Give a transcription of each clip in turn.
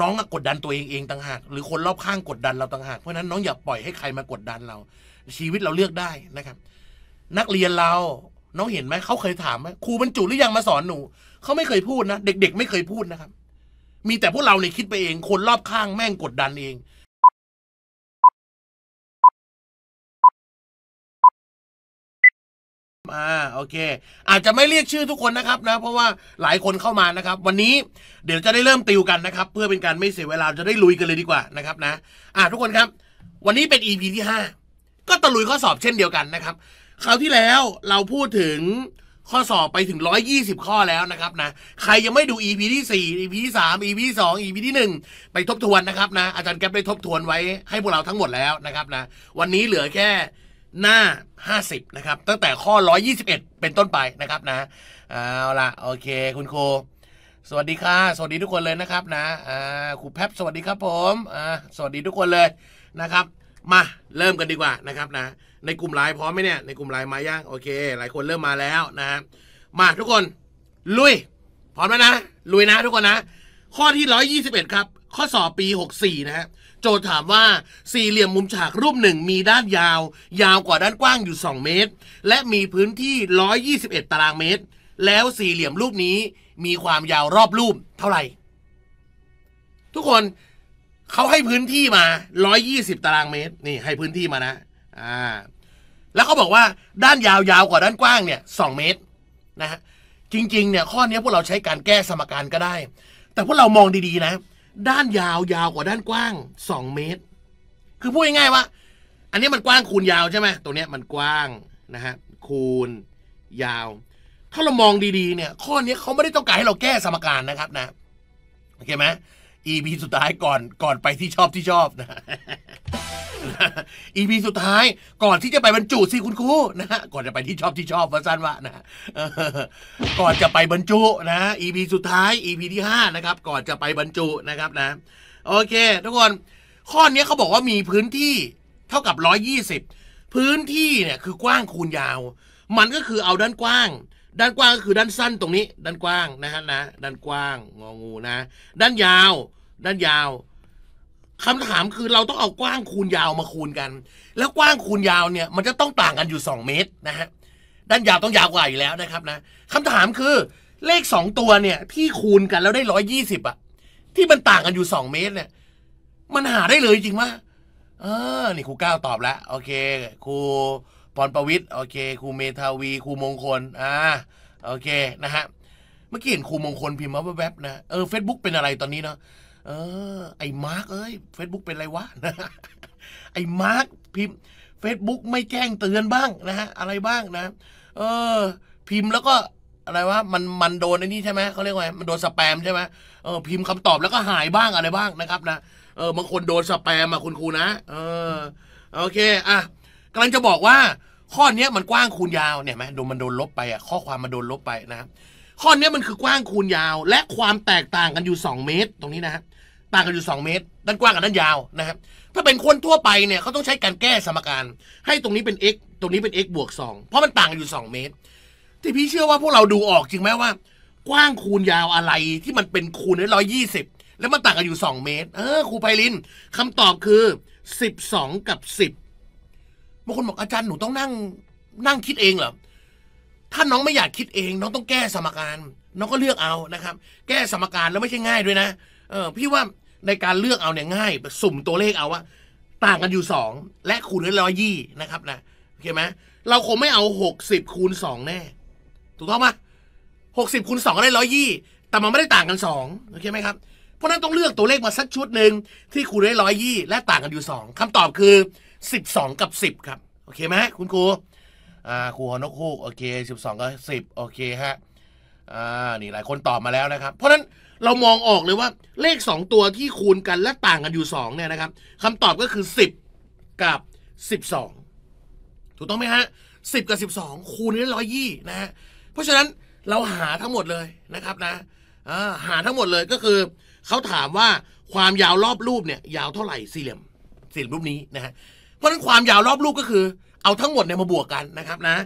น้องกดดันตัวเองเองต่างหากหรือคนรอบข้างกดดันเราต่างหากเพราะนั้นน้องอย่าปล่อยให้ใครมากดดันเรา ชีวิตเราเลือกได้นะครับ นักเรียนเราน้องเห็นไหมเขาเคยถามไหมครูบรรจุหรือยังมาสอนหนูเขาไม่เคยพูดนะ เด็ก ๆ ไม่เคยพูดนะครับ มีแต่พวกเราในคิดไปเอง คนรอบข้างแม่งกดดันเอง่าโอเคอาจจะไม่เรียกชื่อทุกคนนะครับนะเพราะว่าหลายคนเข้ามานะครับวันนี้เดี๋ยวจะได้เริ่มติวกันนะครับ เพื่อเป็นการไม่เสียเวลาจะได้ลุยกันเลยดีกว่านะครับนะอ่าทุกคนครับวันนี้เป็น EP ที่ 5 ก็ตะลุยข้อสอบเช่นเดียวกันนะครับคราวที่แล้วเราพูดถึงข้อสอบไปถึง 120 ข้อแล้วนะครับนะ ใครยังไม่ดู EP ที่ 4 EP ที่ 3 EP ที่2 EP ที่1 ไปทบทวนนะครับนะอาจารย์แก๊ปได้ทบทวนไว้ให้พวกเราทั้งหมดแล้วนะครับนะวันนี้เหลือแค่หน้า 50นะครับตั้งแต่ข้อ 121 เป็นต้นไปนะครับนะเอาล่ะโอเคคุณครูสวัสดีค่ะ สวัสดีทุกคนเลยนะครับนะครูแพบสวัสดีครับผมสวัสดีทุกคนเลยนะครับมาเริ่มกันดีกว่านะครับนะ ในกลุ่มไลน์พร้อมไหมเนี่ยในกลุ่มไลน์มาย่างโอเคหลายคนเริ่มมาแล้วนะมาทุกคน ลุยพร้อมไหมนะลุยนะทุกคนนะ ข้อที่ 121 ครับข้อสอบปี 64 นะฮะโจทย์ถามว่าสี่เหลี่ยมมุมฉากรูปหนึ่งมีด้านยาวยาวกว่าด้านกว้างอยู่ 2 เมตร และมีพื้นที่ 121 ตารางเมตร แล้วสี่เหลี่ยมรูปนี้มีความยาวรอบรูปเท่าไหร่ ทุกคนเขาให้พื้นที่มา 120 ตารางเมตร นี่ให้พื้นที่มานะอ่าแล้วเขาบอกว่าด้านยาวยาวกว่าด้านกว้างเนี่ยสเมตรนะฮะจริง ๆเนี่ยข้อนี้พวกเราใช้การแก้สมการก็ได้ แต่พวกเรามองดีๆนะด้านยาวยาวกว่าด้านกว้างสองเมตร คือพูดง่ายๆว่า อันนี้มันกว้างคูณยาวใช่ไหมตัวเนี้ยมันกว้างนะฮะคูณยาว ถ้าเรามองดีๆ เนี่ย ข้อนี้เขาไม่ได้ต้องการให้เราแก้สมการนะครับนะโอเคไหม EP สุดท้ายก่อนก่อนไปที่ชอบที่ชอบนะ EP สุดท้ายก่อนที่จะไปบรรจุสิคุณครูนะฮะก่อนจะไปที่ชอบที่ชอบวาสั้นวะนะก่อนจะไปบรรจุนะ EP สุดท้าย EP ที่5นะครับก่อนจะไปบรรจุนะครับนะโอเคทุกคนข้อนี้เขาบอกว่ามีพื้นที่เท่ากับ 120 พื้นที่เนี่ยคือกว้างคูณยาว มันก็คือเอาด้านกว้างด้านกว้างก็คือด้านสั้นตรงนี้ ด้านกว้างนะฮะนะด้านกว้างงองูนะด้านยาว ด้านยาว คำถามคือเราต้องเอากว้างคูณยาวมาคูณกัน แล้วกว้างคูณยาวเนี่ยมันจะต้องต่างกันอยู่2เมตรนะฮะด้านยาวต้องยาวกว่าอยู่แล้วนะครับนะคำถามคือ เลข2ตัวเนี่ยที่คูณกันแล้วได้ร้อยยี่สิบอะที่มันต่างกันอยู่ 2 เมตรเนี่ย มันหาได้เลยจริงไหมเออนี่ครูก้าวตอบแล้ว โอเคครูพรประวิทย์โอเคครูเมธาวีครูมงคลอ่าโอเคนะฮะเมื่อกี้เห็นครูมงคลพิมพ์มาแวบๆนะเออเฟซบุ๊กเป็นอะไรตอนนี้เนาะเออไอ้มาร์กเอ้ยเฟซบุ๊กเป็นไรวะไอ้มาร์กพิมพ์เฟซบุ๊กไม่แจ้งเตือนบ้างนะฮะอะไรบ้างนะเออพิมพ์แล้วก็อะไรวะมันมันโดนไอ้นี่ใช่ไหมเขาเรียกว่ามันโดนสแปมใช่ไหมเออพิมพ์คำตอบแล้วก็หายบ้างอะไรบ้างนะครับ นะ เออบางคนโดนสแปมมาคุณครูนะเออโอเคอ่ะกำลังจะบอกว่าข้อนี้มันกว้างคูณยาวเนี่ยไหมโดนมันโดนลบไปอ่ะข้อความมันโดนลบไปนะครับข้อนี้มันคือกว้างคูณยาว และความแตกต่างกันอยู่ 2 เมตร ตรงนี้นะฮะต่างกันอยู่ 2 เมตรด้านกว้างกับด้านยาวนะครับถ้าเป็นคนทั่วไปเนี่ยเขาต้องใช้การแก้สมการ ให้ตรงนี้เป็น x ตรงนี้เป็น x บวก 2 เพราะมันต่างกันอยู่ 2 เมตร ที่พี่เชื่อว่าพวกเราดูออกจริงไหมว่า กว้างคูณยาวอะไรที่มันเป็นคูณได้ร้อยยี่สิบแล้วมันต่างกันอยู่ 2 เมตรเออครูไพลินคำตอบคือ 12 กับบางคนบอกอาจารย์หนูต้องนั่งนั่งคิดเองเหรอ ถ้าน้องไม่อยากคิดเอง น้องต้องแก้สมการ น้องก็เลือกเอานะครับ แก้สมการแล้วไม่ใช่ง่ายด้วยนะ เออพี่ว่าในการเลือกเอาเนี่ยง่ายสุ่มตัวเลขเอาว่าต่างกันอยู่สองและคูณด้วยร้อยยี่นะครับนะโอเคไหมเราคงไม่เอาหกสิบคูณสองแน่ถูกต้องปะหกสิบคูณสองก็ได้ร้อยยี่แต่มันไม่ได้ต่างกันสองโอเคไหมครับเพราะนั้นต้องเลือกตัวเลขมาสักชุดหนึ่งที่คูณได้ร้อยยี่และต่างกันอยู่สองคำตอบคือสิบสองกับสิบครับโอเคไหมคุณครูอ่าครูหอนกฮูกโอเคสิบสองก็สิบโอเคฮะอ่านี่หลายคนตอบมาแล้วนะครับ เพราะฉะนั้นเรามองออกเลยว่าเลขสองตัวที่คูณกัน และต่างกันอยู่สองเนี่ยนะครับคำตอบก็คือสิบกับสสิบองถูกต้องไหมฮะสิบกับสสิบองคูณกั้ร้อยยี่นะฮะเพราะฉะนั้นเราหาทั้งหมดเลยนะครับนะหาทั้งหมดเลยก็คือเขาถามว่าความยาวรอบรูปเนี่ยยาวเท่าไหร่สี่เหลี่ยมสี่เหลี่ยมรูปนี้นะฮะเพราะนั้นความยาวรอบลูกก็คือ เอาทั้งหมดเนี่ยมาบวกกันนะครับนะ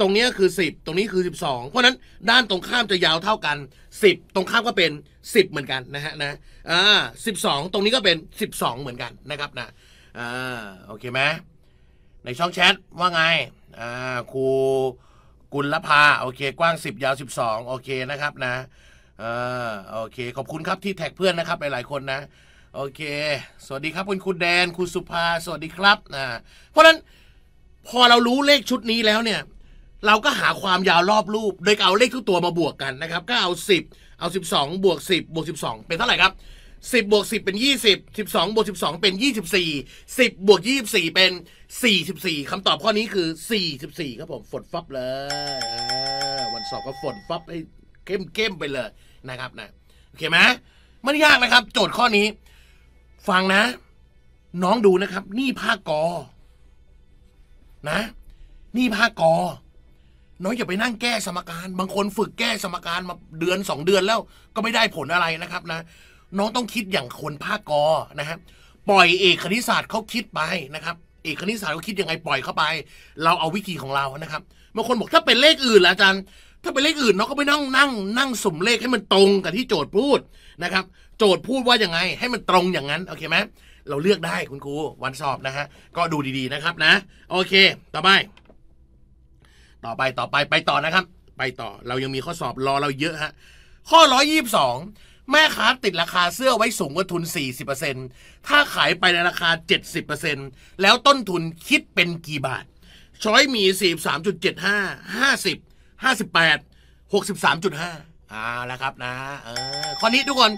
ตรงนี้คือ 10 ตรงนี้คือ 12 เพราะนั้นด้านตรงข้ามจะยาวเท่ากัน 10 ตรงข้ามก็เป็น 10 เหมือนกันนะฮะนะอ่าสิตรงนี้ก็เป็น 12 เหมือนกันนะครับนะอ่าโอเคไหมในช่องแชทว่าไงอ่าครูกุลภาโอเคกว้าง 10 ยาว 12โอเคนะครับนะอ่าโอเค ขอบคุณครับที่แท็กเพื่อนนะครับหลายๆคนนะโอเค สวัสดีครับคุณคุณแดนคุณสุภา สวัสดีครับนะเพราะฉะนั้นพอเรารู้เลขชุดนี้แล้วเนี่ยเราก็หาความยาวรอบรูปโดยเอาเลขทุกตัวมาบวกกันนะครับ ก็เอา 10เอา 12บวก10บวก12 เป็นเท่าไหร่ครับ 10 บวก 10 เป็น 20 12 บวก12 เป็น 24 10 บวก 24 เป็น 44คำตอบข้อนี้คือ 44ครับผมฝนฟับเลยวันสอบก็ฝนฟับให้เข้มๆไปเลยนะครับนะโอเคไหมไม่ยากนะครับ โจทย์ข้อนี้ฟังนะน้องดูนะครับ นี่ผ้ากอ นะนี่ผ้ากอน้องอย่าไปนั่งแก้สมการ บางคนฝึกแก้สมการ มาเดือนสองเดือนแล้วก็ไม่ได้ผลอะไรนะครับนะน้องต้องคิดอย่างคนผ้ากอนะครับปล่อยเอกคณิตศาสตร์เขาคิดไปนะครับ เอกคณิตศาสตร์เขาคิดยังไงปล่อยเข้าไป เราเอาวิธีของเรานะครับบางคนบอกถ้าเป็นเลขอื่นล่ะอาจารย์ ถ้าเป็นเลขอื่นเนาะก็ไปนั่งนั่ง นั่งสมเลขให้มันตรงกับที่โจทย์พูดนะครับโจทย์พูดว่ายังไง ให้มันตรงอย่างนั้น โอเคไหมเราเลือกได้คุณครู วันสอบนะฮะก็ดูดีๆนะครับนะโอเคต่อไป ต่อไปต่อไปไปต่อนะครับ ไปต่อเรายังมีข้อสอบรอเราเยอะฮะข้อร้อยยี่สิบสองแม่ค้าติดราคาเสื้อไว้สูงกว่าทุน 40%ถ้าขายไปในราคา 70%แล้วต้นทุนคิดเป็นกี่บาท ช้อยมี 43.75 50 58 63.5อ่าแล้วครับนะเออข้อนี้ทุกคน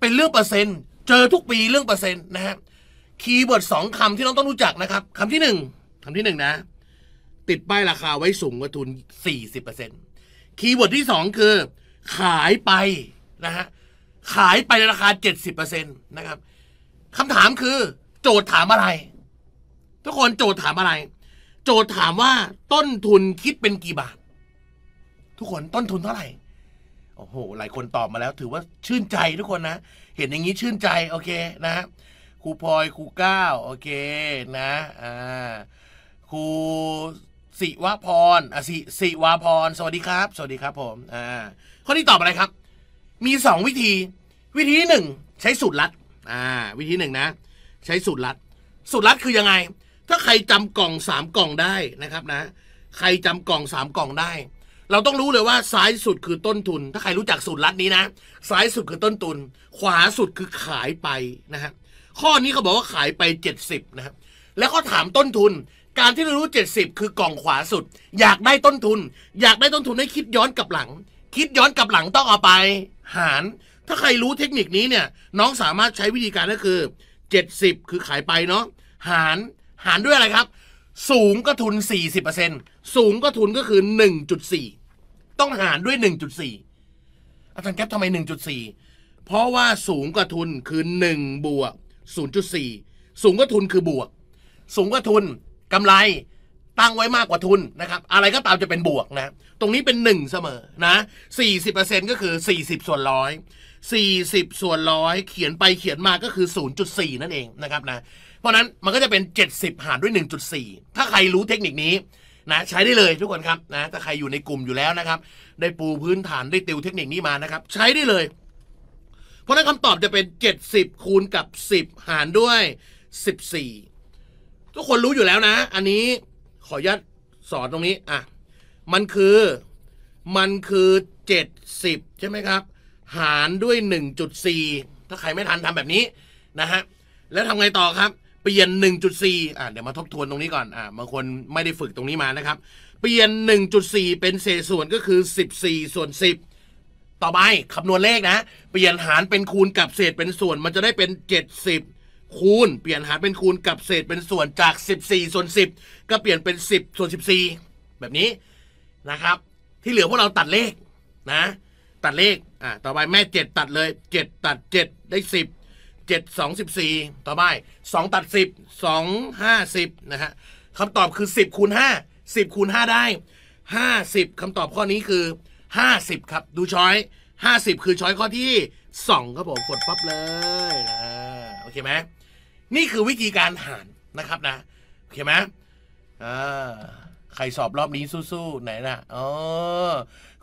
เป็นเรื่องเปอร์เซ็นต์เจอทุกปีเรื่องเปอร์เซ็นต์นะฮะคีย์เวิร์ดสองคำที่น้องต้องรู้จักนะครับคำที่หนึ่งคำที่หนึ่งนะ ติดป้ายราคาไว้สูงกว่าทุนสสี่ิบเเปอร์ต์คีย์เวิร์ดที่สองคือขายไปนะฮะขายไปในราคาเเเจ็ดสิบปอร์ต์นะครับคำถามคือ โจทย์ถามอะไร ทุกคนโจทย์ถามอะไร โจทย์ถามว่าต้นทุนคิดเป็นกี่บาททุกคนต้นทุนเท่าไหร่โอ้โหหลายคนตอบมาแล้วถือว่าชื่นใจทุกคนนะเห็นอย่างนี้ชื่นใจโอเคนะครูพลอยครูก้าโอเคนะอ่าครูสิวะพรอ่ะสิสิวะพรสวัสดีครับ สวัสดีครับผมอ่าข้อที่ตอบอะไรครับ มีสองวิธี วิธีหนึ่งใช้สูตรลัดอ่าวิธีหนึ่งนะ ใช้สูตรลัดสูตรลัดคือยังไง ถ้าใครจำกล่องสามกล่องได้นะครับนะใครจำกล่องสามกล่องได้เราต้องรู้เลยว่าซ้ายสุดคือต้นทุน ถ้าใครรู้จักสูตรลัดนี้นะ ซ้ายสุดคือต้นทุน ขวาสุดคือขายไปนะฮะข้อนี้เขาบอกว่าขายไป 70 นะครับ แล้วก็ถามต้นทุน การที่เรารู้ 70 คือกล่องขวาสุด อยากได้ต้นทุน อยากได้ต้นทุนให้คิดย้อนกลับหลัง คิดย้อนกลับหลังต้องเอาไป หาร ถ้าใครรู้เทคนิคนี้เนี่ย น้องสามารถใช้วิธีการก็คือ 70 คือขายไปเนาะหารหารด้วยอะไรครับสูงก็ทุน 40%สูงก็ทุนก็คือ 1.4 ต้องหารด้วย 1.4อาจารย์แก๊ปทำไม1.4 เพราะว่าสูงก็ทุนคือ 1 บวก0.4 สูงก็ทุนคือบวก สูงก็ทุนกำไรตั้งไว้มากกว่าทุนนะครับ อะไรก็ตามจะเป็นบวกนะตรงนี้เป็น 1 เสมอนะ40%ก็คือ 40 ส่วนร้อย40 ส่วนร้อยเขียนไปเขียนมาก็คือ 0.4 นั่นเองนะครับนะเพราะนั้นมันก็จะเป็น 70 หารด้วย 1.4 ถ้าใครรู้เทคนิคนี้นะใช้ได้เลยทุกคนครับนะถ้าใครอยู่ในกลุ่มอยู่แล้วนะครับ ได้ปูพื้นฐานได้ติวเทคนิคนี้มานะครับ ใช้ได้เลย เพราะนั้นคำตอบจะเป็น 70 คูณกับ 10 หารด้วย 14 ทุกคนรู้อยู่แล้วนะ อันนี้ขออนุญาตสอนตรงนี้อ่ะมันคือมันคือ 70 ใช่ไหมครับ หารด้วย 1.4 ถ้าใครไม่ทันทำแบบนี้นะฮะแล้วทำไงต่อครับปลี่ยน 1.4 อ่าเดี๋ยวมาทบทวนตรงนี้ก่อน อ่า บางคนไม่ได้ฝึกตรงนี้มานะครับ เปลี่ยน 1.4 เป็นเศษส่วนก็คือ 14 ส่วน 10 ต่อไปคำนวณเลขนะ เปลี่ยนหารเป็นคูณกับเศษเป็นส่วน มันจะได้เป็น 70 คูณ เปลี่ยนหารเป็นคูณกับเศษเป็นส่วนจาก 14 ส่วน 10 ก็เปลี่ยนเป็น 10 ส่วน 14 แบบนี้นะครับ ที่เหลือพวกเราตัดเลขนะ ตัดเลข อ่า ต่อไปแม่ 7 ตัดเลย 7 ตัด 7 ได้ 10เจ็ดสองสิบสี่ต่อไปสองตัดสิบสองห้าสิบนะฮะคำตอบคือสิบคูณห้าสิบคูณห้าได้ห้าสิบคำตอบข้อนี้คือห้าสิบครับดูช้อยห้าสิบคือช้อยข้อที่สองครับผมกดปั๊บเลยโอเคไหมนี่คือวิธีการหารนะครับนะ โอเคไหมอ่าใครสอบรอบนี้สู้ๆไหนนะอ๋อ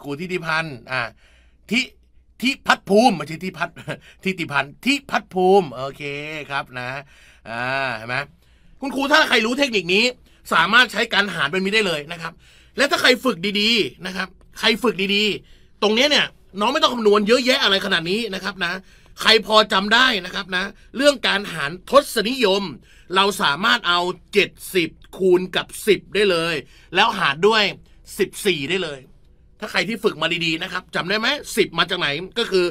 ครูทิติพันธ์อ่าทิทิพัฒภูมิไม่ใช่ทิพัฒทิติพันธ์ทิพัฒภูมิโอเคครับนะอ่าเห็นไหมคุณครูถ้าใครรู้เทคนิคนี้ สามารถใช้การหารเป็นมิได้เลยนะครับ และถ้าใครฝึกดีๆนะครับ ใครฝึกดีๆ ตรงนี้เนี่ย น้องไม่ต้องคำนวณเยอะแยะอะไรขนาดนี้นะครับนะ ใครพอจำได้นะครับนะเรื่องการหารทศนิยม เราสามารถเอา 70 คูณกับ 10 ได้เลย แล้วหารด้วย 14 ได้เลยถ้าใครที่ฝึกมาดี ๆ นะครับจำได้ไหมสิบมาจากไหน ก็คือ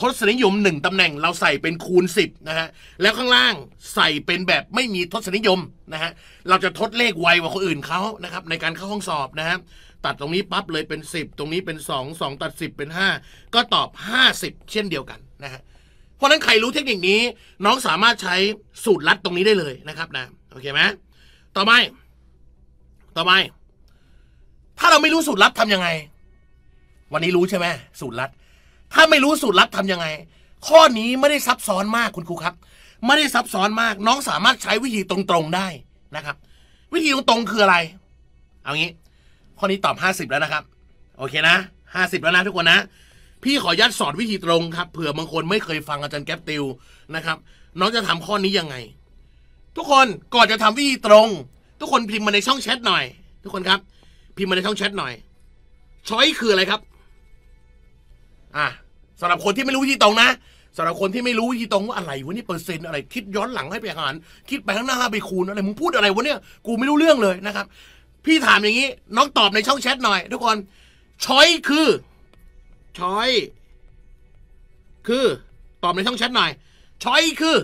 ทศนิยมหนึ่งตำแหน่งเราใส่เป็นคูณสิบนะฮะแล้วข้างล่างใส่เป็นแบบไม่มีทศนิยมนะฮะเราจะทดเลขไวกว่าคนอื่นเขานะครับ ในการเข้าห้องสอบนะฮะตัดตรงนี้ปั๊บเลยเป็นสิบตรงนี้เป็นสสององตัดสิบเป็นห้าก็ตอบห้าสิบเช่นเดียวกันนะฮะเพราะนั้นใครรู้เทคนิคนี้ น้องสามารถใช้สูตรลัดตรงนี้ได้เลยนะครับนะโอเคไหมต่อไปต่อไปถ้าเราไม่รู้สูตรลัดทำยังไงวันนี้รู้ใช่ไหม สูตรลัดถ้าไม่รู้สูตรลัดทํำยังไง ข้อนี้ไม่ได้ซับซ้อนมากคุณครูครับ ไม่ได้ซับซ้อนมาก น้องสามารถใช้วิธีตรง ๆ ได้นะครับ วิธีตรง ๆ คืออะไร เอางี้ ข้อนี้ตอบ50แล้วนะครับ โอเคนะ 50 แล้วนะทุกคนนะพี่ขอยัดสอนวิธีตรงครับเผื่อบางคนไม่เคยฟังอาจารย์แก๊ปติวนะครับ น้องจะทำข้อนี้ยังไง ทุกคนก่อนจะทำวิธีตรง ทุกคนพิมพ์มาในช่องแชทหน่อย ทุกคนครับ พิมพ์มาในช่องแชทหน่อย ช้อยคืออะไรครับ่ะสำหรับคนที่ไม่รู้วิธีตรงนะสำหรับคนที่ไม่รู้วิธีตรงว่าอะไรวะนี่เปอร์เซ็นต์อะไร คิดย้อนหลังให้ไปหารคิดไปข้างหน้าไปคูณอะไรมึงพูดอะไรวะเนี่ยกูไม่รู้เรื่องเลยนะครับ พี่ถามอย่างนี้น้องตอบในช่องแชทหน่อยทุกคนช้อยคือช้อยคือตอบในช่องแชทหน่อยช้อยคือ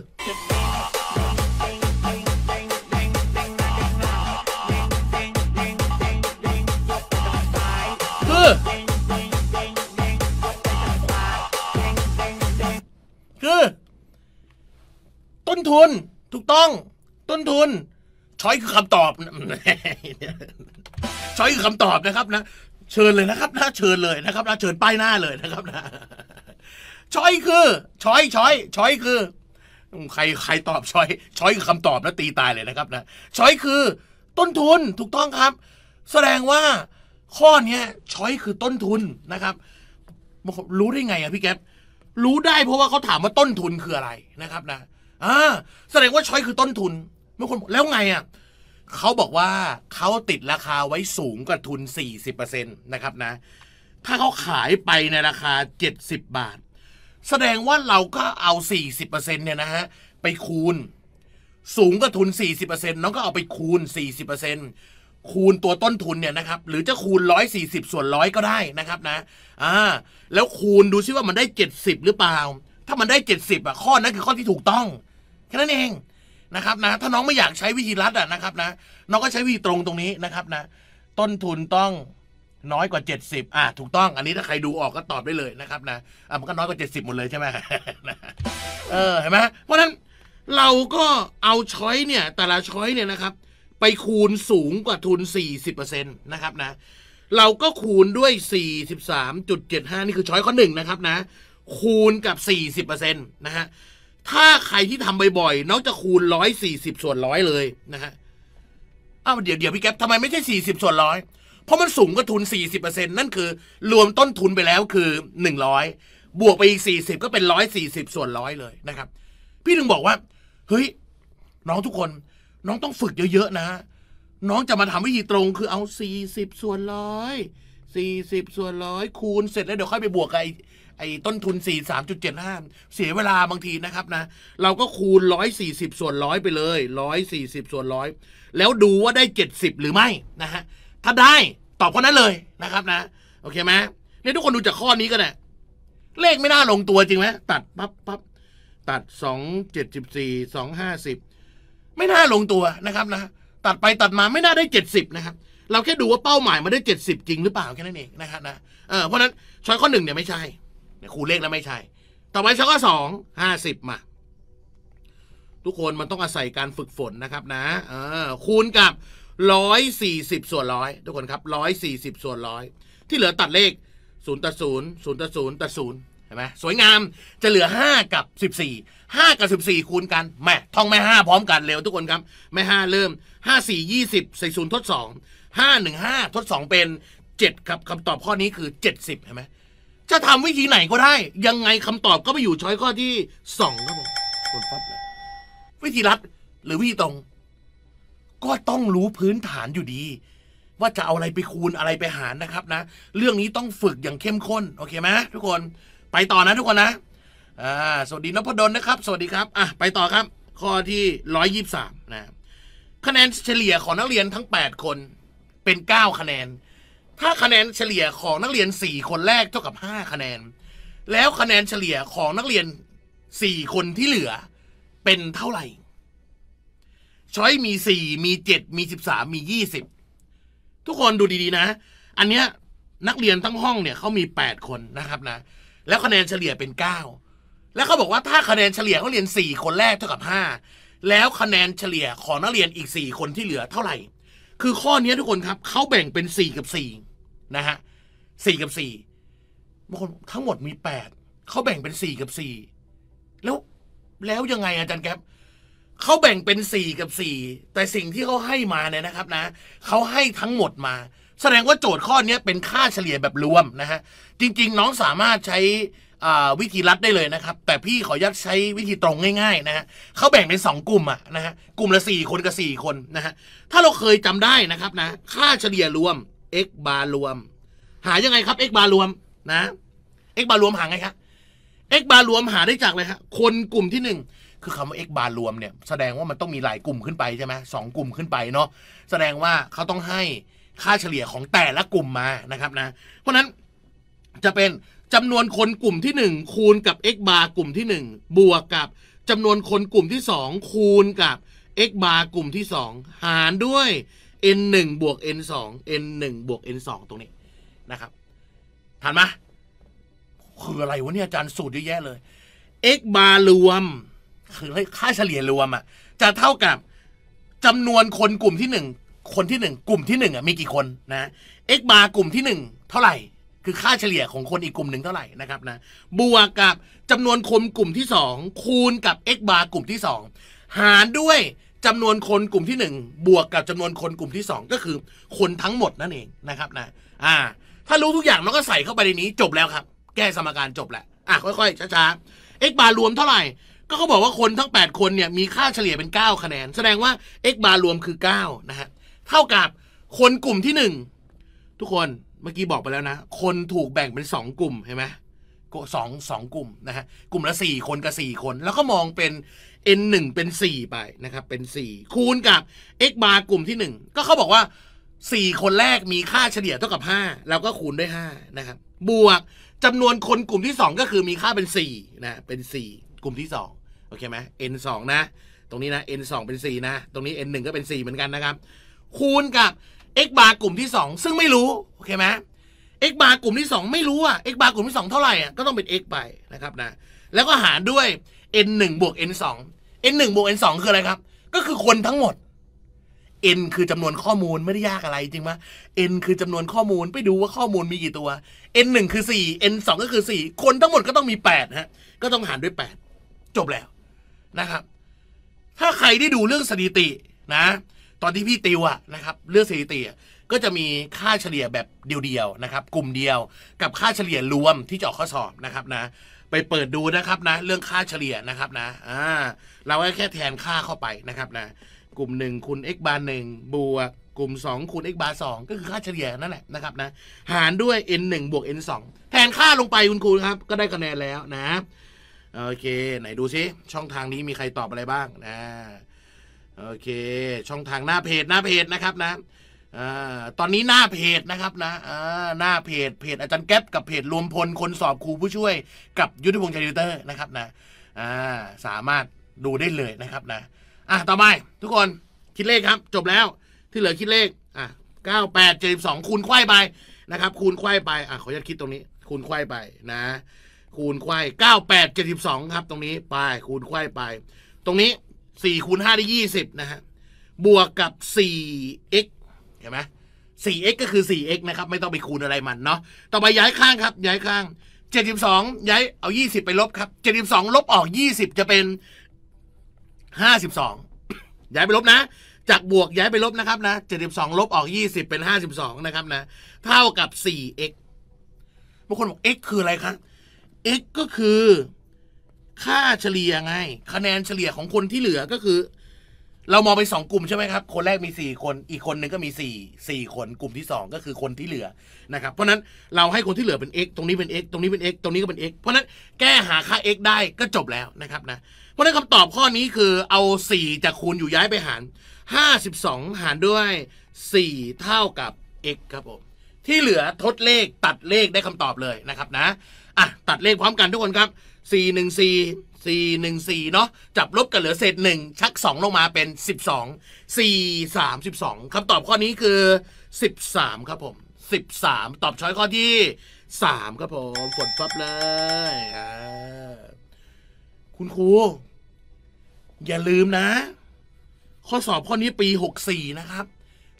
ุนถูกต้องต้นทุนช้อยคือคำตอบช้อยคือคำตอบนะครับนะเชิญเลยนะครับนะเชิญเลยนะครับนะเชิญป้ายหน้าเลยนะครับนะช้อยคือช้อยช้อยช้อยคือ ใครใครตอบช้อยช้อยคือคำตอบแล้วตีตายเลยนะครับนะช้อยคือต้นทุนถูกต้องครับ แสดงว่าข้อเนี้ยช้อยคือต้นทุนนะครับ รู้ได้ไงอะพี่แก๊ปรู้ได้เพราะว่าเขาถามว่าต้นทุนคืออะไรนะครับนะอ่าแสดงว่าช้อยคือต้นทุนื่อคนบอกแล้วไงอ่ะเขาบอกว่าเขาติดราคาไว้สูงกว่าทุน 40%นะครับนะ ถ้าเขาขายไปในราคา70 บาท แสดงว่าเราก็เอา 40%เนี่ยนะฮะไปคูณ สูงกว่าทุน40%น้องก็เอาไปคูณ40%คูณตัวต้นทุนเนี่ยนะครับ หรือจะคูณ140 ส่วนร้อยก็ได้นะครับนะอ่าแล้วคูณดูซิว่ามันได้ 70 หรือเปล่า ถ้ามันได้ 70อ่ะข้อนั้นคือข้อที่ถูกต้องแค่นั้นเองนะครับนะ ถ้าน้อง ไม่ อยากใช้วิธีรัดอ่ะนะครับนะน้องก็ใช้วิธีตรงตรงนี้นะครับนะ ต้นทุนต้องน้อยกว่า 70 อ่ะ ถูกต้อง อันนี้ถ้าใครดูออกก็ตอบได้เลย นะครับนะอ่ะมัน ก็น้อย กว่า 70 หมด เลยใช่ไหมเออเห็นไหมเพราะนั้นเราก็เอาช้อยเนี่ย แต่ละช้อยเนี่ยนะครับ ไปคูณสูงกว่าทุน40%นะครับนะเราก็คูณด้วย43.75นี่คือช้อยข้อหนึ่งนะครับนะคูณกับ40%นะฮะถ้าใครที่ทำบ่อยๆน้องจะคูณร้อยสี่สิบส่วนร้อยเลยนะฮะอ้าวเดี๋ยวเดี๋ยวพี่แก๊ปทำไมไม่ใช่สี่สิบส่วนร้อย เพราะมันสูงกว่าทุนสี่สิบเปอร์เซ็นตนั่นคือ รวมต้นทุนไปแล้วคือหนึ่งร้อยบวกไปอีกสี่สิบก็เป็นร้อยสี่สิบส่วนร้อยเลยนะครับ พี่ถึงบอกว่า เฮ้ยน้องทุกคนน้องต้องฝึกเยอะๆ นะ น้องจะมาทำวิธีตรงคือเอาสี่สิบส่วนร้อยสี่สิบส่วนร้อยคูณเสร็จแล้วเดี๋ยวค่อยไปบวกกับอ้ต้นทุน4 3 7 5 เสียเวลาบางทีนะครับนะเราก็คูณ140ส่วนร้อยไปเลย140ส่วนร้อยแล้วดูว่าได้ 70 หรือไม่นะฮะถ้าได้ตอบข้อนั้นเลยนะครับนะโอเคไหมเนี่ยทุกคนดูจากข้อนี้ก็ได้เลขไม่น่าลงตัวจริงไหมตัดปั๊บปั๊บตัดสองเจ็ดสิบสี่สองห้าสิบไม่น่าลงตัวนะครับนะตัดไปตัดมาไม่น่าได้เจ็ดสิบนะครับ เราแค่ดูว่าเป้าหมายมาได้เจ็ดสิบจริงหรือเปล่าแค่นั้นเองนะครับนะเเพราะนั้นช้อยข้อหนึ่งเนี่ยไม่ใช่นี่ยคูณเลขแล้วไม่ใช่ ต่อไปชั้นก็สองห้าสิบมา ทุกคนมันต้องอาศัยการฝึกฝนนะครับนะเออคูณกับร้อยสี่สิบส่วนร้อยทุกคนครับร้อยสี่สิบส่วนร้อยที่เหลือตัดเลขศูนย์ตัดศูนย์ศูนย์ตัดศูนย์ตัดศูนย์เห็นไหมสวยงามจะเหลือห้ากับสิบสี่ห้ากับสิบสี่คูณกันแม่ท่องแม่ห้าพร้อมกันเร็วทุกคนครับแม่ห้าเริ่มห้าสี่ยี่สิบใส่ศูนย์ทดสองห้าหนึ่งห้าทดสองเป็นเจ็ดครับคำตอบข้อนี้คือเจ็ดสิบเห็นไหมจะทำวิธีไหนก็ได้ ยังไงคำตอบก็ไปอยู่ช้อยข้อที่สองครับผมคนฟับเลยวิธีรัดหรือวิธีตรงก็ต้องรู้พื้นฐานอยู่ดี ว่าจะเอาอะไรไปคูณอะไรไปหารนะครับนะเรื่องนี้ต้องฝึกอย่างเข้มข้นโอเคไหมทุกคนไปต่อนะ ทุกคนนะอ่าสวัสดีนพดลนะครับ สวัสดีครับอ่ะไปต่อครับ ข้อที่ร้อยยี่สามนะคะแนนเฉลี่ยของนักเรียนทั้งแปดคนเป็นเก้าคะแนนถ้าคะแนนเฉลี่ยของนักเรียน 4 คนแรกเท่ากับ 5 คะแนน แล้วคะแนนเฉลี่ยของนักเรียน4 คนที่เหลือเป็นเท่าไหร่ช้อยมี4มี7มี13มี20 ทุกคนดูดีๆนะ อันเนี้ยนักเรียนทั้งห้องเนี่ยเขามี 8 คนนะครับนะ แล้วคะแนนเฉลี่ยเป็น 9 แล้วเขาบอกว่าถ้าคะแนนเฉลี่ยเขาเรียน 4 คนแรกเท่ากับ5แล้วคะแนนเฉลี่ยของนักเรียนอีก4คนที่เหลือเท่าไหร่ คือข้อนี้ทุกคนครับเขาแบ่งเป็น4กับ4นะฮะสี่กับสี่บางคนทั้งหมดมีแปดเขาแบ่งเป็นสี่กับสี่แล้วแล้วยังไงอาจารย์แก๊ปเขาแบ่งเป็นสี่กับสี่แต่สิ่งที่เขาให้มาเนี่ยนะครับนะเขาให้ทั้งหมดมา แสดงว่าโจทย์ข้อนี้เป็นค่าเฉลี่ยแบบรวมนะฮะจริงๆน้องสามารถใช้วิธีลัดได้เลยนะครับ แต่พี่ขอยัดใช้วิธีตรงง่ายๆ นะฮะเขาแบ่งเป็น 2 กลุ่มอะนะฮะกลุ่มละ 4 คนกับ 4 คนนะฮะถ้าเราเคยจำได้นะครับนะค่าเฉลี่ยรวม x บาร์รวม หายังไงครับ x บาร์รวม นะ x บาร์รวมหาไงครับ x บาร์รวม หาได้จากเลยครับ คนกลุ่มที่หนึ่งคือคำว่า x บาร์รวม เนี่ย แสดงว่า มันต้องมีหลายกลุ่มขึ้นไปใช่ไหมสองกลุ่มขึ้นไปเนาะ แสดงว่าเขาต้องให้ค่าเฉลี่ยของแต่ละกลุ่มมา นะครับนะ เพราะนั้นจะเป็นจำนวนคนกลุ่มที่ 1 คูณกับ x บาร์กลุ่มที่ 1 บวกกับจำนวนคนกลุ่มที่ 2 คูณกับ x บาร์กลุ่มที่ 2 หารด้วย n 1บวก n 2 n 1บวก n 2ตรงนี้นะครับทันไหมคืออะไรวะเนี่ยอาจารย์สูตรเยอะแยะเลย x บาร์รวมคือค่าเฉลี่ยรวมอ่ะจะเท่ากับจำนวนคนกลุ่มที่หนึ่งคนที่หนึ่งกลุ่มที่หนึ่งอ่ะมีกี่คนนะ x บาร์กลุ่มที่หนึ่งเท่าไหร่ คือค่าเฉลี่ยของคน อีกกลุ่มหนึ่งเท่าไหร่นะครับนะบวกกับจำนวนคนกลุ่มที่สองคูณกับ x บาร์กลุ่มที่สองหารด้วยจำนวนคนกลุ่มที่ 1 บวกกับจำนวนคนกลุ่มที่ 2 ก็คือคนทั้งหมดนั่นเองนะครับนะอ่าถ้ารู้ทุกอย่างเราก็ใส่เข้าไปในนี้จบแล้วครับ แก้สมการจบแหละอ่ะค่อยๆช้าๆ x บาร์รวมเท่าไหร่ ก็เขาบอกว่าคนทั้ง 8 คนเนี่ยมีค่าเฉลี่ยเป็น 9 คะแนน แสดงว่า x บาร์รวมคือ9นะฮะเท่ากับคนกลุ่มที่ 1 ทุกคนเมื่อกี้บอกไปแล้วนะคนถูกแบ่งเป็น 2 กลุ่มเห็นไหมสองสองกลุ่มนะฮะกลุ่มละ 4 คนกับ 4 คน แล้วก็มองเป็น n 1เป็น 4 ไปนะครับ เป็น 4 คูณกับ x bar กลุ่มที่ 1 ก็เขาบอกว่า 4 คนแรกมีค่าเฉลี่ยเท่ากับ5าเราก็คูณด้วย5นะครับบวกจำนวนคนกลุ่มที่ 2 ก็คือมีค่าเป็น4นะเป็น 4 กลุ่มที่ 2 โอเคไหม n 2นะ ตรงนี้นะ n 2เป็น4นะตรงนี้ n 1ก็เป็น 4 เหมือนกันนะครับ คูณกับ x bar กลุ่มที่ 2 ซึ่งไม่รู้โอเคไหม x bar กลุ่มที่2ไม่รู้อ่ะ x bar กลุ่มที่ 2 เท่าไหร่อ่ะก็ต้องเป็น x ไปนะครับนะแล้วก็หารด้วย n หนึ่งบวก n สอง n หนึ่งบวก n สองคืออะไรครับ ก็คือคนทั้งหมด n คือจำนวนข้อมูลไม่ได้ยากอะไร จริงไหม n คือจำนวนข้อมูลไปดูว่าข้อมูลมีกี่ตัว n หนึ่งคือสี่ n สองก็คือสี่คนทั้งหมดก็ต้องมีแปดฮะก็ต้องหารด้วยแปดจบแล้วนะครับ ถ้าใครได้ดูเรื่องสถิตินะ ตอนที่พี่ติวอะนะครับ เรื่องสถิติก็จะมีค่าเฉลี่ยแบบเดียวๆนะครับ กลุ่มเดียว กับค่าเฉลี่ยรวมที่จะออกข้อสอบนะครับนะไปเปิดดูนะครับนะ เรื่องค่าเฉลี่ยนะครับนะอ่าเราแค่แทนค่าเข้าไปนะครับนะ กลุ่มหนึ่งคูณ x บาร์หนึ่งบวกกลุ่ม 2คูณ x บาร์สก็คือค่าเฉลี่ยนั่นแหละนะครับนะ หารด้วย n 1บวก n 2แทนค่าลงไปคุณครูครับ ก็ได้คะแนนแล้วนะโอเค ไหนดูซิช่องทางนี้มีใครตอบอะไรบ้างนะโอเค ช่องทางหน้าเพจหน้าเพจนะครับนะตอนนี้หน้าเพจนะครับนะหน้าเพจ เพจอาจารย์แก๊ปกับเพจรวมพลคนสอบครูผู้ช่วยกับยุทธพงศ์ชัยดิเตอร์นะครับนะสามารถดูได้เลยนะครับนะ อ่ะต่อไปทุกคนคิดเลขครับ จบแล้วที่เหลือคิดเลข อ่ะเก้าแปดเจ็ดสองคูณไขยไปนะครับ คูณไขยไป อ่ะขออนุญาตคิดตรงนี้คูณไขยไปนะ คูณไข่เก้าแปดเจ็ดสิบสองครับ ตรงนี้ไปคูณไขยไป ตรงนี้สี่คูณห้าได้ยี่สิบนะฮะบวกกับสี่ x ห็นไหม 4x ก็คือ 4x นะครับ ไม่ต้องไปคูณอะไรมันเนาะ ต่อไปย้ายข้างครับ ย้ายข้าง 72 ย้าย เอา 20 ไปลบครับ 72 ลบออก 20 จะเป็น 52 ย้ายไปลบนะ จากบวกย้ายไปลบนะครับนะ 72 ลบออก 20 เป็น 52 นะครับนะ เท่ากับ 4x บางคนบอก x คืออะไรครับ x ก็คือ ค่าเฉลี่ยไง คะแนนเฉลี่ยของคนที่เหลือก็คือเรามองไปสองกลุ่มใช่ไหมครับ คนแรกมีสี่คน อีกคนหนึ่งก็มีสี่สี่คนกลุ่มที่สองก็คือคนที่เหลือนะครับ เพราะนั้นเราให้คนที่เหลือเป็น x ตรงนี้เป็น x ตรงนี้เป็น x ตรงนี้ก็เป็น x เพราะนั้นแก้หาค่า x ได้ก็จบแล้วนะครับนะ เพราะนั้นคำตอบข้อนี้คือเอาสี่จากคูณอยู่ย้ายไปหารห้าสิบสองหารด้วยสี่เท่ากับ x ครับผมที่เหลือทดเลขตัดเลขได้คำตอบเลยนะครับนะอ่ะตัดเลขพร้อมกันทุกคนครับสี่หนึ่งสี่4 1 4 เนาะจับลบกันเหลือเศษ 1 ชัก 2 ลงมาเป็น 12 4 3 12คำตอบข้อนี้คือ 13 ครับผม 13 ตอบช้อยข้อที่ 3 ครับผมกดปั๊บเลย คุณครู อย่าลืมนะ ข้อสอบข้อนี้ปี 64 นะครับ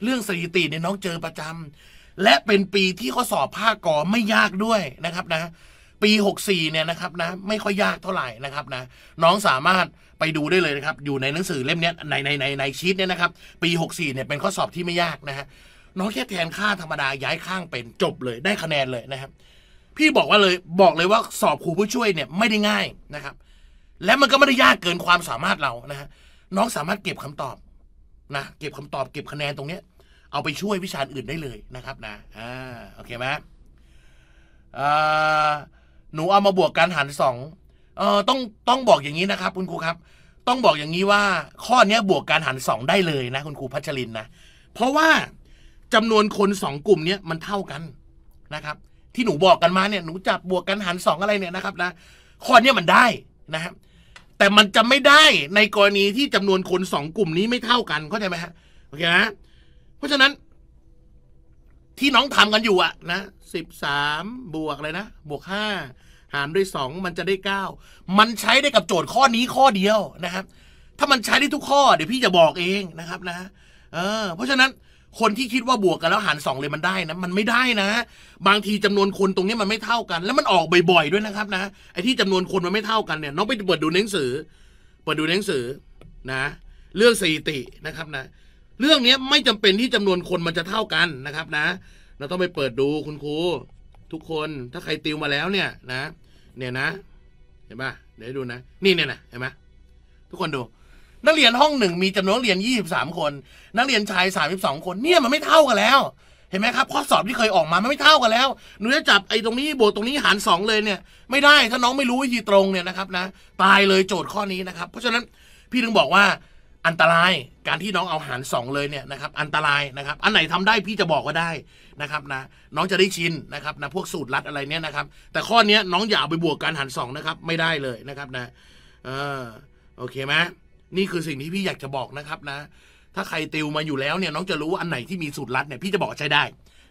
เรื่องสถิติเนี่ยน้องเจอประจำและเป็นปีที่ข้อสอบภาคกอไม่ยากด้วยนะครับนะปี 64เนี่ยนะครับนะไม่ค่อยยากเท่าไหร่นะครับนะน้องสามารถไปดูได้เลยนะครับ อยู่ในหนังสือเล่มนี้ในในในในชีตเนี่ยนะครับ ปี 64เนี่ยเป็นข้อสอบที่ไม่ยากนะฮะน้องแค่แทนค่าธรรมดาย้ายข้างเป็นจบเลยได้คะแนนเลยนะครับ พี่บอกว่าเลยบอกเลยว่าสอบครูผู้ช่วยเนี่ยไม่ได้ง่ายนะครับ และมันก็ไม่ได้ยากเกินความสามารถเรานะฮะน้องสามารถเก็บคำตอบนะเก็บคำตอบเก็บคะแนนตรงเนี้ยเอาไปช่วยวิชาอื่นได้เลยนะครับนะอ่าโอเคไหมอ่าหนูเอามาบวกกันหารสองเออต้อง ต้องบอกอย่างนี้นะครับ คุณครูครับ ต้องบอกอย่างนี้ว่า ข้อเนี้ยบวกการหารสองได้เลยนะ คุณครูพัชรินนะ เพราะว่าจำนวนคนสองกลุ่มเนี้ยมันเท่ากันนะครับ ที่หนูบอกกันมาเนี่ยหนูจับบวกกันหารสองอะไรเนี่ยนะครับนะข้อเนี้ยมันได้นะครับ แต่มันจะไม่ได้ในกรณีที่จำนวนคนสองกลุ่มนี้ไม่เท่ากันเข้าใจไหมฮะโอเคนะเพราะฉะนั้น ที่น้องทำกันอยู่อะนะสิบสามบวกอะไรนะบวกห้าหารด้วย 2 มันจะได้ 9 มันใช้ได้กับโจทย์ข้อนี้ข้อเดียวนะครับ ถ้ามันใช้ได้ทุกข้อ เดี๋ยวพี่จะบอกเองนะครับนะ เออเพราะฉะนั้นคนที่คิดว่าบวกกันแล้วหาร2เลยมันได้นะ มันไม่ได้นะ บางทีจำนวนคนตรงนี้มันไม่เท่ากัน แล้วมันออกบ่อยๆด้วยนะครับนะ ไอ้ที่จำนวนคนมันไม่เท่ากันเนี่ยน้องไปเปิดดูหนังสือ เปิดดูหนังสือนะ เรื่องสถิตินะครับนะเรื่องนี้ไม่จำเป็นที่จำนวนคนมันจะเท่ากันนะครับนะ เราต้องไปเปิดดูคุณครูทุกคนถ้าใครติวมาแล้วเนี่ยนะเนี่ยนะ เห็นปะเดี๋ยวดูนะ นี่เนี่ยนะเห็นไหมทุกคนดู นักเรียนห้องหนึ่งมีจำนวนเรียนยี่สสิบามคน นักเรียนชายสสสามิบองคน เนี่ยมันไม่เท่ากันแล้ว เห็นไหมครับ ข้อสอบที่เคยออกมา มันไม่เท่ากันแล้ว หนูจะจับไอ้ตรงนี้บวกตรงนี้หารงเลยเนี่ย ไม่ได้ ถ้าน้องไม่รู้วิธีตรงเนี่ยนะครับนะ ตายเลยโจทย์ข้อนี้นะครับ เพราะฉะนั้นพี่ถึงบอกว่าอันตรายการที่น้องเอาหารสองเลยเนี่ยนะครับ อันตรายนะครับ อันไหนทำได้พี่จะบอกก็ได้นะครับนะน้องจะได้ชินนะครับนะพวกสูตรลัดอะไรเนี่ยนะครับ แต่ข้อนี้น้องอย่าเอาไปบวกการหารสองนะครับไม่ได้เลยนะครับนะ เออโอเคไหมนี่คือสิ่งที่พี่อยากจะบอกนะครับนะ ถ้าใครติวมาอยู่แล้วเนี่ยน้องจะรู้ว่าอันไหนที่มีสูตรลัดเนี่ยพี่จะบอกใช้ได้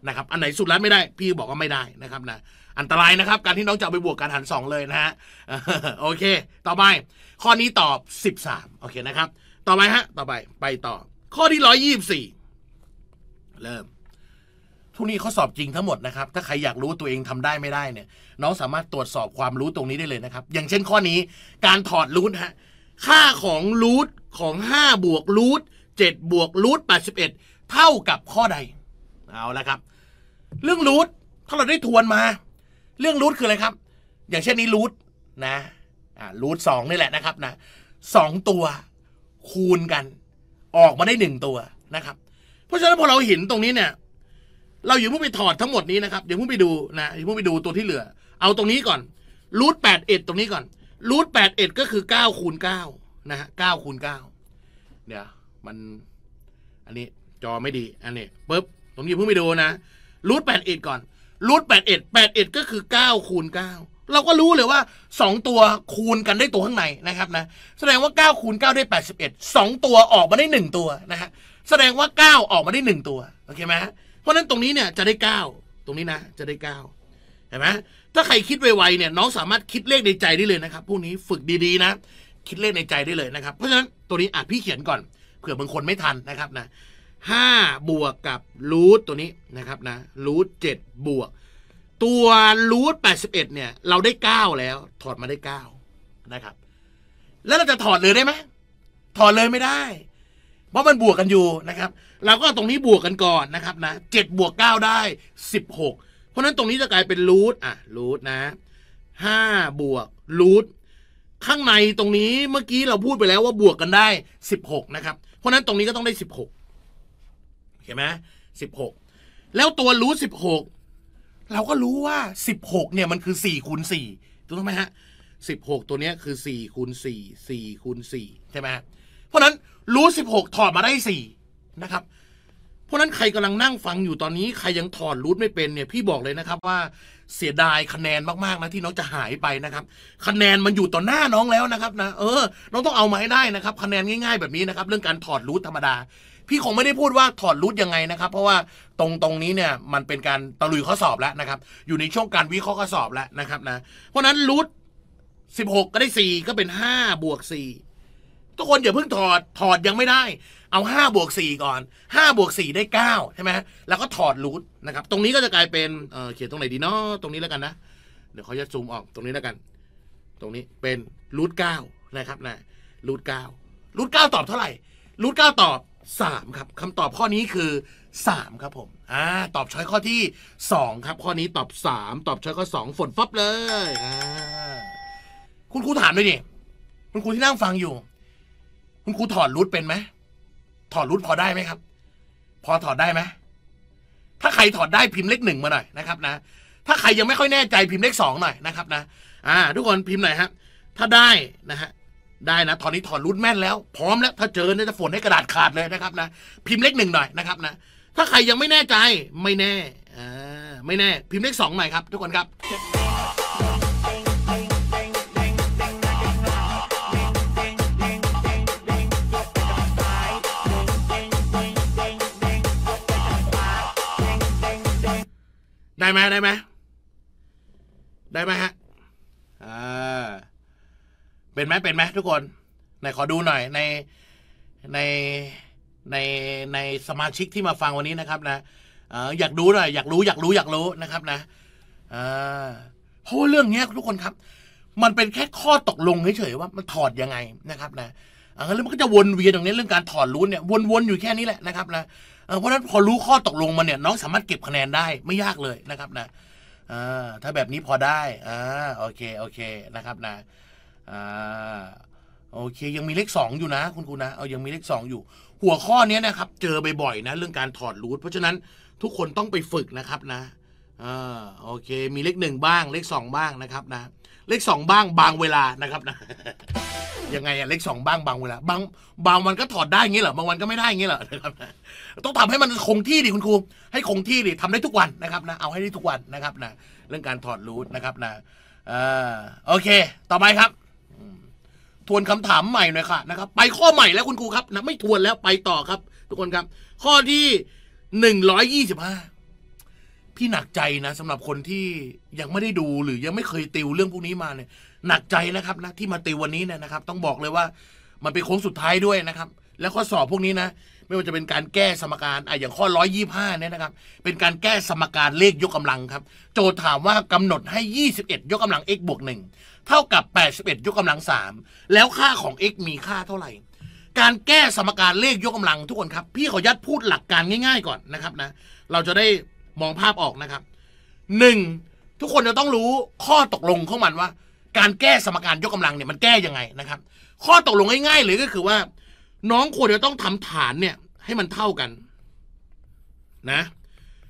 นะครับ อันไหนสูตรลัดไม่ได้ พี่บอกว่าไม่ได้นะครับนะอันตรายนะครับ การที่น้องจะไปบวกการหารสองเลยนะฮะโอเค ต่อไป ข้อนี้ตอบ13โอเคนะครับต่อไปฮะต่อไปไปต่อ ข้อที่ร้อยยี่สิบสี่เริ่มพุ่นี้เขาสอบจริงทั้งหมดนะครับ ถ้าใครอยากรู้ตัวเองทำได้ไม่ได้เนี่ยน้องสามารถตรวจสอบความรู้ตรงนี้ได้เลยนะครับ อย่างเช่นข้อนี้การถอดรูทฮะค่าของรูทของห้าบวกรูทเจ็ดบวกรูทแปดสิบเอ็ดเท่ากับข้อใดเอาละครับเรื่องรูทถ้าเราได้ทวนมา เรื่องรูทคืออะไรครับอย่างเช่นนี้รูทนะอ่ารูทสองนี่แหละนะครับนะสองตัวคูณกัน ออกมาได้หนึ่งตัวนะครับ เพราะฉะนั้นพอเราเห็นตรงนี้เนี่ย เราอยู่เพิ่งไปถอดทั้งหมดนี้นะครับเ๋ยวเพิ่งไปดูนะอย่เพิ่งไปดูตัวที่เหลือ เอาตรงนี้ก่อนรูทแปดเอ็ดตรงนี้ก่อนรูทแปดเอ็ดก็คือเก้าคูณเก้านะฮะเก้าคูณเก้าเดี๋ยวมันอันนี้จอไม่ดีอันนี้ปุ๊บตรงนี้เพิ่งไปดูนะรูทแปดเอ็ดก่อนรูทแปดเอ็ดแปดเอ็ดก็คือเก้าคูณเก้าเราก็รู้เลยว่า 2 ตัวคูณกันได้ตัวข้างในนะครับนะแสดงว่า9คูณ9ได้81 2ตัวออกมาได้ 1 ตัวนะฮะแสดงว่า 9 ออกมาได้ 1 ตัวโอเคไหมเพราะนั้นตรงนี้เนี่ยจะได้ 9 ตรงนี้นะจะได้9เห็นไหมถ้าใครคิดไวๆเนี่ยน้องสามารถคิดเลขในใจได้เลยนะครับพวกนี้ฝึกดีๆนะคิดเลขในใจได้เลยนะครับเพราะฉะนั้นตัวนี้อ่ะพี่เขียนก่อนเผื่อบางคนไม่ทันนะครับนะห้าบวกกับรูทตัวนี้นะครับนะรูทเจ็ดบวกตัวรูทแปดสิบเอ็ดเนี่ยเราได้เก้าแล้ว ถอดมาได้เก้านะครับแล้วเราจะถอดเลยได้ไหมถอดเลยไม่ได้ เพราะมันบวกกันอยู่นะครับ เราก็ตรงนี้บวกกันก่อนนะครับนะเจ็ดบวกเก้าได้สิบหกเพราะนั้นตรงนี้จะกลายเป็นรูทอ่ะรูทนะห้าบวกรูทข้างในตรงนี้เมื่อกี้เราพูดไปแล้วว่าบวกกันได้สิบหกนะครับ เพราะนั้นตรงนี้ก็ต้องได้สิบหกเห็นไหมสิบหกแล้วตัวรูทสิบหกเราก็รู้ว่า 16 เนี่ย มันคือ 4คูณ4ถูกต้องไหมฮะ 16 ตัวเนี้ยคือ4คูณ4 4 คูณ4ใช่ไหมเพราะนั้นรู้ 16 ถอดมาได้ 4 นะครับ เพราะนั้นใครกำลังนั่งฟังอยู่ตอนนี้ ใครยังถอดรูทไม่เป็นเนี่ย พี่บอกเลยนะครับว่าเสียดายคะแนนมากๆนะที่น้องจะหายไปนะครับ คะแนนมันอยู่ต่อหน้าน้องแล้วนะครับนะ เออ น้องต้องเอามาให้ได้นะครับ คะแนนง่ายๆแบบนี้นะครับ เรื่องการถอดรูทธรรมดาพี่คงไม่ได้พูดว่าถอดรูทยังไงนะครับ เพราะว่าตรงตรงนี้เนี่ยมันเป็นการตะลุยข้อสอบแล้วนะครับ อยู่ในช่วงการวิเคราะห์ข้อสอบแล้วนะครับนะ เพราะนั้นรูทสิบหกก็ได้สี่ก็เป็นห้าบวกสี่ทุกคนอย่าเพิ่งถอดถอดยังไม่ได้ เอาห้าบวกสี่ก่อนห้าบวกสี่ได้เก้าใช่ไหมแล้วก็ถอดรูทนะครับตรงนี้ก็จะกลายเป็นเเขียนตรงไหนดีเนาะตรงนี้แล้วกันนะ เดี๋ยวเขาจะซูมออกตรงนี้แล้วกัน ตรงนี้เป็นรูทเก้านะครับนะรูทเก้ารูทเก้าตอบเท่าไหร่รูทเก้าตอบสามครับคำตอบข้อนี้คือสามครับผมอ่าตอบช้อยข้อที่สองครับ ข้อนี้ตอบสาม ตอบช้อยข้อสองฝนฟับเลยคุณครูถามด้วยดิคุณครูที่นั่งฟังอยู่ คุณครูถอดรูทเป็นไหมถอดรูทพอได้ไหมครับ พอถอดได้ไหมถ้าใครถอดได้พิมพ์เลขหนึ่งมาหน่อยนะครับนะถ้าใครยังไม่ค่อยแน่ใจพิมพ์เลขสองหน่อยนะครับนะอ่าทุกคนพิมพ์หน่อยฮะ ถ้าได้นะฮะได้นะตอนนี้ถอนรุ่นแม่นแล้ว พร้อมแล้ว ถ้าเจอเนี่ยจะฝนให้กระดาษขาดเลยนะครับ นะ พิมพ์เลขหนึ่งหน่อยนะครับ นะ ถ้าใครยังไม่แน่ใจไม่แน่อ่าไม่แน่ พิมพ์เลขสองหน่อยครับทุกคนครับ ได้ไหมได้ไหมได้ไหมฮะอ่าเป็นไหมเป็นไหมทุกคนไหนขอดูหน่อยในในในในสมาชิกที่มาฟังวันนี้นะครับนะออยากรู้หน่อย อยากรู้ อยากรู้ อยากรู้นะครับนะเพราะว่าเรื่องเนี้ยทุกคนครับ มันเป็นแค่ข้อตกลงเฉยๆว่ามันถอดยังไงนะครับนะแล้วมันก็จะวนเวียนตรงนี้เรื่องการถอดรู้เนี่ย วนๆอยู่แค่นี้แหละนะครับนะเพราะฉะนั้นพอรู้ข้อตกลงมันเนี่ยน้องสามารถเก็บคะแนนได้ไม่ยากเลยนะครับ นะถ้าแบบนี้พอได้อ่าโอเคโอเคนะครับนะอ่าโอเค ยังมีเลขสองอยู่นะ คุณครูนะเอายังมีเลขสองอยู่ หัวข้อนี้นะครับ เจอบ่อยๆนะ เรื่องการถอดรูทเพราะฉะนั้นทุกคนต้องไปฝึกนะครับนะอ่าโอเค มีเลขหนึ่งบ้างเลขสองบ้างนะครับนะเลขสองบ้างบางเวลานะครับนะยังไงอะเลขสองบ้างบางเวลาบางบางวันก็ถอดได้เงี้เหรอบางวันก็ไม่ได้เงี้เหรอนะครับต้องทำให้มันคงที่ดิคุณครูให้คงที่ดิทำได้ทุกวันนะครับนะเอาให้ได้ทุกวันนะครับนะเรื่องการถอดรูทนะครับนะอ่าโอเค ต่อไปครับวนคำถามใหม่หน่อยค่ะนะครับไปข้อใหม่แล้วคุณครูครับนะไม่ทวนแล้วไปต่อครับ ทุกคนครับข้อที่หนึ่งร้อยยี่สิบห้าพี่หนักใจนะสำหรับคนที่ยังไม่ได้ดูหรือยังไม่เคยติวเรื่องพวกนี้มาเนี่ยหนักใจนะครับนะที่มาติววันนี้เนี่ยนะครับ ต้องบอกเลยว่ามันเป็นโค้งสุดท้ายด้วยนะครับ แล้วข้อสอบพวกนี้นะไม่ว่าจะเป็นการแก้สมการอ่ะอย่างข้อร้อยยี่ห้าเนี่ยนะครับ เป็นการแก้สมการเลขยกกำลังครับ โจทย์ถามว่ากำหนดให้ยี่สิบเอ็ดยกกำลัง x บวกหนึ่งเท่ากับ 81ยกกำลังสามแล้วค่าของ x มีค่าเท่าไหร่การแก้สมการเลขยกกำลังทุกคนครับ พี่ขอยัดพูดหลักการง่าย ๆ ก่อนนะครับนะ เราจะได้มองภาพออกนะครับ 1. ทุกคนจะต้องรู้ข้อตกลงของมันว่า การแก้สมการยกกำลังเนี่ยมันแก้ยังไงนะครับ ข้อตกลงง่ายๆเลยก็คือว่า น้องควรจะต้องทำฐานเนี่ยให้มันเท่ากันนะ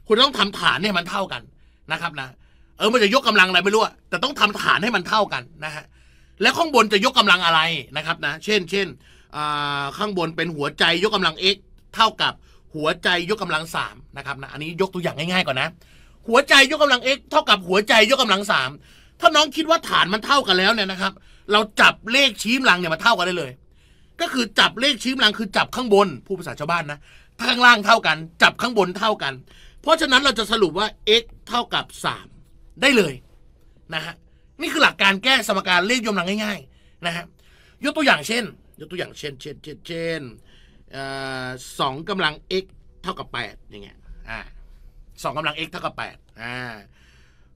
คุณต้องทำฐานเนี่ยมันเท่ากันนะครับนะเออมันจะยกกำลังอะไรไม่รู้แต่ต้องทำฐานให้มันเท่ากันนะฮะและข้างบนจะยกกำลังอะไรนะครับนะเช่นเช่น ข้างบนเป็นหัวใจยกกำลัง x เท่ากับหัวใจยกกำลัง3นะครับนะอันนี้ยกตัวอย่างง่ายๆก่อนนะหัวใจยกกำลัง x เท่ากับหัวใจยกกำลัง 3 ถ้าน้องคิดว่าฐานมันเท่ากันแล้วเนี่ยนะครับเราจับเลขชี้มลังเนี่ยมาเท่ากันได้เลย ก็คือจับเลขชี้มลังคือจับข้างบน ผู้ภาษาชาวบ้านนะข้างล่างเท่ากัน จับข้างบนเท่ากัน เพราะฉะนั้นเราจะสรุปว่า x เท่ากับ3ได้เลยนะฮะนี่คือหลักการแก้สมการเลขยมหลังง่ายๆนะฮะยกตัวอย่างเช่น ยกตัวอย่างเช่นเช่นเช่นเช่นสองกำลัง x เท่ากับ8อย่างเงี้ยอ่าสองกำลัง x เท่ากับ8อ่า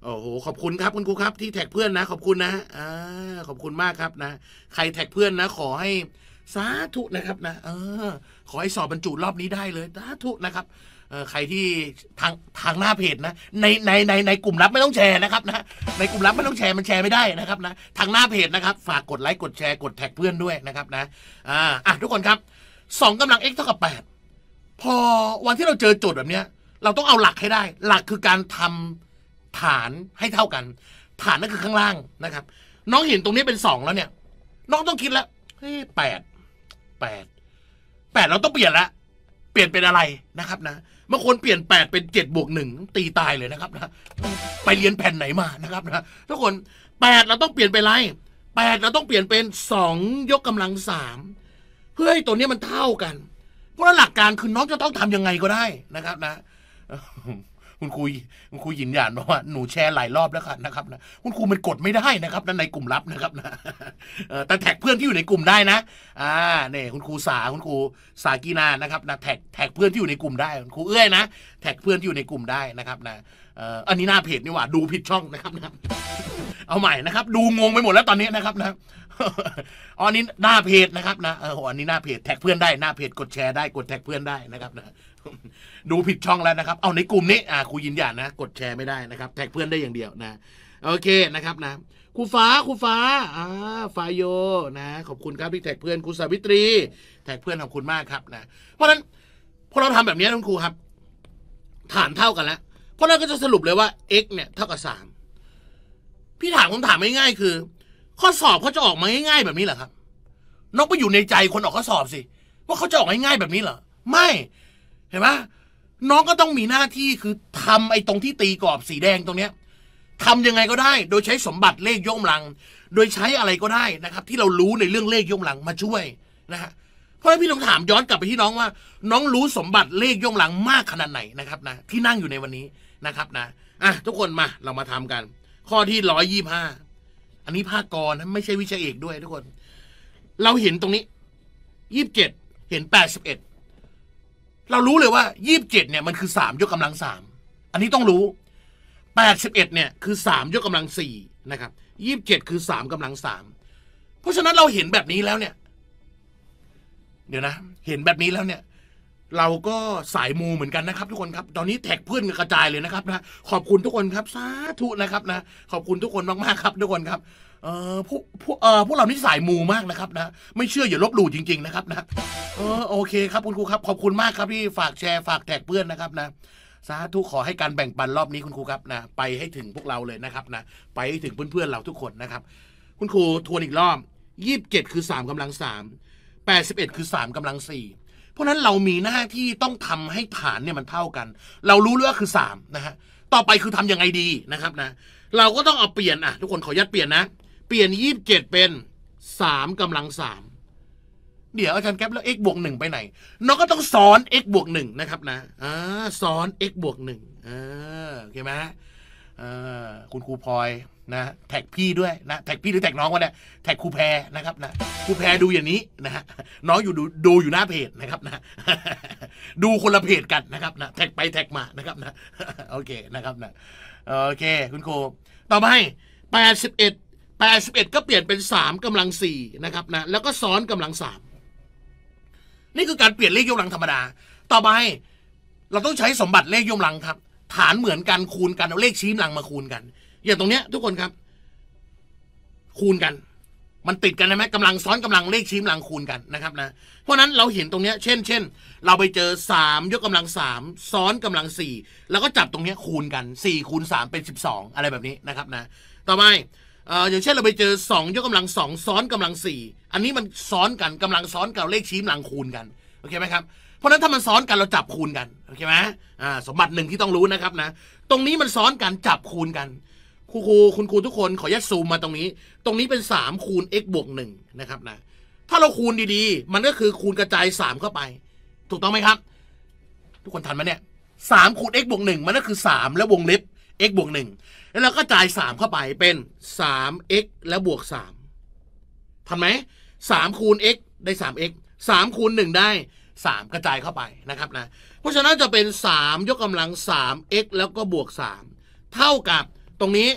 โอ้โหขอบคุณครับคุณครูครับ ที่แท็กเพื่อนนะขอบคุณนะอ่าขอบคุณมากครับนะ ใครแท็กเพื่อนนะ ขอให้สาธุนะครับนะ เออขอให้สอบบรรจุรอบนี้ได้เลยสาธุนะครับใครที่ทางทางหน้าเพจนะในในในในกลุ่มลับไม่ต้องแชร์นะครับนะในกลุ่มลับไม่ต้องแชร์ มันแชร์ไม่ได้นะครับนะทางหน้าเพจนะครับฝากกดไลค์กดแชร์กดแท็กเพื่อนด้วยนะครับนะอ่าทุกคนครับสองกำลัง x เท่ากับแปดพอวันที่เราเจอโจทย์แบบเนี้ยเราต้องเอาหลักให้ได้ หลักคือการทำฐานให้เท่ากัน ฐานนั่นคือข้างล่างนะครับ น้องเห็นตรงนี้เป็นสองแล้วเนี่ยน้องต้องคิดแล้วเฮ้ยแปดแปดแปดเราต้องเปลี่ยนละเปลี่ยนเป็นอะไรนะครับนะบางคนเปลี่ยน 8 เป็น7บวกหนึ่งตีตายเลยนะครับนะไปเรียนแผ่นไหนมานะครับนะทุกคน 8 เราต้องเปลี่ยนไปไรแปไร8เราต้องเปลี่ยนเป็น 2 ยกกำลังมเพื่อให้ตัวนี้มันเท่ากัน เพราะหลักการคือน้องจะต้องทํำยังไงก็ได้นะครับนะคุณครูคุณครูหยินหยานบอกว่าหนูแชร์หลายรอบแล้วค่ะนะครับนะคุณครูมันกดไม่ได้นะครับนั่นในกลุ่มลับนะครับนะแต่แท็กเพื่อนที่อยู่ในกลุ่มได้นะ อ่าเนี่ยคุณครูสาคุณครูสากีนานะครับนะแท็กแท็กเพื่อนที่อยู่ในกลุ่มได้คุณครูเอื้อยนะ แท็กเพื่อนที่อยู่ในกลุ่มได้นะครับนะอันนี้หน้าเพจนี่หว่าดูผิดช่องนะครับนะเอาใหม่นะครับ ดูงงไปหมดแล้วตอนนี้นะครับนะอันนี้หน้าเพจนะครับนะเอออันนี้หน้าเพจแท็กเพื่อนได้หน้าเพจกดแชร์ได้กดแท็กเพื่อนได้นะครับนะดูผิดช่องแล้วนะครับ เอาในกลุ่มนี้อ่าครูยินหยาดนะกดแชร์ไม่ได้นะครับ แท็กเพื่อนได้อย่างเดียวนะโอเคนะครับนะครูฟ้าครูฟ้าอ่าฟาโย นะ ขอบคุณครับที่แท็กเพื่อนครูสาวิตรี แท็กเพื่อนขอบคุณมากครับนะ เพราะฉะนั้นพอเราทำแบบนี้นะครูครับฐานเท่ากันแล้วเพราะนั้นก็จะสรุปเลยว่า x เนี่ยเท่ากับสามพี่ถามคำถามง่ายๆคือ ข้อสอบเขาจะออกมาง่าย ๆ แบบนี้เหรอครับน้องไปอยู่ในใจคนออกข้อสอบสิว่าเขาจะออกง่ายๆแบบนี้เหรอไม่เห็นไหมน้องก็ต้องมีหน้าที่คือ ทำไอ้ตรงที่ตีกรอบสีแดงตรงเนี้ยทำยังไงก็ได้ โดยใช้สมบัติเลขย่อมลัง โดยใช้อะไรก็ได้นะครับ ที่เรารู้ในเรื่องเลขย่อมลังมาช่วยนะฮะเพราะฉะนั้นพี่ลองถามย้อนกลับไปที่น้องว่า น้องรู้สมบัติเลขย่อมลังมากขนาดไหนนะครับนะที่นั่งอยู่ในวันนี้นะครับนะอ่ะทุกคนมา เรามาทำกัน ข้อที่ร้อยยี่ห้าอันนี้ภาคกรนะไม่ใช่วิชาเอกด้วยทุกคน เราเห็นตรงนี้ยี่สิบเจ็ดเห็นแปดสิบเอ็ดเรารู้เลยว่ายี่สิบเจ็ดเนี่ยมันคือสามยกกำลังสามอันนี้ต้องรู้แปดสิบเอ็ดเนี่ย คือสามยกกำลังสี่นะครับยี่สิบเจ็ดคือสามกำลังสามเพราะฉะนั้นเราเห็นแบบนี้แล้วเนี่ย เดี๋ยวนะ เห็นแบบนี้แล้วเนี่ย เราก็สายมูเหมือนกันนะครับ ทุกคนครับ ตอนนี้ แท็กเพื่อนกระจายเลยนะครับนะ ขอบคุณทุกคนครับ สาธุนะครับนะขอบคุณทุกคน มากๆครับ ทุกคนครับเออพวกพวกเออพวกเรานี่สายมูมากนะครับนะไม่เชื่ออย่าลบหลู่จริงๆนะครับนะเออโอเคครับคุณครูครับขอบคุณมากครับที่ฝากแชร์ฝากแท็กเพื่อนนะครับนะสาธุขอให้การแบ่งปันรอบนี้คุณครูครับนะไปให้ถึงพวกเราเลยนะครับนะไปให้ถึงเพื่อนๆเราทุกคนนะครับคุณครูทวนอีกรอบยี่สิบเจ็ดคือสามกำลังสามแปดสิบเอ็ดคือสามกำลังสี่เพราะนั้นเรามีหน้าที่ต้องทำให้ฐานเนี่ยมันเท่ากัน เรารู้เรื่องคือสามนะฮะต่อไปคือทํำยังไงดีนะครับนะเราก็ต้องเอาเปลี่ยนอ่ะทุกคนขอยัดเปลี่ยนนะเปลี่ยนยี่สิบเจ็ดเป็นสามกำลังสามเดี๋ยวอาจารย์แก๊ปแล้ว x บวกหนึ่งไปไหนน้องก็ต้องสอน x บวกหนึ่งนะครับนะอ่าสอน x บวกหนึ่งอ่าโอเคไหมอ่าคุณครูพลอยนะแท็กพี่ด้วยนะแท็กพี่หรือแท็กน้องวะเนี่ยแท็กครูแพรนะครับนะครูแพรดูอย่างนี้นะฮะน้องอยู่ดูดูอยู่หน้าเพจนะครับนะดูคนละเพจกันนะครับนะแท็กไปแท็กมานะครับนะโอเคนะครับนะโอเคคุณครูต่อไปแปดสิบเอ็ดแปดสิบเอ็ดก็เปลี่ยนเป็นสามกำลังสี่นะครับนะแล้วก็ซ้อนกำลังสามนี่คือการเปลี่ยนเลขยกกำลังธรรมดา ต่อไปเราต้องใช้สมบัติเลขยกกำลังครับฐานเหมือนกันคูณกันเอาเลขชี้กำลังมาคูณกันอย่างตรงเนี้ยทุกคนครับ คูณกัน มันติดกันใช่ไหมกำลังซ้อนกำลังเลขชี้กำลังคูณกันนะครับนะเพราะนั้นเราเห็นตรงเนี้ยเช่นเช่นเราไปเจอสามยกกำลังสามซ้อนกำลังสี่แล้วก็จับตรงเนี้ยคูณกันสี่คูณมเป็นสสิบองอะไรแบบนี้นะครับนะ ต่อไปอย่างเช่นเราไปเจอ 2 ยกกำลัง 2 ซ้อนกำลัง 4 อันนี้มันซ้อนกันกำลังซ้อนกับเลขชี้กำลังคูณกันโอเคไหมครับเพราะนั้นถ้ามันซ้อนกันเราจับคูณกันโอเคไหมสมบัติหนึ่งที่ต้องรู้นะครับนะตรงนี้มันซ้อนกัน จับคูณกันครูครูคุณครูทุกคนขอแยกซูมมาตรงนี้ ตรงนี้เป็น3คูณ x บวกหนึ่งนะครับนะถ้าเราคูณดีๆ มันก็คือคูณกระจาย 3 เข้าไป ถูกต้องไหมครับ ทุกคนทันไหมเนี่ยสามคูณ x บวกหนึ่งมันก็คือ 3 แล้ววงเล็บ x บวกหนึ่งแล้วเราก็จ่ายสามเข้าไป เป็นสาม x แล้วบวกสามทำไหมสามคูณ x ได้สาม x สามคูณหนึ่งได้สามกระจายเข้าไปนะครับนะ เพราะฉะนั้นจะเป็นสามยกกำลังสาม x แล้วก็บวกสามเท่ากับ ตรงนี้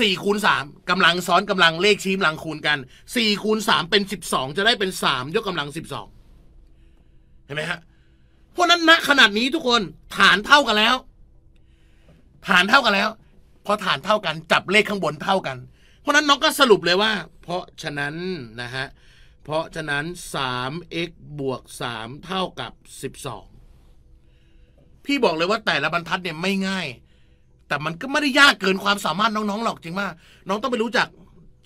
สี่คูณสามกำลังซ้อนกำลังเลขชี้กำลังคูณกันสี่คูณสามเป็นสิบสองจะได้เป็นสามยกกำลังสิบสองเห็นไหมฮะ เพราะนั้นณขนาดนี้ทุกคนฐานเท่ากันแล้วฐานเท่ากันแล้ว พอฐานเท่ากันจับเลขข้างบนเท่ากัน เพราะนั้นน้องก็สรุปเลยว่า เพราะฉะนั้นนะฮะเพราะฉะนั้น 3x บวก3เท่ากับ12พี่บอกเลยว่าแต่ละบรรทัดเนี่ยไม่ง่าย แต่มันก็ไม่ได้ยากเกินความสามารถน้องๆหรอกจริงว่าน้องต้องไปรู้จัก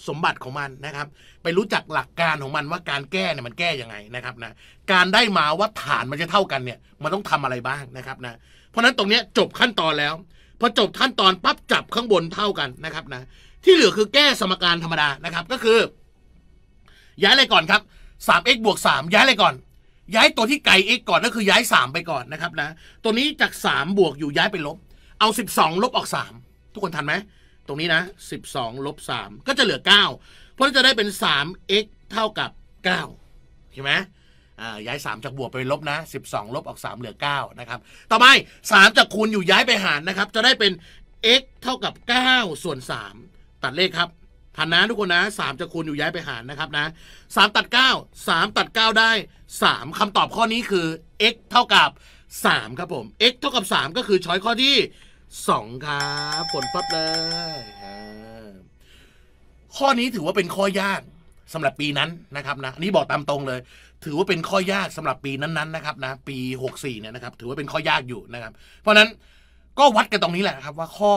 สมบัติของมันนะครับ ไปรู้จักหลักการของมันว่าการแก้เนี่ยมันแก้ยังไงนะครับนะการได้มาว่าฐานมันจะเท่ากันเนี่ยมันต้องทำอะไรบ้างนะครับนะเพราะนั้นตรงนี้จบขั้นตอนแล้วพอจบขั้นตอนปั๊บจับข้างบนเท่ากันนะครับนะที่เหลือคือแก้สมการธรรมดานะครับก็คือ ย้ายอะไรก่อนครับ 3x บวก 3 ย้ายอะไรก่อน ย้ายตัวที่ไกล x ก่อนก็คือย้าย 3 ไปก่อนนะครับนะตัวนี้จาก 3 บวกอยู่ย้ายไปลบ เอา 12 ลบออก 3 ทุกคนทันไหมตรงนี้นะ 12ลบ3ก็จะเหลือ 9 เพราะจะได้เป็น 3x เท่ากับ9เห็นไหมย้าย 3 จากบวกไปลบนะ12 ลบออก 3 เหลือ9นะครับ ต่อไป3จากคูณอยู่ย้ายไปหารนะครับ จะได้เป็น x เท่ากับ9ส่วน 3 ตัดเลขครับทันนะทุกคนนะ3จากคูณอยู่ย้ายไปหารนะครับนะ3ตัด 9 3 ตัด 9 ได้ 3 คำตอบข้อนี้คือ x เท่ากับ3ครับผม x เท่ากับ3ก็คือช้อยข้อที่2ครับ ผลปั๊บเลยข้อนี้ถือว่าเป็นข้อยากสำหรับปีนั้นนะครับนะนี่บอกตามตรงเลยถือว่าเป็นข้อยากสำหรับปีนั้นๆนะครับนะปี 64เนี่ยนะครับถือว่าเป็นข้อยากอยู่นะครับ เพราะนั้นก็วัดกันตรงนี้แหละครับ ว่าข้อ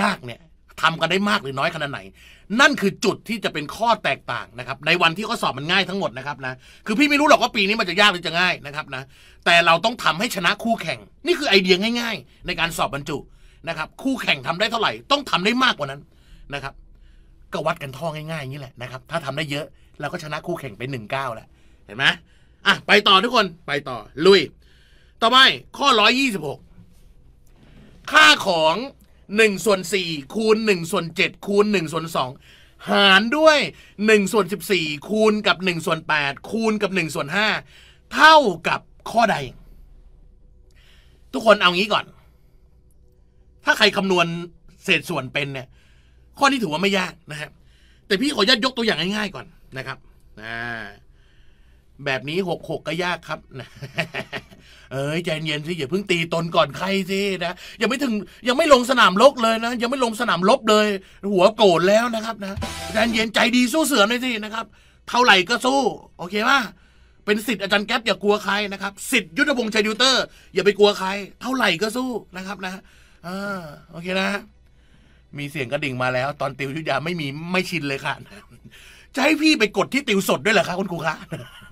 ยากเนี่ยทำกันได้มากหรือน้อยขนาดไหน นั่นคือจุดที่จะเป็นข้อแตกต่างนะครับในวันที่ข้อสอบมันง่ายทั้งหมดนะครับนะคือพี่ไม่รู้หรอกว่าปีนี้มันจะยากหรือจะง่ายนะครับนะแต่เราต้องทำให้ชนะคู่แข่ง นี่คือไอเดียง่ายๆ ในการสอบบรรจุนะครับคู่แข่งทำได้เท่าไหร่ ต้องทำได้มากกว่านั้นนะครับก็วัดกันท่อง่ายๆนี้แหละนะครับถ้าทำได้เยอะเราก็ชนะคู่แข่งไปหนึ่งเก้าแล้วเห็นไหม อ่ะ ไปต่อทุกคน ไปต่อ ลุย ต่อไปข้อร้อยี่สิบหกค่าของหนึ่งส่วนสี่คูณหนึ่งส่วนเจ็ดคูณหนึ่งส่วนสองหารด้วยหนึ่งส่วนสสิบี่คูณกับหนึ่งส่วนแปดคูณกับหนึ่งส่วนห้าเท่ากับข้อใด ทุกคนเอางี้ก่อน ถ้าใครคำนวณเศษส่วนเป็นเนี่ยข้อนี้ถือว่าไม่ยากนะฮะแต่พี่ขอยัดยกตัวอย่างง่ายๆก่อนนะครับอ่าแบบนี้หกหกก็ยากครับนะเอ้ยใจเย็นสิอย่าเพิ่งตีตนก่อนใครสินะยังไม่ถึงยังไม่ลงสนามรบเลยนะยังไม่ลงสนามรบเลยหัวโกรธแล้วนะครับนะใจเย็นใจดีสู้เสือหน่อยสินะครับ เท่าไหร่ก็สู้ โอเคป่ะเป็นสิทธิ์อาจารย์แก๊ปอย่ากลัวใครนะครับสิทธิ์ยุทธบงศ์ชัยดิวเตอร์อย่าไปกลัวใคร เท่าไหร่ก็สู้นะครับนะอ่าโอเคนะ มีเสียงกระดิ่งมาแล้ว ตอนติวยุทธยาไม่มีไม่ชินเลยค่ะจะให้พี่ไปกดที่ติวสดด้วยเหรอคะคุณครูคะ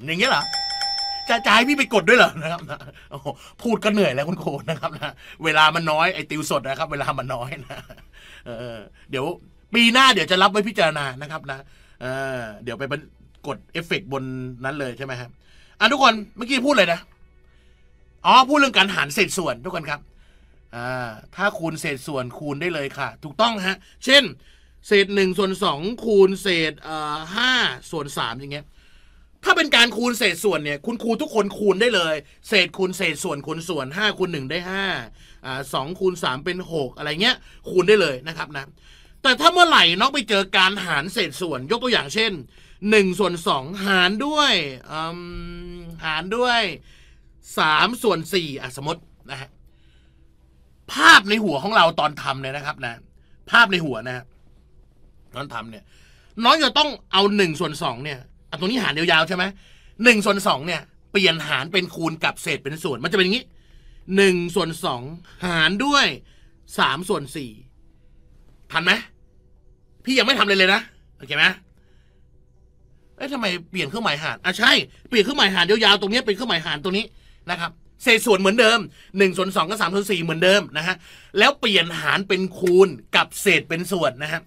อย่างเงี้ยเหรอจะจ่ายพี่ไปกดด้วยเหรอนะครับพูดก็เหนื่อยแล้วคุณครูนะครับนะเวลามันน้อยไอติวสดนะครับ เวลามันน้อยนะเดี๋ยวปีหน้าเดี๋ยวจะรับไว้พิจารณานะครับนะเดี๋ยวไปกดเอฟเฟกบนนั้นเลยใช่ไหมครับอ่ะทุกคน เมื่อกี้พูดเลยนะอ๋อพูดเรื่องการหารเศษส่วนทุกคนครับอ่าถ้าคูณเศษส่วนคูณได้เลยค่ะ ถูกต้องฮะ เช่นเศษหนึ่งส่วนสองคูณเศษเอ่อห้าส่วนสามอย่างเงี้ยถ้าเป็นการคูณเศษส่วนเนี่ยคุณครูทุกคนคูณได้เลย เศษคูณเศษส่วนคูณส่วนห้าคูณหนึ่งได้าอ่าสองคูณสามเป็นหกอะไรเงี้ย คูณได้เลยนะครับนะแต่ถ้าเมื่อไหร่น้องไปเจอการหารเศษส่วน ยกตัวอย่างเช่นหนึ่งส่วนสองหารด้วยหารด้วยสามส่วน่อ่ะสมมตินะฮะภาพในหัวของเราตอนทำเนี่ยนะครับนะภาพในหัวนะครับน้องทำเนี่ยน้องจะต้องเอาหนึ่งส่วนสองเนี่ยเอาตรงนี้หารยาวๆใช่ไหมหนึ่งส่วนสองเนี่ย เปลี่ยนหารเป็นคูณกับเศษเป็นส่วน มันจะเป็นอย่างนี้หนึ่งส่วนสองหารด้วยสามส่วนสี่ทันไหมพี่ยังไม่ทำเลยเลยนะโอเคไหมเอ๊ะทำไมเปลี่ยนเครื่องหมายหารอ่ะใช่เปลี่ยนเครื่องหมายหารยาวๆตรงนี้เป็นเครื่องหมายหารตรงนี้นะครับ เศษส่วนเหมือนเดิมหนึ่งส่วนสองกับมส่วนสี่เหมือนเดิมนะฮะแล้วเปลี่ยนหารเป็นคูณกับเศษเป็นส่วนนะฮะ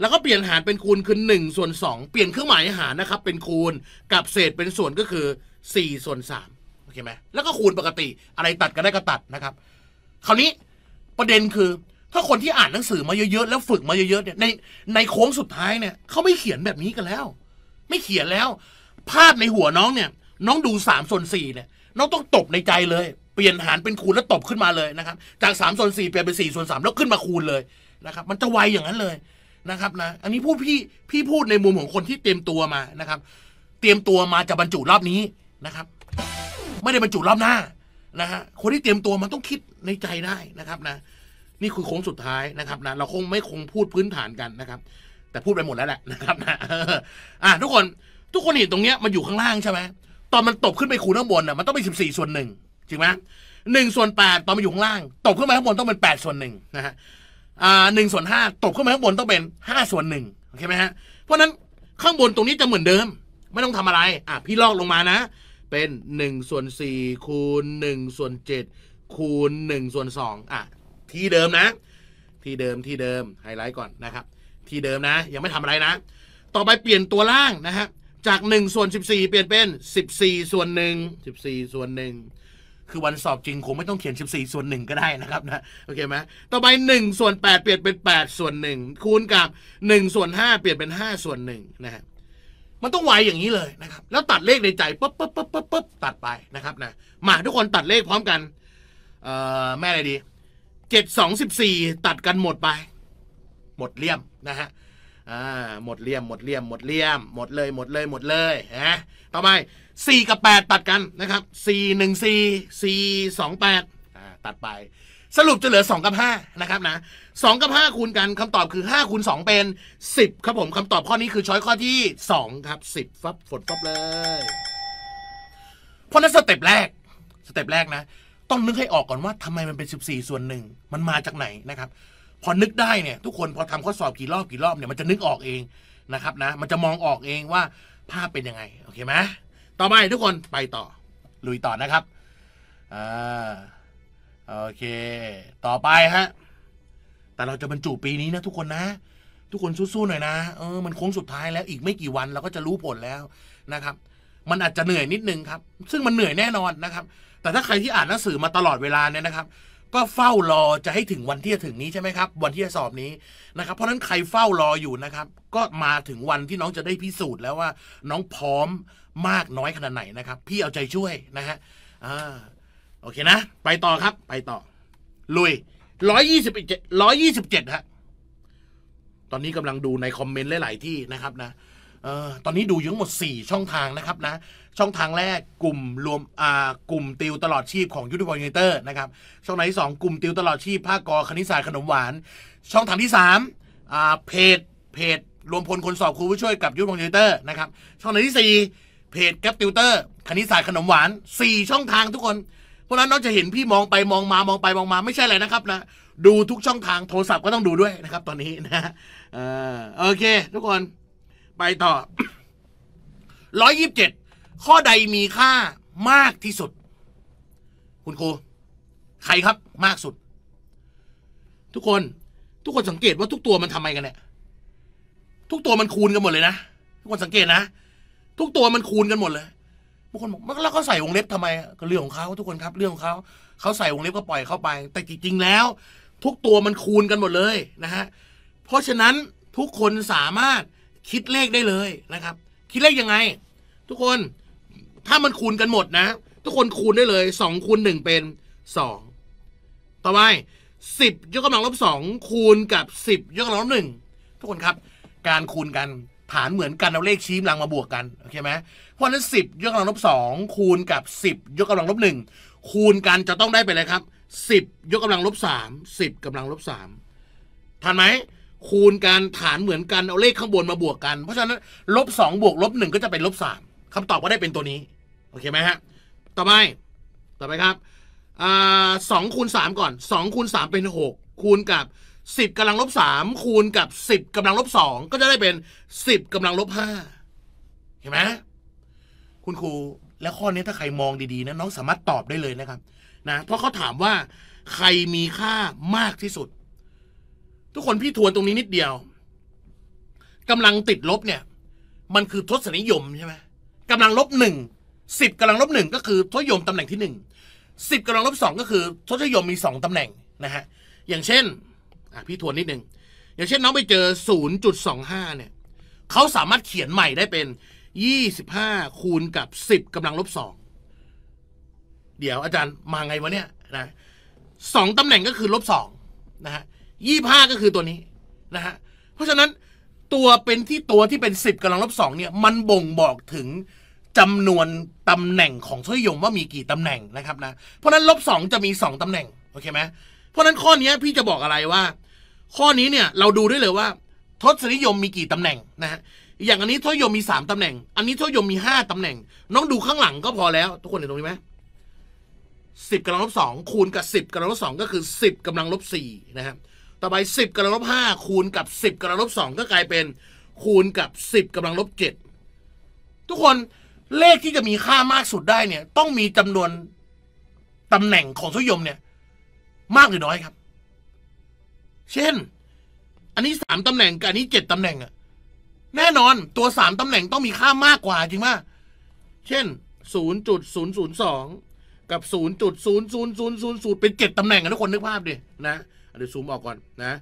แล้วก็เปลี่ยนหารเป็นคูณคือ1ส่วน 2 เปลี่ยนเครื่องหมายหารนะครับ เป็นคูณ กับเศษเป็นส่วนก็คือ4ส่วน3โอเคไหมแล้วก็คูณ ปกติอะไรตัดก็ได้ก็ตัดนะครับ คราวนี้ประเด็นคือ ถ้าคนที่อ่านหนังสือมาเยอะๆแล้วฝึกมาเยอะๆเนี่ยในในโค้งสุดท้ายเนี่ยเขาไม่เขียนแบบนี้กันแล้ว ไม่เขียนแล้ว ภาพในหัวน้องเนี่ย น้องดู3ส่วน4เนี่ย น้องต้องตบในใจเลย เปลี่ยนหารเป็นคูณแล้วตบขึ้นมาเลยนะครับ จาก3ส่วน4เปลี่ยนเป็น4ส่วน3แล้วขึ้นมาคูณเลยนะครับมันจะไวอย่างนั้นเลยนะครับนะอันนี้พูดพี่พี่พูดในมุมของคนที่เตรียมตัวมานะครับ เตรียมตัวมาจะบรรจุรอบนี้นะครับ ไม่ได้บรรจุรอบหน้านะฮะคนที่เตรียมตัวมันต้องคิดในใจได้นะครับนะนี่คือโค้งสุดท้ายนะครับนะเราคงไม่คงพูดพื้นฐานกันนะครับ แต่พูดไปหมดแล้วแหละนะครับนะอ่ะทุกคนทุกคนเห็นตรงเนี้ยมันอยู่ข้างล่างใช่ไหมตอนมันตบขึ้นไปคูณข้างบนอ่ะมันต้องเป็นสิบสี่ส่วนหนึ่งจริงไหมหนึ่งส่วนแปดตอนมันอยู่ข้างล่างตบขึ้นมาข้างบนต้องเป็นแปดส่วนหนึ่งนะฮะหนึ่งส่วนห้าตกขึ้นมาข้างบนต้องเป็นห้าส่วนหนึ่งโอเคไหมฮะเพราะนั้นข้างบนตรงนี้จะเหมือนเดิม ไม่ต้องทำอะไรอ่ะพี่ลอกลงมานะ เป็นหนึ่งส่วนสี่คูณหนึ่งส่วนเจ็ดคูณหนึ่งส่วนสองอ่ะที่เดิมนะ ที่เดิมที่เดิม ไฮไลท์ก่อนนะครับ ที่เดิมนะยังไม่ทำอะไรนะ ต่อไปเปลี่ยนตัวล่างนะฮะจาก1ส่วนี่เปลี่ยนเป็น 14ส่วนหนึ่งสิส่วนหนึ่งคือวันสอบจริงคงไม่ต้องเขียน 14 ส่วน 1 ก็ได้นะครับนะ โอเคไหมต่อไป 1 ส่วน 8 เปลี่ยนเป็น 8 ส่วน 1 คูณกับ 1 ส่วน 5 เปลี่ยนเป็น 5 ส่วน1นนะฮะมันต้องไวอย่างนี้เลยนะครับ แล้วตัดเลขในใจปุ๊บปุ๊บปุ๊บปุ๊บปุ๊บตัดไปนะครับนะมาทุกคนตัดเลขพร้อมกันเอ่อแม่อะไรดี 7 2 14 ตัดกันหมดไป หมดเลี่ยมนะฮะหมดเลี่ยม หมดเลี่ยมหมดเลี่ยม หมดเลย หมดเลยหมดเลยฮะต่อไปสี่กับแปดตัดกันนะครับสี่หนึ่งสี่สี่สองแปดตัดไป สรุปจะเหลือสองกับห้านะครับนะสองกับห้าคูณกันคำตอบคือห้าคูณสองเป็นสิบครับผมคำตอบข้อนี้คือช้อยข้อที่สองครับสิบฟับฝนฟับเลย เพราะนั้นสเต็ปแรกสเต็ปแรกนะ ต้องนึกให้ออกก่อนว่าทำไมมันเป็นส4ิบี่ส่วนหนึ่งมันมาจากไหนนะครับพอนึกได้เนี่ย ทุกคนพอทำข้อสอบกี่รอบกี่รอบเนี่ยมันจะนึกออกเองนะครับนะ มันจะมองออกเองว่า ภาพเป็นยังไงโอเคไหมต่อไปทุกคนไปต่อลุยต่อนะครับอ่าโอเค ต่อไปฮะแต่เราจะบรรจุปีนี้นะ ทุกคนนะ ทุกคนสู้ๆหน่อยนะเออมันโค้งสุดท้ายแล้วอีกไม่กี่วันเราก็จะรู้ผลแล้วนะครับ มันอาจจะเหนื่อยนิดนึงครับซึ่งมันเหนื่อยแน่นอนนะครับ แต่ถ้าใครที่อ่านหนังสือมาตลอดเวลาเนี่ยนะครับก็เฝ้ารอจะให้ถึงวันที่จะถึงนี้ใช่ไหมครับ วันที่จะสอบนี้นะครับ เพราะฉะนั้นใครเฝ้ารออยู่นะครับ ก็มาถึงวันที่น้องจะได้พิสูจน์แล้วว่าน้องพร้อมมากน้อยขนาดไหนนะครับ พี่เอาใจช่วยนะฮะอ่าโอเคนะ ไปต่อครับ ไปต่อลุยร้อยยี่สิบเจ็ดร้อยยี่สิบเจ็ดฮะตอนนี้กำลังดูในคอมเมนต์หลายๆที่นะครับนะเออตอนนี้ดูยังหมดสี่ช่องทางนะครับนะช่องทางแรกกลุ่มรวมอ่ากลุ่มติวตลอดชีพ ของยูทูบยูนิเตอร์นะครับช่องไหนที่งกลุ่มติวตลอดชีพ ภาคกอคณิตศาสตร์ขนมหวาน ช่องทางที่มอ่าเพจเพจรวมพลคนสอบครูผู้ช่วยกับยูทูบยูนิเตอร์นะครับช่องไหนที่สี่เพจแกปติวเตอร์คณิตศาสตร์ขนมหวานสี่ช่องทางทุกคนเพราะนั้นน้องจะเห็นพี่มองไปมองมามองไปมองมาไม่ใช่อะไรนะครับนะดูทุกช่องทางโทรศัพท์ก็ต้องดูด้วยนะครับตอนนี้นะเออโอเคทุกคนไปต่อร้อยยี่สิบเจ็ดข้อใดมีค่ามากที่สุด คุณครู ใครครับมากสุด ทุกคน ทุกคนสังเกตว่าทุกตัวมันทำไมกันเนี่ย ทุกตัวมันคูณกันหมดเลยนะ ทุกคนสังเกตนะ ทุกตัวมันคูณกันหมดเลยบางคนบอก แล้วเขาใส่วงเล็บทำไมก็เรื่องของเขาทุกคนครับ เรื่องของเขา เขาใส่วงเล็บก็ปล่อยเข้าไป แต่จริงๆแล้ว ทุกตัวมันคูณกันหมดเลยนะฮะ เพราะฉะนั้นทุกคนสามารถคิดเลขได้เลยนะครับ คิดเลขยังไง ทุกคนถ้ามันคูณกันหมดนะทุกคนคูณได้เลยสองคูณหนึ่งเป็นสองต่อไปสิบยกกำลังลบสองคูณกับสิบยกกำลังลบหนึ่งทุกคนครับ การคูณกันฐานเหมือนกันเอาเลขชี้กำลังมาบวกกันโอเคไหมเพราะฉะนั้นสิบยกกำลังลบสองคูณกับสิบยกกำลังลบหนึ่งคูณกันจะต้องได้ไปเลยครับสิบยกกำลังลบสามสิบกำลังลบสามทันไหมคูณกันฐานเหมือนกันเอาเลขข้างบนมาบวกกันเพราะฉะนั้นลบสองบวกลบหนึ่งก็จะเป็นลบสามคำตอบก็ได้เป็นตัวนี้โอเคไหมฮะ ต่อไป ต่อไปครับสองคูณสามก่อน สองคูณสามเป็นหกคูณกับสิบกำลังลบสาม คูณกับสิบกำลังลบสอง ก็จะได้เป็นสิบกำลังลบห้า เห็นไหมคุณครู แล้วข้อนี้ถ้าใครมองดีๆนะน้องสามารถตอบได้เลยนะครับ นะ เพราะเขาถามว่า ใครมีค่ามากที่สุด ทุกคนพี่ทวนตรงนี้นิดเดียวกำลังติดลบเนี่ย มันคือทศนิยมใช่ไหมกำลังลบหนึ่งสิบกำลังลบหนึ่งก็คือทศยมตำแหน่งที่หนึ่งสิบกำลังลบสองก็คือทศยมมีสองตำแหน่งนะฮะ อย่างเช่น อ่พี่ทวนนิดนึง อย่างเช่นน้องไปเจอศูนย์จุดสองห้าเนี่ยเขาสามารถเขียนใหม่ได้เป็นยี่สิบห้าคูณกับสิบกำลังลบสองเดี๋ยว อาจารย์ มาไงวะเนี่ยนะสองตำแหน่งก็คือลบสองนะฮะยี่ห้าก็คือตัวนี้นะฮะ เพราะฉะนั้นตัวเป็นที่ตัวที่เป็นสิบกำลังลบสองเนี่ยมันบ่งบอกถึงจำนวนตำแหน่งของถ้วยยมว่ามีกี่ตำแหน่งนะครับนะเพราะนั้น ลบสองจะมีสองตำแหน่งโอเคไหมเพราะนั้นข้อนี้พี่จะบอกอะไรว่า ข้อนี้เนี่ยเราดูได้เลยว่าทศนิยมมีกี่ตำแหน่งนะฮะอย่างอันนี้ทวยยมมีสามตำแหน่งอันนี้ทวยมมีห้าตำแหน่ง น้องดูข้างหลังก็พอแล้ว ทุกคนเห็นตรงนี้ไหมสิบกำลังลบสองคูณกับสิบกำลังลบสองก็คือสิบกำลังลบสี่นะครับต่อไปสิบกำลังลบห้าคูณกับสิบกำลังลบสองก็กลายเป็น คูณกับสิบกำลังลบเจ็ดทุกคนเลขที่จะมีค่ามากสุดได้เนี่ยต้องมีจำนวนตำแหน่งของสุยมเนี่ยมากหรือน้อยครับ เช่น อันนี้สามตำแหน่งกับอันนี้เจ็ดตำแหน่งอะแน่นอนตัวสามตำแหน่งต้องมีค่ามากกว่าจริงป่ะเช่นศูนย์จุดศูนย์ศูนย์สองกับศูนย์จุดศูนย์ศูนย์ศูนย์ศูนย์ศูนย์เป็นเจ็ดตำแหน่งนะทุกคนนึกภาพดินะเดี๋ยวซูมออกก่อนนะ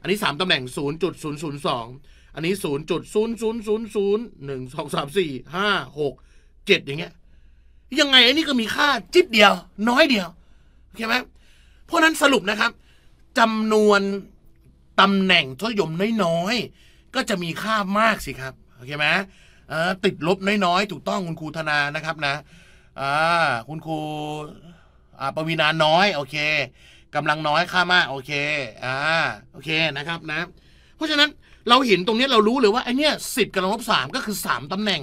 อันนี้สามตำแหน่งศูนย์จุดศูนย์ศูนย์สองอันนี้ศูนย์จุดศูนย์ศูนย์ศูนย์ศูนย์หนึ่งสองสามสี่ห้าหกเจ็ดอย่างเงี้ยยังไงอันนี้ก็มีค่าจิ๊บเดียว น้อยเดียว โอเคไหมเพราะนั้นสรุปนะครับจำนวนตำแหน่งทศยมน้อยๆ ก็จะมีค่ามากสิครับโอเคไหมติดลบน้อยๆ ถูกต้องคุณครูธนานะครับนะคุณครูปวีนาน้อยโอเคกำลังน้อยค่ามาก โอเคอ่าโอเคนะครับนะเพราะฉะนั้นเราเห็นตรงนี้เรารู้เลยว่าไอเนี้ยสิบกับลบสามก็คือสามตำแหน่ง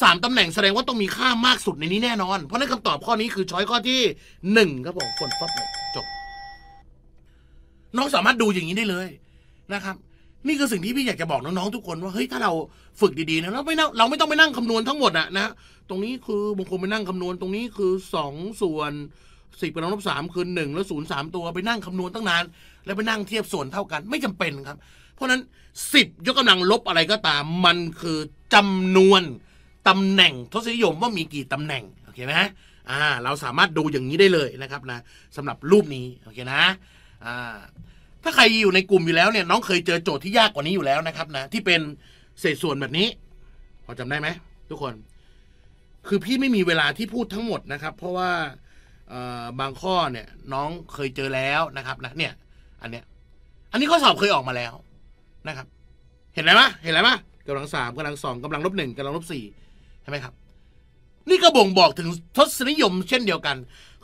สามตำแหน่งแสดงว่าต้องมีค่ามากสุดในนี้แน่นอน เพราะนั้นคำตอบข้อนี้คือ ช้อยข้อที่หนึ่งครับผมคนปั๊บจบ น้องสามารถดูอย่างนี้ได้เลยนะครับนี่คือสิ่งที่พี่อยากจะบอกน้อง ๆ ทุกคนว่า เฮ้ย ถ้าเราฝึกดีๆนะเราไม่เราไม่ต้องไปนั่งคำนวณทั้งหมดอะนะตรงนี้คือบางคนไปนั่งคำนวณตรงนี้คือสองส่วนสิบเป็นลบสามคือหนึ่งแล้วศูนย์สามตัวไปนั่งคำนวณตั้งนานแล้วไปนั่งเทียบส่วนเท่ากัน ไม่จำเป็นครับ เพราะนั้น10 ยกกำลังลบอะไรก็ตาม มันคือจำนวนตำแหน่งทศนิยมว่ามีกี่ตำแหน่งโอเคไหมอ่าเราสามารถดูอย่างนี้ได้เลยนะครับนะสำหรับรูปนี้โอเคนะอ่าถ้า ใคร อยู่ในกลุ่มอยู่แล้วเนี่ยน้องเคยเจอโจทย์ที่ยาก กว่า นี้ อยู่แล้วนะครับนะที่เป็นเศษส่วนแบบนี้พอจำได้ไหม ทุกคน คือพี่ไม่มีเวลาที่พูดทั้งหมดนะครับ เพราะว่าบางข้อเนี่ยน้องเคยเจอแล้วนะครับนะเนี่ยอันเนี้ยอันนี้ข้อสอบเคยออกมาแล้วะครับเห็นไหมมะเห็นไหมมะกำลังสามกำลังสองกำลังลบหนึ่งกำลังลบสี่เห็นไหมครับ นี่ก็บ่งบอกถึงทศนิยม เช่นเดียวกัน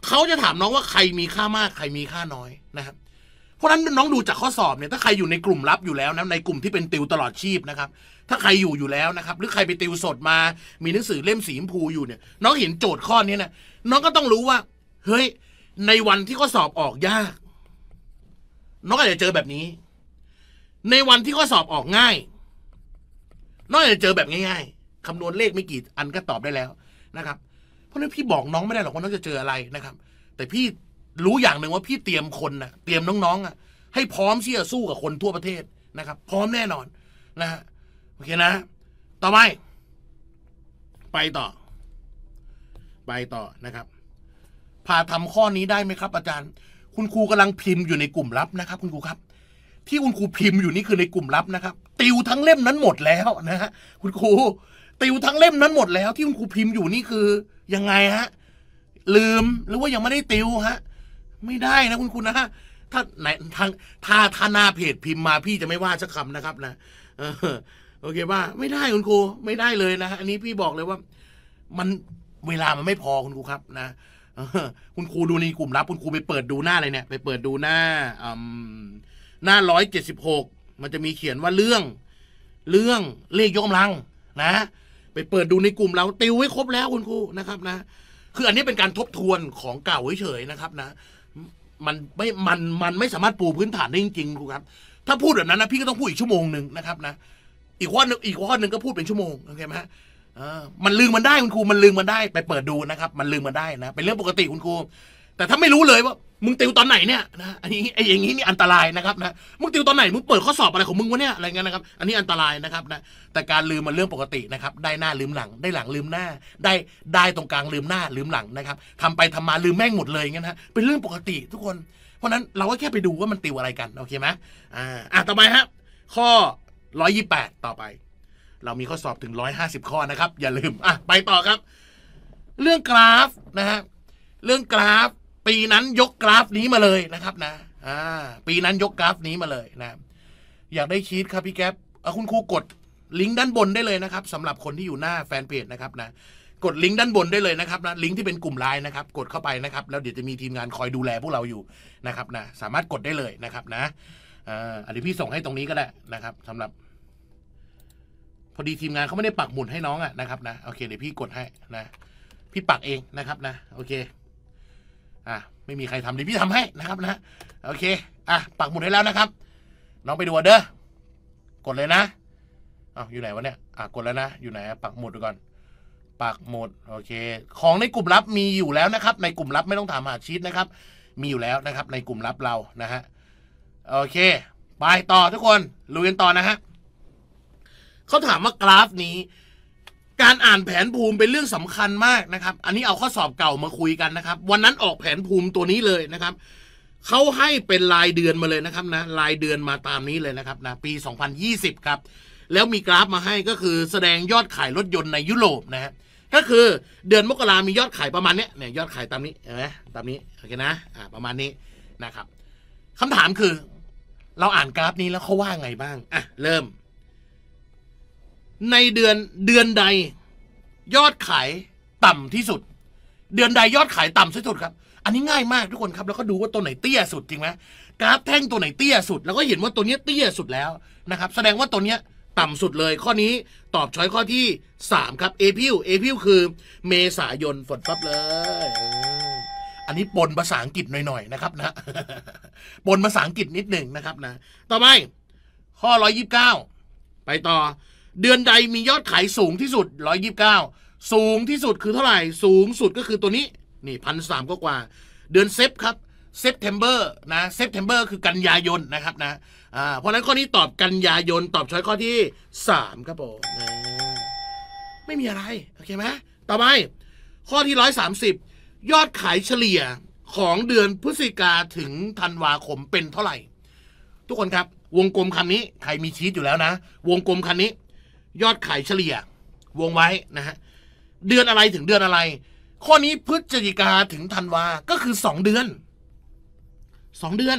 เขาจะถามน้องว่าใครมีค่ามากใครมีค่าน้อยนะครับ เพราะนั้นน้องดูจากข้อสอบเนี่ย ถ้าใครอยู่ในกลุ่มลับอยู่แล้วนะ ในกลุ่มที่เป็นติวตลอดชีพนะครับ ถ้าใครอยู่อยู่แล้วนะครับ หรือใครไปติวสดมา มีหนังสือเล่มสีชมพูอยู่เนี่ย น้องเห็นโจทย์ข้อนี้นะน้องก็ต้องรู้ว่า เฮ้ย ในวันที่ข้อสอบออกยาก น้องอาจจะเจอแบบนี้ในวันที่ข้อสอบออกง่ายนอกจากเจอแบบง่ายๆ คำนวณเลขไม่กี่อันก็ตอบได้แล้วนะครับ เพราะะนั้นพี่บอกน้องไม่ได้หรอกว่าน้องจะเจออะไรนะครับ แต่พี่รู้อย่างหนึ่งว่าพี่เตรียมคนนะเตรียมน้อง ๆ อ่ะ ให้พร้อมที่จะสู้กับคนทั่วประเทศนะครับ พร้อมแน่นอนนะฮะโอเคนะ ต่อไปไปต่อไปต่อนะครับพาทำข้อนี้ได้ไหมครับ อาจารย์ คุณครูกำลังพิมพ์อยู่ในกลุ่มลับนะครับ คุณครูครับที่คุณครูพิมพ์อยู่นี่คือในกลุ่มลับนะครับติวทั้งเล่มนั้นหมดแล้ว นะฮะ คุณครูติวทั้งเล่มนั้นหมดแล้วที่คุณครูพิมพ์อยู่นี่คือยังไงฮะ ลืมหรือว่ายังไม่ได้ติวฮะ ไม่ได้นะคุณครูนะฮะ ถ้าไหนทางถ้าท่าหน้าเพจพิมพ์มาพี่จะไม่ว่าสักคำนะครับนะโอเคป่ะไม่ได้คุณครู ไม่ได้เลยนะอันนี้พี่บอกเลยว่า มันเวลามันไม่พอคุณครูครับนะคุณครูดูในกลุ่มลับ คุณครูไปเปิดดูหน้าอะไรเนี่ย ไปเปิดดูหน้าอืมหน้าร้อยเจ็ดสิบหกมันจะมีเขียนว่าเรื่องเรื่องเลขยกกำลังนะ ไปเปิดดูในกลุ่มเราติวไว้ครบแล้วคุณครูนะครับนะ คืออันนี้เป็นการทบทวนของเก่าเฉยๆนะครับนะมันไม่มันมันไม่สามารถปูพื้นฐานได้จริง ๆครับ ถ้าพูดแบบนั้นนะพี่ก็ต้องพูดอีกชั่วโมงหนึ่งนะครับนะ อีกข้อนึงอีกข้อหนึ่งก็พูดเป็นชั่วโมงโอเคไหมฮะมันลืมมันได้คุณครูมันลืมมันได้ไปเปิดดูนะครับ มันลืมมันได้นะ เป็นเรื่องปกติคุณครูแต่ถ้าไม่รู้เลยว่ามึงติวตอนไหนเนี่ยนะ อันนี้ไอ้อย่างนี้นี่อันตรายนะครับนะ มึงติวตอนไหนมึงเปิดข้อสอบอะไรของมึงวะเนี่ยอะไรเงี้ยนะครับ อันนี้อันตรายนะครับนะ แต่การลืมมันเรื่องปกตินะครับ ได้หน้าลืมหลัง ได้หลังลืมหน้า ได้ได้ตรงกลางลืมหน้าลืมหลังนะครับทำไปทำมาลืมแม่งหมดเลยเงี้ยนะ เป็นเรื่องปกติทุกคน เพราะนั้นเราก็แค่ไปดูว่ามันติวอะไรกัน โอเคไหมอ่าอ่ะต่อไปฮะข้อร้อยี่แปดต่อไป เรามีข้อสอบถึงร้้อยหาสิบข้อนะครับ อย่าลืม อ่ะไปต่อครับ เรื่องกราฟนะฮะเรื่องกราฟปีนั้นยก กราฟนี้มาเลยนะครับนะอ่าปีนั้นยกกราฟนี้มาเลยนะ อยากได้ชีตครับพี่แก๊ปคุณครูกด ลิงก์ด้านบนได้เลยนะครับสำหรับคนที่อยู่หน้าแฟนเพจนะครับนะกดลิงก์ด้านบนได้เลยนะครับนะลิงก์ที่เป็นกลุ่มไลน์นะครับ กดเข้าไปนะครับ แล้วเดี๋ยวจะมีทีมงานคอยดูแลพวกเราอยู่นะครับนะสามารถกดได้เลยนะครับนะอันนี้พี่ส่งให้ตรงนี้ก็ได้นะครับ สำหรับ พอดีทีมงานเขาไม่ได้ปักหมุดให้น้องอะนะครับนะโอเคเดี๋ยวพี่กดให้นะ พี่ปักเองนะครับนะ โอเคอ่ะไม่มีใครทำดีพี่ทำให้นะครับนะโอเคอ่ะปักหมุดให้แล้วนะครับ น้องไปดูเด้อกดเลยนะอ้าวอยู่ไหนวะเนี่ยอ่ะกดแล้วนะ อยู่ไหนปักหมุดก่อนปักหมุดโอเค ของในกลุ่มลับมีอยู่แล้วนะครับ ในกลุ่มลับไม่ต้องถามหาชีตนะครับมีอยู่แล้วนะครับ ในกลุ่มลับเรานะฮะโอเคไปต่อทุกคนลุยกันต่อนะฮะเขาถามว่ากราฟนี้การอ่านแผนภูมิเป็นเรื่องสำคัญมากนะครับ อันนี้เอาข้อสอบเก่ามาคุยกันนะครับ วันนั้นออกแผนภูมิตัวนี้เลยนะครับ เขาให้เป็นรายเดือนมาเลยนะครับนะรายเดือนมาตามนี้เลยนะครับนะปี 2020 ครับ แล้วมีกราฟมาให้ก็คือแสดงยอดขายรถยนต์ในยุโรปนะฮะก็คือเดือนมกรามียอดขายประมาณนี้เนี่ยยอดขายตามนี้เห็นไหมตามนี้โอเคนะ อ่า ประมาณนี้นะครับ คำถามคือ เราอ่านกราฟนี้แล้วเขาว่าไงบ้าง อ่ะ เริ่มในเดือนเดือนใดยอดขาย ต่ำที่สุด เดือนใดยอดขายต่ำที่สุดครับ อันนี้ง่ายมากทุกคนครับ แล้วก็ดูว่าตัวไหนเตี้ยสุดจริงไหมกราฟแท่งตัวไหนเตี้ยสุด แล้วก็เห็นว่าตัวนี้เตี้ยสุดแล้วนะครับ แสดงว่าตัวนี้ต่ำสุดเลย ข้อนี้ตอบช้อยข้อที่ 3 ครับเอพิวเอพิวคือเมษายนฝนปั๊บเลย อันนี้ปนภาษาอังกฤษหน่อยๆนะครับนะปนภาษาอังกฤษนิดหนึ่งนะครับนะ ต่อไปข้อ129 ไปต่อเดือนใดมียอดขายสูงที่สุด 129 สูงที่สุดคือเท่าไหร่สูงสุดก็คือตัวนี้ นี่พันสามก็กว่าเดือนเซฟครับเซฟเทมเบอร์นะเซฟเทมเบอร์คือกันยายนนะครับนะอ่าเพราะนั้นข้อนี้ตอบกันยายนตอบช้อยข้อที่ 3 ครับผมไม่มีอะไร โอเคไหมต่อไป ข้อที่ 130 ยอดขายเฉลี่ยของเดือนพฤศจิกาถึงธันวาคมเป็นเท่าไหร่ ทุกคนครับ วงกลมคำนี้ใครมีชีตอยู่แล้วนะ วงกลมคำนี้ยอดขายเฉลี่ยวงไว้นะฮะเดือนอะไรถึงเดือนอะไร ข้อนี้พฤศจิกาถึงธันวาก็คือสองเดือนสองเดือน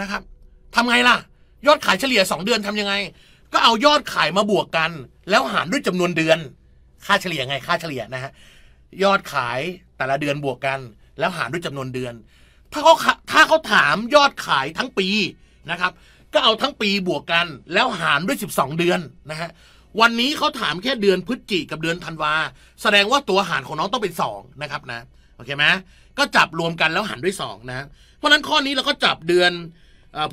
นะครับทำไงล่ะ ยอดขายเฉลี่ยสองเดือนทำยังไง ก็เอายอดขายมาบวกกัน แล้วหารด้วยจำนวนเดือน ค่าเฉลี่ยไงค่าเฉลี่ยนะฮะยอดขายแต่ละเดือนบวกกัน แล้วหารด้วยจำนวนเดือนถ้าเขาถ้าเขาถามยอดขายทั้งปีนะครับ็เอาทั้งปีบวกกันแล้วหารด้วย12เดือนนะฮะวันนี้เขาถามแค่เดือนพฤศจิกับเดือนธันวา แสดงว่าตัวหารของน้องต้องเป็น2นะครับนะโอเคไหมก็จับรวมกันแล้วหารด้วย2นะ เพราะนั้นข้อนี้เราก็จับเดือน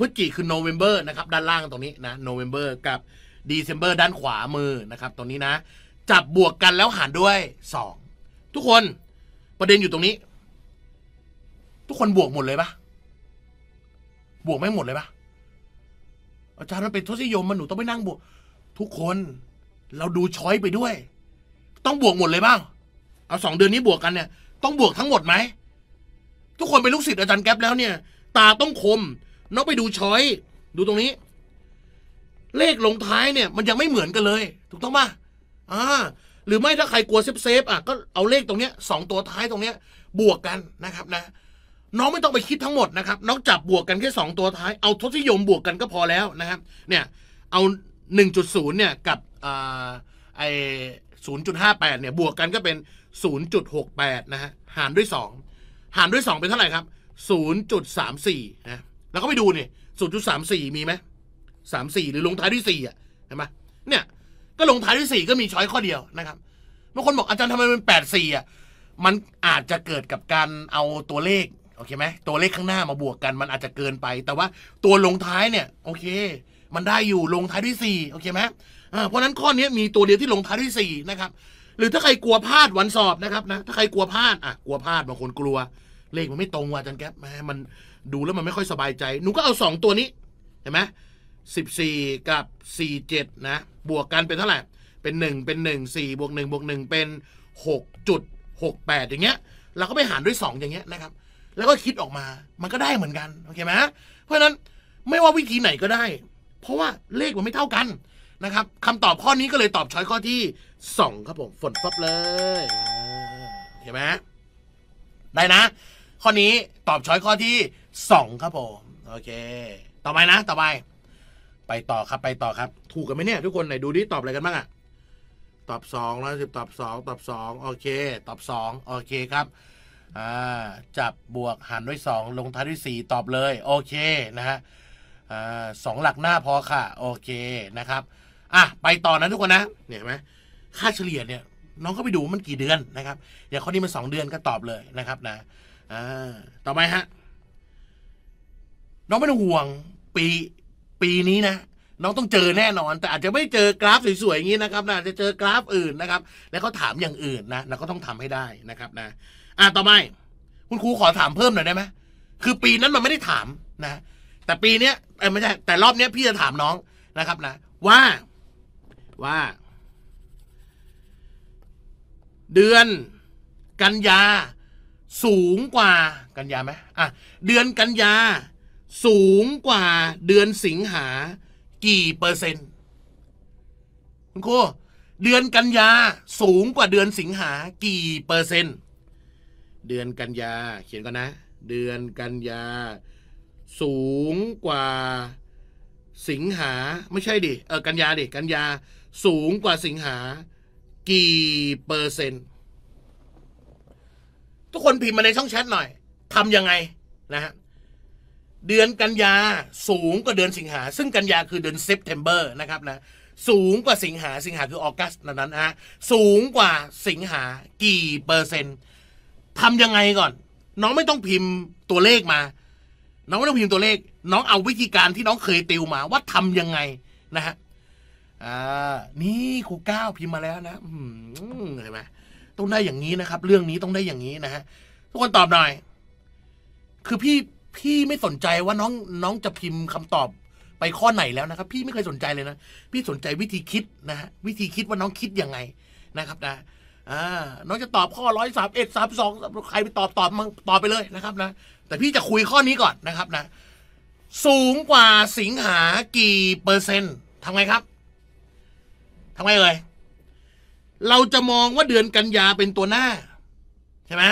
พฤศจิคือโนเวมเบอร์นะครับ ด้านล่างตรงนี้นะโนเวมเบอร์กับเดซ ember ด้านขวามือนะครับ ตรงนี้นะ จับบวกกันแล้วหารด้วย 2 ทุกคนประเด็นอยู่ตรงนี้ ทุกคนบวกหมดเลยปะบวกไม่หมดเลยปะอาจารย์มันเป็นทศนิยมมันหนูต้องไปนั่งบวก ทุกคนเราดูช้อยไปด้วย ต้องบวกหมดเลยบ้างเอาสองเดือนนี้บวกกันเนี่ยต้องบวกทั้งหมดไหม ทุกคน เป็นลูกศิษย์อาจารย์แก๊ปแล้วเนี่ย ตาต้องคม น้องไปดูช้อยดูตรงนี้ เลขลงท้ายเนี่ย มัน ยังไม่เหมือนกันเลย ถูกต้องป่ะ อ่า หรือไม่ถ้าใครกลัวเซฟเซฟอ่ะก็เอาเลขตรงเนี้ยสองตัวท้ายตรงเนี้ยบวกกันนะครับ นะน้องไม่ต้องไปคิดทั้งหมดนะครับน้องจับบวกกันแค่ 2 ตัวท้าย เอาทศนิยมบวกกันก็พอแล้วนะครับ เนี่ย เอา 1.0 เนี่ยกับไอ0.58 เนี่ย บวกกันก็เป็น0.68นะฮะ หารด้วย 2 หารด้วย 2 เป็นเท่าไหร่ครับ 0.34นะ แล้วก็ไปดูเนี่ย0.34 มีไหม34 หรือลงท้ายด้วย4อ่ะเห็นไหมเนี่ย ก็ลงท้ายด้วย 4 ก็มีช้อยข้อเดียวนะครับบางคนบอกอาจารย์ทำไมเป็น 84อ่ะมันอาจจะเกิดกับการเอาตัวเลขโอเคไหมตัวเลขข้างหน้ามาบวกกันมันอาจจะเกินไป แต่ว่าตัวลงท้ายเนี่ยโอเค มันได้อยู่ลงท้ายด้วย4โอเคไหมเพราะนั้นข้อนี้มีตัวเดียวที่ลงท้ายด้วย4นะครับ หรือถ้าใครกลัวพลาดวันสอบนะครับนะ ถ้าใครกลัวพลาดอ่ะกลัวพลาดบางคนกลัว เลขมันไม่ตรงว่ะจันแก๊ปแม่มันดูแล้วมันไม่ค่อยสบายใจ หนูก็เอา 2 ตัวนี้เห็นไหมสิบสี่กับสี่เจ็ดนะบวกกันเป็นเท่าไหร่ เป็นหนึ่งเป็นหนึ่งสี่บวกหนึ่งบวกหนึ่งเป็นหกจุดหกแปดอย่างเงี้ยเราก็ไปหารด้วยสองอย่างเงี้ยนะครับแล้วก็คิดออกมา มันก็ได้เหมือนกัน โอเคไหมเพราะฉะนั้นไม่ว่าวิธีไหนก็ได้ เพราะว่าเลขมันไม่เท่ากันนะครับคำตอบข้อนี้ก็เลยตอบช้อยข้อที่ 2 ครับผม ฝนฟับเลย เห็นไหมได้นะ ข้อนี้ตอบช้อยข้อที่2ครับผม โอเค ต่อไปนะ ต่อไป ไปต่อครับ ไปต่อครับ ถูกกันไหมเนี่ย ทุกคน ไหนดูดิตอบอะไรกันบ้างอะตอบสองร้อยสิบตอบสองตอบสองโอเค ตอบสองโอเคครับอ่าจับบวกหันด้วย 2 ลงท้ายด้วย4ตอบเลย โอเคนะฮะอ่าสองหลักหน้าพอค่ะ โอเคนะครับอ่ะไปต่อนะทุกคนนะเห็นไหมค่าเฉลี่ยเนี่ยน้องก็ไปดูมันกี่เดือนนะครับอย่างข้อนี้มันสองเดือนก็ตอบเลยนะครับนะอ่าต่อไปฮะน้องไม่ต้องห่วงปีปีนี้นะน้องต้องเจอแน่นอน แต่อาจจะไม่เจอกราฟสวยๆอย่างนี้นะครับนะจะเจอกราฟอื่นนะครับ แล้วเขาถามอย่างอื่นนะเราก็ต้องทำให้ได้นะครับนะอ่ะ ต่อไปคุณครูขอถามเพิ่มหน่อยได้ไหมคือปีนั้นมันไม่ได้ถามนะ แต่ปีเนี้ยไม่ใช่แต่รอบเนี้ยพี่จะถามน้องนะครับนะ ว่าว่า เดือนกันยาสูงกว่ากันยาไหมอ่ะ เดือนกันยาสูงกว่าเดือนสิงหากี่เปอร์เซ็นต์คุณครูเดือนกันยาสูงกว่าเดือนสิงหากี่ เปอร์เซ็นต์เดือนกันยาเขียนก่อนนะเดือนกันยา สูงกว่าสิงหาไม่ใช่ดิเออกันยาดิกันยาสูงกว่าสิงหากี่เปอร์เซนต์ทุกคนพิมพ์มาในช่องแชทหน่อยทำยังไงนะฮะเดือนกันยาสูงกว่าเดือนสิงหา ซึ่งกันยาคือเดือนเซปเทมเบอร์นะครับนะสูงกว่าสิงหาสิงหาคือออกัสนั้นนะฮะสูงกว่าสิงหากี่เปอร์เซนต์ทำยังไงก่อน น้องไม่ต้องพิมพ์ตัวเลขมา น้องไม่ต้องพิมพ์ตัวเลข น้องเอาวิธีการที่น้องเคยติวมา ว่าทำยังไง นะฮะ อ่า นี่ครูก้าวพิมพ์มาแล้วนะ อืมเห็นไหมต้องได้อย่างนี้นะครับ เรื่องนี้ต้องได้อย่างนี้นะฮะ ทุกคนตอบหน่อย คือพี่พี่ไม่สนใจว่าน้อง น้องจะพิมพ์คำตอบไปข้อไหนแล้วนะครับพี่ไม่เคยสนใจเลยนะพี่สนใจวิธีคิดนะฮะวิธีคิดว่าน้องคิดยังไงนะครับ นะน้องจะตอบข้อร้อยสามเอ็ดสามสองใครไปตอบตอบมึงตอบไปเลยนะครับนะแต่พี่จะคุยข้อนี้ก่อนนะครับนะ สูงกว่าสิงหากี่เปอร์เซ็นต์ทำไงครับทำไงเลย เราจะมองว่าเดือนกันยาเป็นตัวหน้าใช่ไหม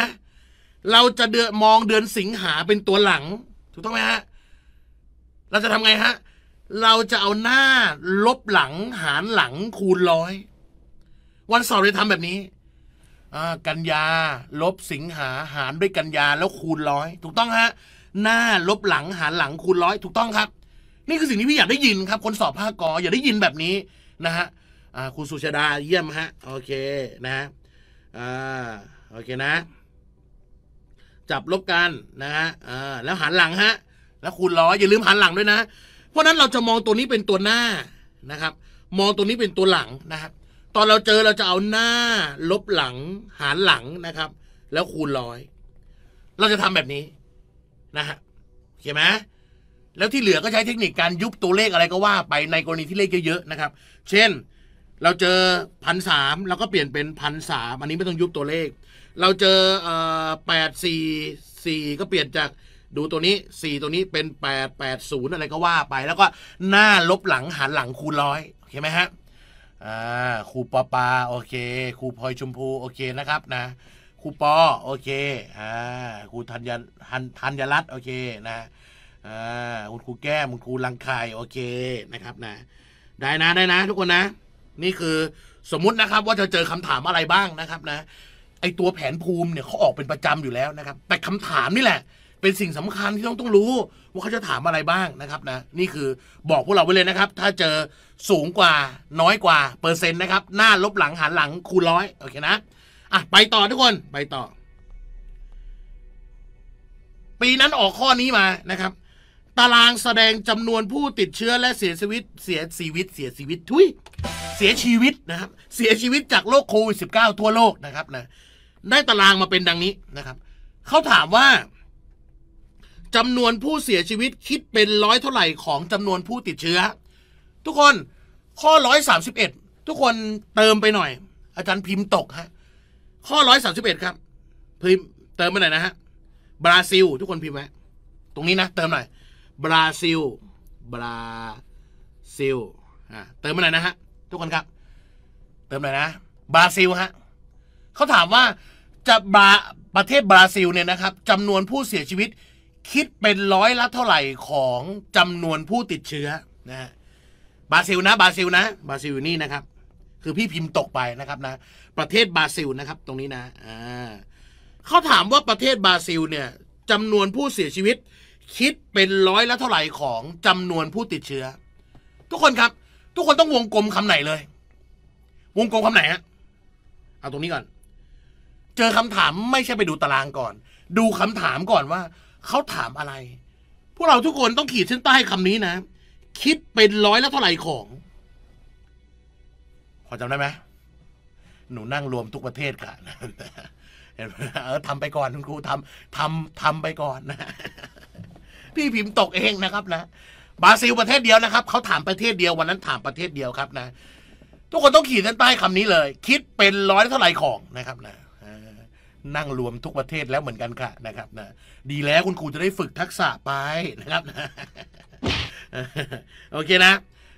เราจะเดือมองเดือนสิงหาเป็นตัวหลัง ถูกต้องไหมฮะเราจะทำไงฮะเราจะเอาหน้าลบหลังหารหลังคูณร้อย วันสอบเลยทำแบบนี้กันยาลบสิงหาหารด้วยกันยาแล้วคูณร้อยถูกต้องฮะหน้าลบหลังหารหลังคูณร้อยถูกต้องครับ นี่คือสิ่งที่พี่อยากได้ยินครับ คนสอบภาคกออย่าได้ยินแบบนี้นะฮะคุณสุชาดาเยี่ยมฮะโอเคนะอโอเคนะ จับลบกันนะฮะแล้วหารหลังฮะ แล้วคูณร้อยอย่าลืมหารหลังด้วยนะ เพราะนั้นเราจะมองตัวนี้เป็นตัวหน้านะครับ มองตัวนี้เป็นตัวหลังนะครับตอนเราเจอเราจะเอาหน้าลบหลังหารหลังนะครับแล้วคูณร้อยเราจะทำแบบนี้นะฮะเข้าไหมแล้วที่เหลือก็ใช้เทคนิคการยุบตัวเลขอะไรก็ว่าไปในกรณีที่เลขเยอะๆนะครับเช่นเราเจอพันสามเราก็เปลี่ยนเป็นพันสามอันนี้ไม่ต้องยุบตัวเลข เราเจอแปดสี่สี่ก็เปลี่ยนจากดูตัวนี้สี่ตัวนี้เป็นแปดแปดศูนย์อะไรก็ว่าไปแล้วก็หน้าลบหลังหารหลังคูณร้อยเข้าไหมฮะอ่าครูปอปาโอเคครูพลอยชมพูโอเคนะครับนะครูปอโอเคอ่าครูธัญญธัญรัตน์โอเคนะอ่าคุณครูแก้มคุณครูลังไข่โอเคนะครับนะได้นะได้นะทุกคนนะ นี่คือสมมุตินะครับว่าจะเจอคำถามอะไรบ้างนะครับนะไอตัวแผนภูมิเนี่ยเขาออกเป็นประจำอยู่แล้วนะครับ แต่คำถามนี่แหละเป็นสิ่งสำคัญที่ต้องต้องรู้ ว่าเขาจะถามอะไรบ้างนะครับนะนี่คือบอกพวกเราไว้เลยนะครับ ถ้าเจอ สูงกว่าน้อยกว่าเปอร์เซ็นต์นะครับ หน้าลบหลังหารหลังคูร้อยโอเคนะอ่ะไปต่อทุกคน ไปต่อ ปีนั้นออกข้อนี้มานะครับ ตารางแสดงจำนวนผู้ติดเชื้อและเสียชีวิต เสียชีวิต เสียชีวิตทุยเสียชีวิตนะครับ เสียชีวิตจากโรคโควิด้าทั่วโลกนะครับ นะได้ตารางมาเป็นดังนี้นะครับเขาถามว่าจำนวนผู้เสียชีวิตคิดเป็นร้อยเท่าไหร่ของจำนวนผู้ติดเชื้อ ทุกคน ข้อร้อยสาสิบเอ็ดทุกคนเติมไปหน่อย อาจารย์พิมพ์ตกฮะข้อร้อยสาสิบเอ็ดครับพิมพ์เติมไปหน่อยนะฮะบราซิลทุกคนพิมพ์ไว้ตรงนี้นะเติมหน่อยบราซิลบราซิลอ่าเติมไปหน่อยนะฮะทุกคนครับ เติมหน่อยนะบราซิลฮะเขาถามว่าจะบราประเทศบราซิลเนี่ยนะครับจำนวนผู้เสียชีวิตคิดเป็นร้อยละเท่าไหร่ของจำนวนผู้ติดเชื้อนะฮะบราซิลนะบราซิลนะบราซิลนี่นะครับ คือพี่พิมพ์ตกไปนะครับนะประเทศบราซิลนะครับ ตรงนี้นะอ่าเขาถามว่าประเทศบราซิลเนี่ยจำนวนผู้เสียชีวิต คิดเป็นร้อยละเท่าไหร่ของจำนวนผู้ติดเชื้อ ทุกคนครับ ทุกคนต้องวงกลมคำไหนเลย วงกลมคำไหนฮะเอาตรงนี้ก่อน เจอคำถามไม่ใช่ไปดูตารางก่อน ดูคำถามก่อนว่าเขาถามอะไร พวกเราทุกคนต้องขีดเส้นใต้คำนี้นะ คิดเป็นร้อยแล้วเท่าไหร่ของ พอจำได้ไหมหนูนั่งรวมทุกประเทศค่ะเห็นไหมเออทำไปก่อนคุณครูทำทำทำไปก่อนนะ พี่พิมพ์ตกเองนะครับนะ บราซิลประเทศเดียวนะครับ เขาถามประเทศเดียว วันนั้นถามประเทศเดียวครับ นะ ทุกคนต้องขีดเส้นใต้คำนี้เลย คิดเป็นร้อยเท่าไหร่ของนะครับ นะนั่งรวมทุกประเทศแล้วเหมือนกันค่ะนะครับนะดีแล้วคุณครูจะได้ฝึกทักษะไปนะครับนะโอเคนะ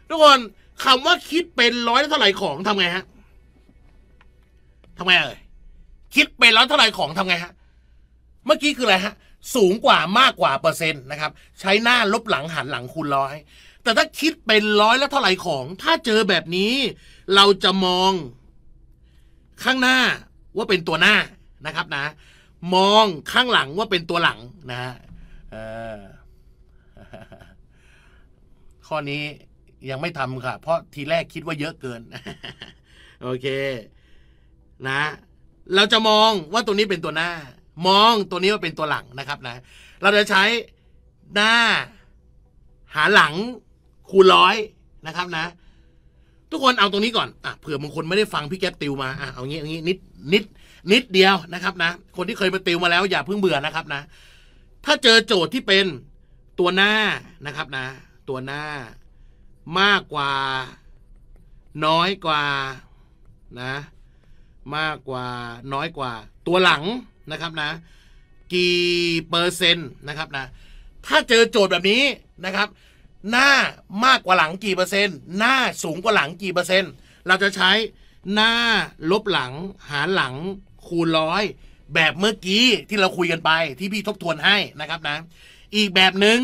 ทุกคนคำว่าคิดเป็นร้อยเท่าไหร่ของทำไงฮะทำไงเอ่ยคิดเป็นร้อยเท่าไหร่ของทำไงฮะเมื่อกี้คืออะไรฮะสูงกว่ามากกว่า เปอร์เซ็นต์นะครับใช้หน้าลบหลังหันหลังคูณร้อยแต่ถ้าคิดเป็นร้อยแล้วเท่าไหร่ของ ถ้าเจอแบบนี้ เราจะมองข้างหน้าว่าเป็นตัวหน้านะครับนะ มองข้างหลังว่าเป็นตัวหลังนะฮะข้อนี้ยังไม่ทำค่ะเพราะทีแรกคิดว่าเยอะเกินโอเค นะ เราจะมองว่าตัวนี้เป็นตัวหน้า มองตัวนี้ว่าเป็นตัวหลังนะครับ นะเราจะใช้หน้า หาหลัง คูณร้อยนะครับ นะ ทุกคนเอาตรงนี้ก่อนอ่ะเผื่อบางคนไม่ได้ฟังพี่แก๊ปติวมาอ่ะเอางี้เอางี้นิด นิดนิดเดียวนะครับนะคนที่เคยมาติวมาแล้ว อย่าเพิ่งเบื่อนะครับนะถ้าเจอโจทย์ที่เป็นตัวหน้านะครับนะตัวหน้ามากกว่าน้อยกว่านะมากกว่าน้อยกว่าตัวหลังนะครับนะกี่เปอร์เซ็นต์นะครับนะถ้าเจอโจทย์แบบนี้นะครับ หน้ามากกว่าหลัง กี่เปอร์เซ็นต์หน้าสูงกว่าหลัง กี่เปอร์เซ็นต์เราจะใช้หน้าลบหลังหารหลังคูณร้อยแบบเมื่อกี้ที่เราคุยกันไปที่พี่ทบทวนให้นะครับนะอีกแบบหนึ่ง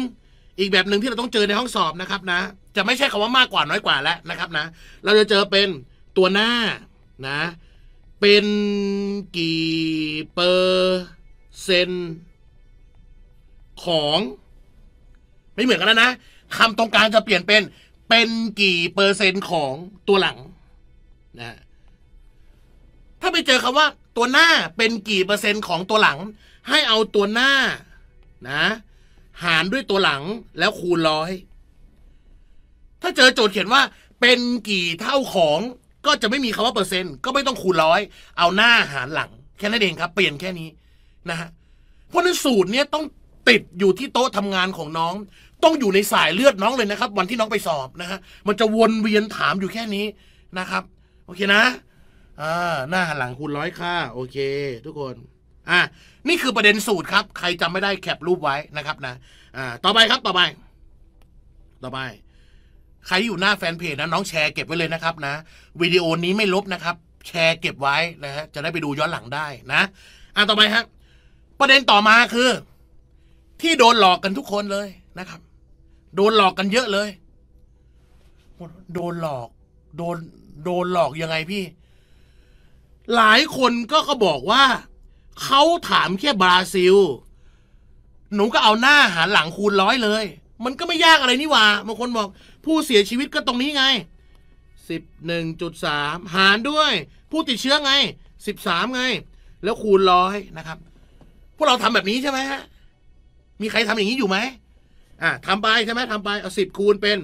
อีกแบบหนึ่งที่เราต้องเจอในห้องสอบนะครับนะ จะไม่ใช่คำว่ามากกว่าน้อยกว่าแล้วนะครับนะ เราจะเจอเป็นตัวหน้า นะ เป็นกี่เปอร์เซ็นของ ไม่เหมือนกันแล้วนะคำตรงกลางจะเปลี่ยนเป็นเป็นกี่เปอร์เซ็นต์ของตัวหลังนะถ้าไปเจอคำว่าตัวหน้าเป็นกี่ เปอร์เซ็นต์ของตัวหลัง ให้เอาตัวหน้านะ หารด้วยตัวหลังแล้วคูณร้อยถ้าเจอโจทย์เขียนว่าเป็นกี่เท่าของก็จะไม่มีคำาว่าเปอร์เซ็นต์ก็ไม่ต้องคูณร้อยเอาหน้าหารหลังแค่นั้นเองครับ เปลี่ยนแค่นี้นะฮะเพราะนั้นสูตรเนี้ยต้องติดอยู่ที่โต๊ะทำงานของน้อง ต้องอยู่ในสายเลือดน้องเลยนะครับ วันที่น้องไปสอบนะฮะมันจะวนเวียนถามอยู่แค่นี้นะครับโอเคนะอ่าหน้าหลังคูณร้อยค่าโอเค ทุกคน อ่านี่คือประเด็นสูตรครับ ใครจำไม่ได้แคปรูปไว้นะครับนะ อ่า ต่อไปครับต่อไป ต่อไป ใครอยู่หน้าแฟนเพจนะน้องแชร์เก็บไว้เลยนะครับนะ วิดีโอนี้ไม่ลบนะครับ แชร์เก็บไว้ นะฮะจะได้ไปดูย้อนหลังได้นะ อ่าต่อไปฮะประเด็นต่อมาคือ ที่โดนหลอกกันทุกคนเลยนะครับ โดนหลอกกันเยอะเลย โดนหลอกโดนโดนหลอกยังไงพี่หลายคนก็ก็บอกว่าเขาถามแค่บราซิล หนูก็เอาหน้าหารหลังคูณร้อยเลย มันก็ไม่ยากอะไรนี่หว่าบางคนบอก ผู้เสียชีวิตก็ตรงนี้ไง11.3หารด้วย ผู้ติดเชื้อไง13ไง แล้วคูณร้อยนะครับ พวกเราทำแบบนี้ใช่ไหมฮะมีใครทำอย่างนี้อยู่ไหมอ่าทำไปใช่ไหมทำไปเอา10คูณเป็น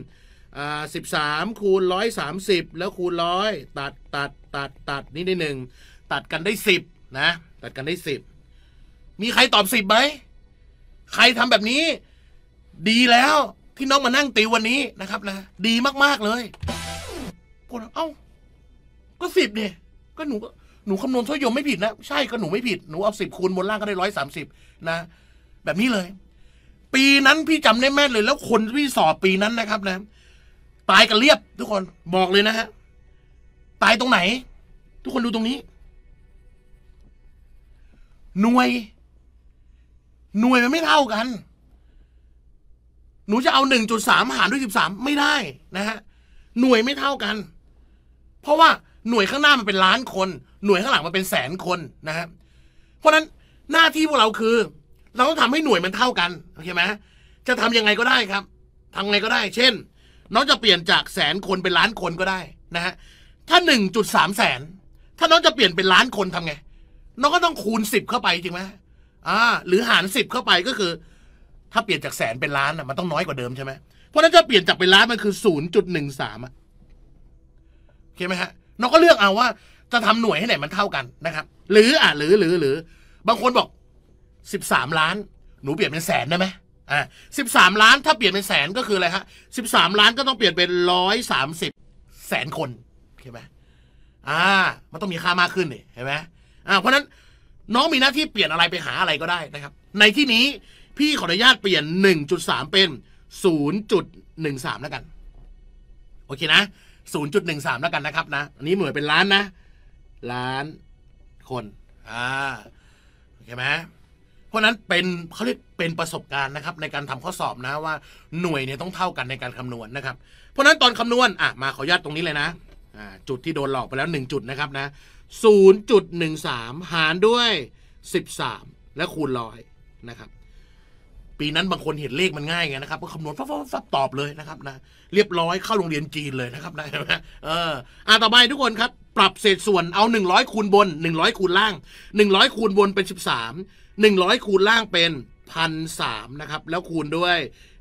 อ่า13คูณ130แล้วคูณร้อยตัดตัดตัด ตัดนิดหนึ่งตัดกันได้สิบนะตัดกันได้สิบมีใครตอบสิบไหมใครทำแบบนี้ ดีแล้วที่น้องมานั่งติววันนี้นะครับ นะดีมากๆเลยคนเอ้า ก็สิบเนี่ยก็หนูก็หนูคำนวณทศยมไม่ผิดนะใช่ก็หนูไม่ผิดหนูเอาสิบคูณบนล่างก็ได้ร้อยสามสิบนะแบบนี้เลย ปีนั้นพี่จำได้แม่นเลย แล้วคนที่สอบปีนั้นนะครับ นะ ตายกันเรียบทุกคนบอกเลยนะฮะตายตรงไหน ทุกคนดูตรงนี้ หน่วย หน่วยมันไม่เท่ากัน หนูจะเอาหนึ่งจุดสามหารด้วยสิบสามไม่ได้นะฮะหน่วยไม่เท่ากัน เพราะว่าหน่วยข้างหน้ามันเป็นล้านคน หน่วยข้างหลังมันเป็นแสนคนนะฮะเพราะนั้นหน้าที่พวกเราคือ เราต้องทำให้หน่วยมันเท่ากันโอเคไหมจะทำยังไงก็ได้ครับทาไงก็ได้ เช่นน้องจะเปลี่ยนจากแสนคนเป็นล้านคนก็ได้ นะฮะถ้าหนึ่งจุดสามแสน ถ้าน้องจะเปลี่ยนเป็นล้านคนทำไง น้องก็ต้องคูณสิบเข้าไปจริงไหมอ่าหรือหารสิบเข้าไปก็คือ ถ้าเปลี่ยนจากแสนเป็นล้านอ่ะมันต้องน้อยกว่าเดิมใช่ไหมเพราะนั้นจะเปลี่ยนจากเป็นล้านมันคือศูนย์จุดหนึ่งสามอ่ะเข้าไหมฮะน้องก็เลือกเอาว่าจะทำหน่วยให้ไหนมันเท่ากันนะครับ หรืออ่ะหรือหรือหรือบางคนบอกสิบสามล้านหนูเปลี่ยนเป็นแสนได้ไหมอ่าสิบสามล้านถ้าเปลี่ยนเป็นแสนก็คืออะไรฮะสิบสามล้านก็ต้องเปลี่ยนเป็นร้อยสามสิบแสนคนให็นไหมอ่า มันต้องมีค่ามากขึ้นนี่เห็นไหมอ่า เพราะนั้นน้องมีหน้าที่เปลี่ยนอะไรไปหาอะไรก็ได้นะครับ ในที่นี้พี่ขออนุญาตเปลี่ยน 1.3เป็น0.13แล้วกัน โอเคนะ 0.13แล้วกันนะครับนะอันนี้เหมือนเป็นล้านนะ ล้านคน อ่าโอเคไหมเพราะนั้นเป็นเขาเรียกเป็นประสบการณ์นะครับ ในการทำข้อสอบนะ ว่าหน่วยเนี่ยต้องเท่ากันในการคำนวณนะครับ เพราะนั้นตอนคำนวณ อ่ะ มาขออนุญาตตรงนี้เลยนะจุดที่โดนหลอกไปแล้ว1จุดนะครับนะ0.13 หารด้วย 13 และคูณร้อยนะครับปีนั้นบางคนเห็นเลขมันง่ายไงนะครับก็คำนวณฟับฟับตอบเลยนะครับนะเรียบร้อยเข้าโรงเรียนจีนเลยนะครับนะเอออ่ะต่อไปทุกคนครับปรับเศษส่วนเอา100คูณบน 100 คูณล่าง 100 คูณบนเป็น 13 100คูณล่างเป็นพันสามนะครับแล้วคูณด้วย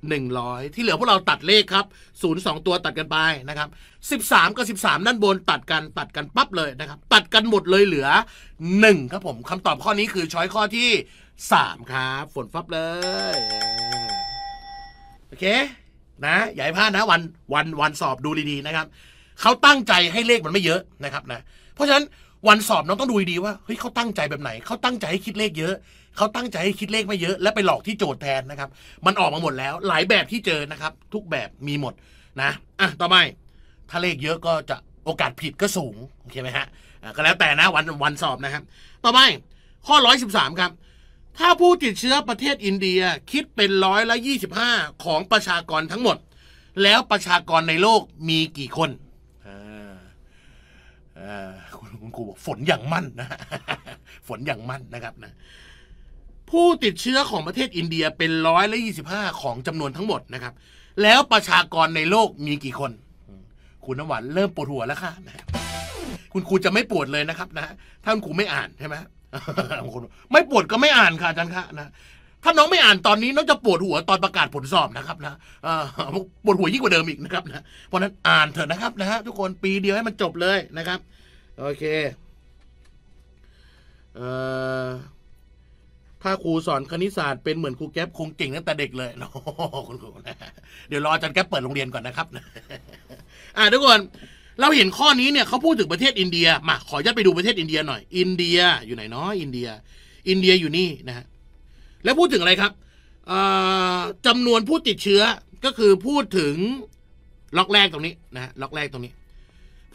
หนึ่งร้อยที่เหลือพวกเราตัดเลขครับศูนย์สองตัวตัดกันไปนะครับสสิบามกับสิด้านบนตัดกันตัดกันปั๊บเลยนะครับตัดกันหมดเลยเหลือหนึ่งครับผมคำตอบข้อนี้คือ ช้อยข้อที่สามครับฝนฟับเลยโอเคนะอย่าให้พลาดนะวันวันวันสอบดูดีๆนะครับเขาตั้งใจให้เลขมันไม่เยอะนะครับนะเพราะฉะนั้นวันสอบน้องต้องดูดีว่า เฮ้ยเขาตั้งใจแบบไหน เขาตั้งใจให้คิดเลขเยอะ เขาตั้งใจให้คิดเลขไม่เยอะ และไปหลอกที่โจทย์แทนนะครับ มันออกมาหมดแล้ว หลายแบบที่เจอนะครับ ทุกแบบมีหมดนะ อ่ะ ต่อไป ถ้าเลขเยอะก็จะโอกาสผิดก็สูง โอเคไหมฮะ ก็แล้วแต่นะวันวันสอบนะครับ ต่อไปข้อ113ครับ ถ้าผู้ติดเชื้อประเทศอินเดียคิดเป็นร้อยละ25 ของประชากรทั้งหมด แล้วประชากรในโลกมีกี่คนออ่่าาคุณครูบอกฝนอย่างมั่นนะ ฝนอย่างมั่นนะครับนะ ผู้ติดเชื้อของประเทศอินเดียเป็นร้อยละยี่สิบห้าของจำนวนทั้งหมดนะครับ แล้วประชากรในโลกมีกี่คน คุณน้ำหวานเริ่มปวดหัวแล้วค่ะนะคุณครูจะไม่ปวดเลยนะครับ นะถ้าคุณครูไม่อ่านใช่ไหมคุณไม่ปวดก็ไม่อ่านค่ะอาจารย์คะนะถ้าน้องไม่อ่านตอนนี้น้องจะปวดหัวตอนประกาศผลสอบนะครับนะปวดหัวยิ่งกว่าเดิมอีกนะครับนะ เพราะนั้นอ่านเถอะนะครับนะฮะทุกคน ปีเดียวให้มันจบเลยนะครับโอเค เอ่อถ้าครูสอนคณิตศาสตร์เป็นเหมือนครูแก๊ปคงเก่งตั้งแต่เด็กเลยคุณครูนะเดี๋ยวรอจันแก๊ปเปิดโรงเรียนก่อนนะครับ อ่าทุกคน เราเห็นข้อนี้เนี่ยเขาพูดถึงประเทศอินเดีย มาขอญาตไปดูประเทศอินเดียหน่อย อินเดีย อยู่ไหนเนาะ อินเดีย อินเดียอยู่นี่นะฮะ แล้วพูดถึงอะไรครับจำนวนผู้ติดเชื้อ ก็คือพูดถึงล็อกแรกตรงนี้นะฮะ ล็อกแรกตรงนี้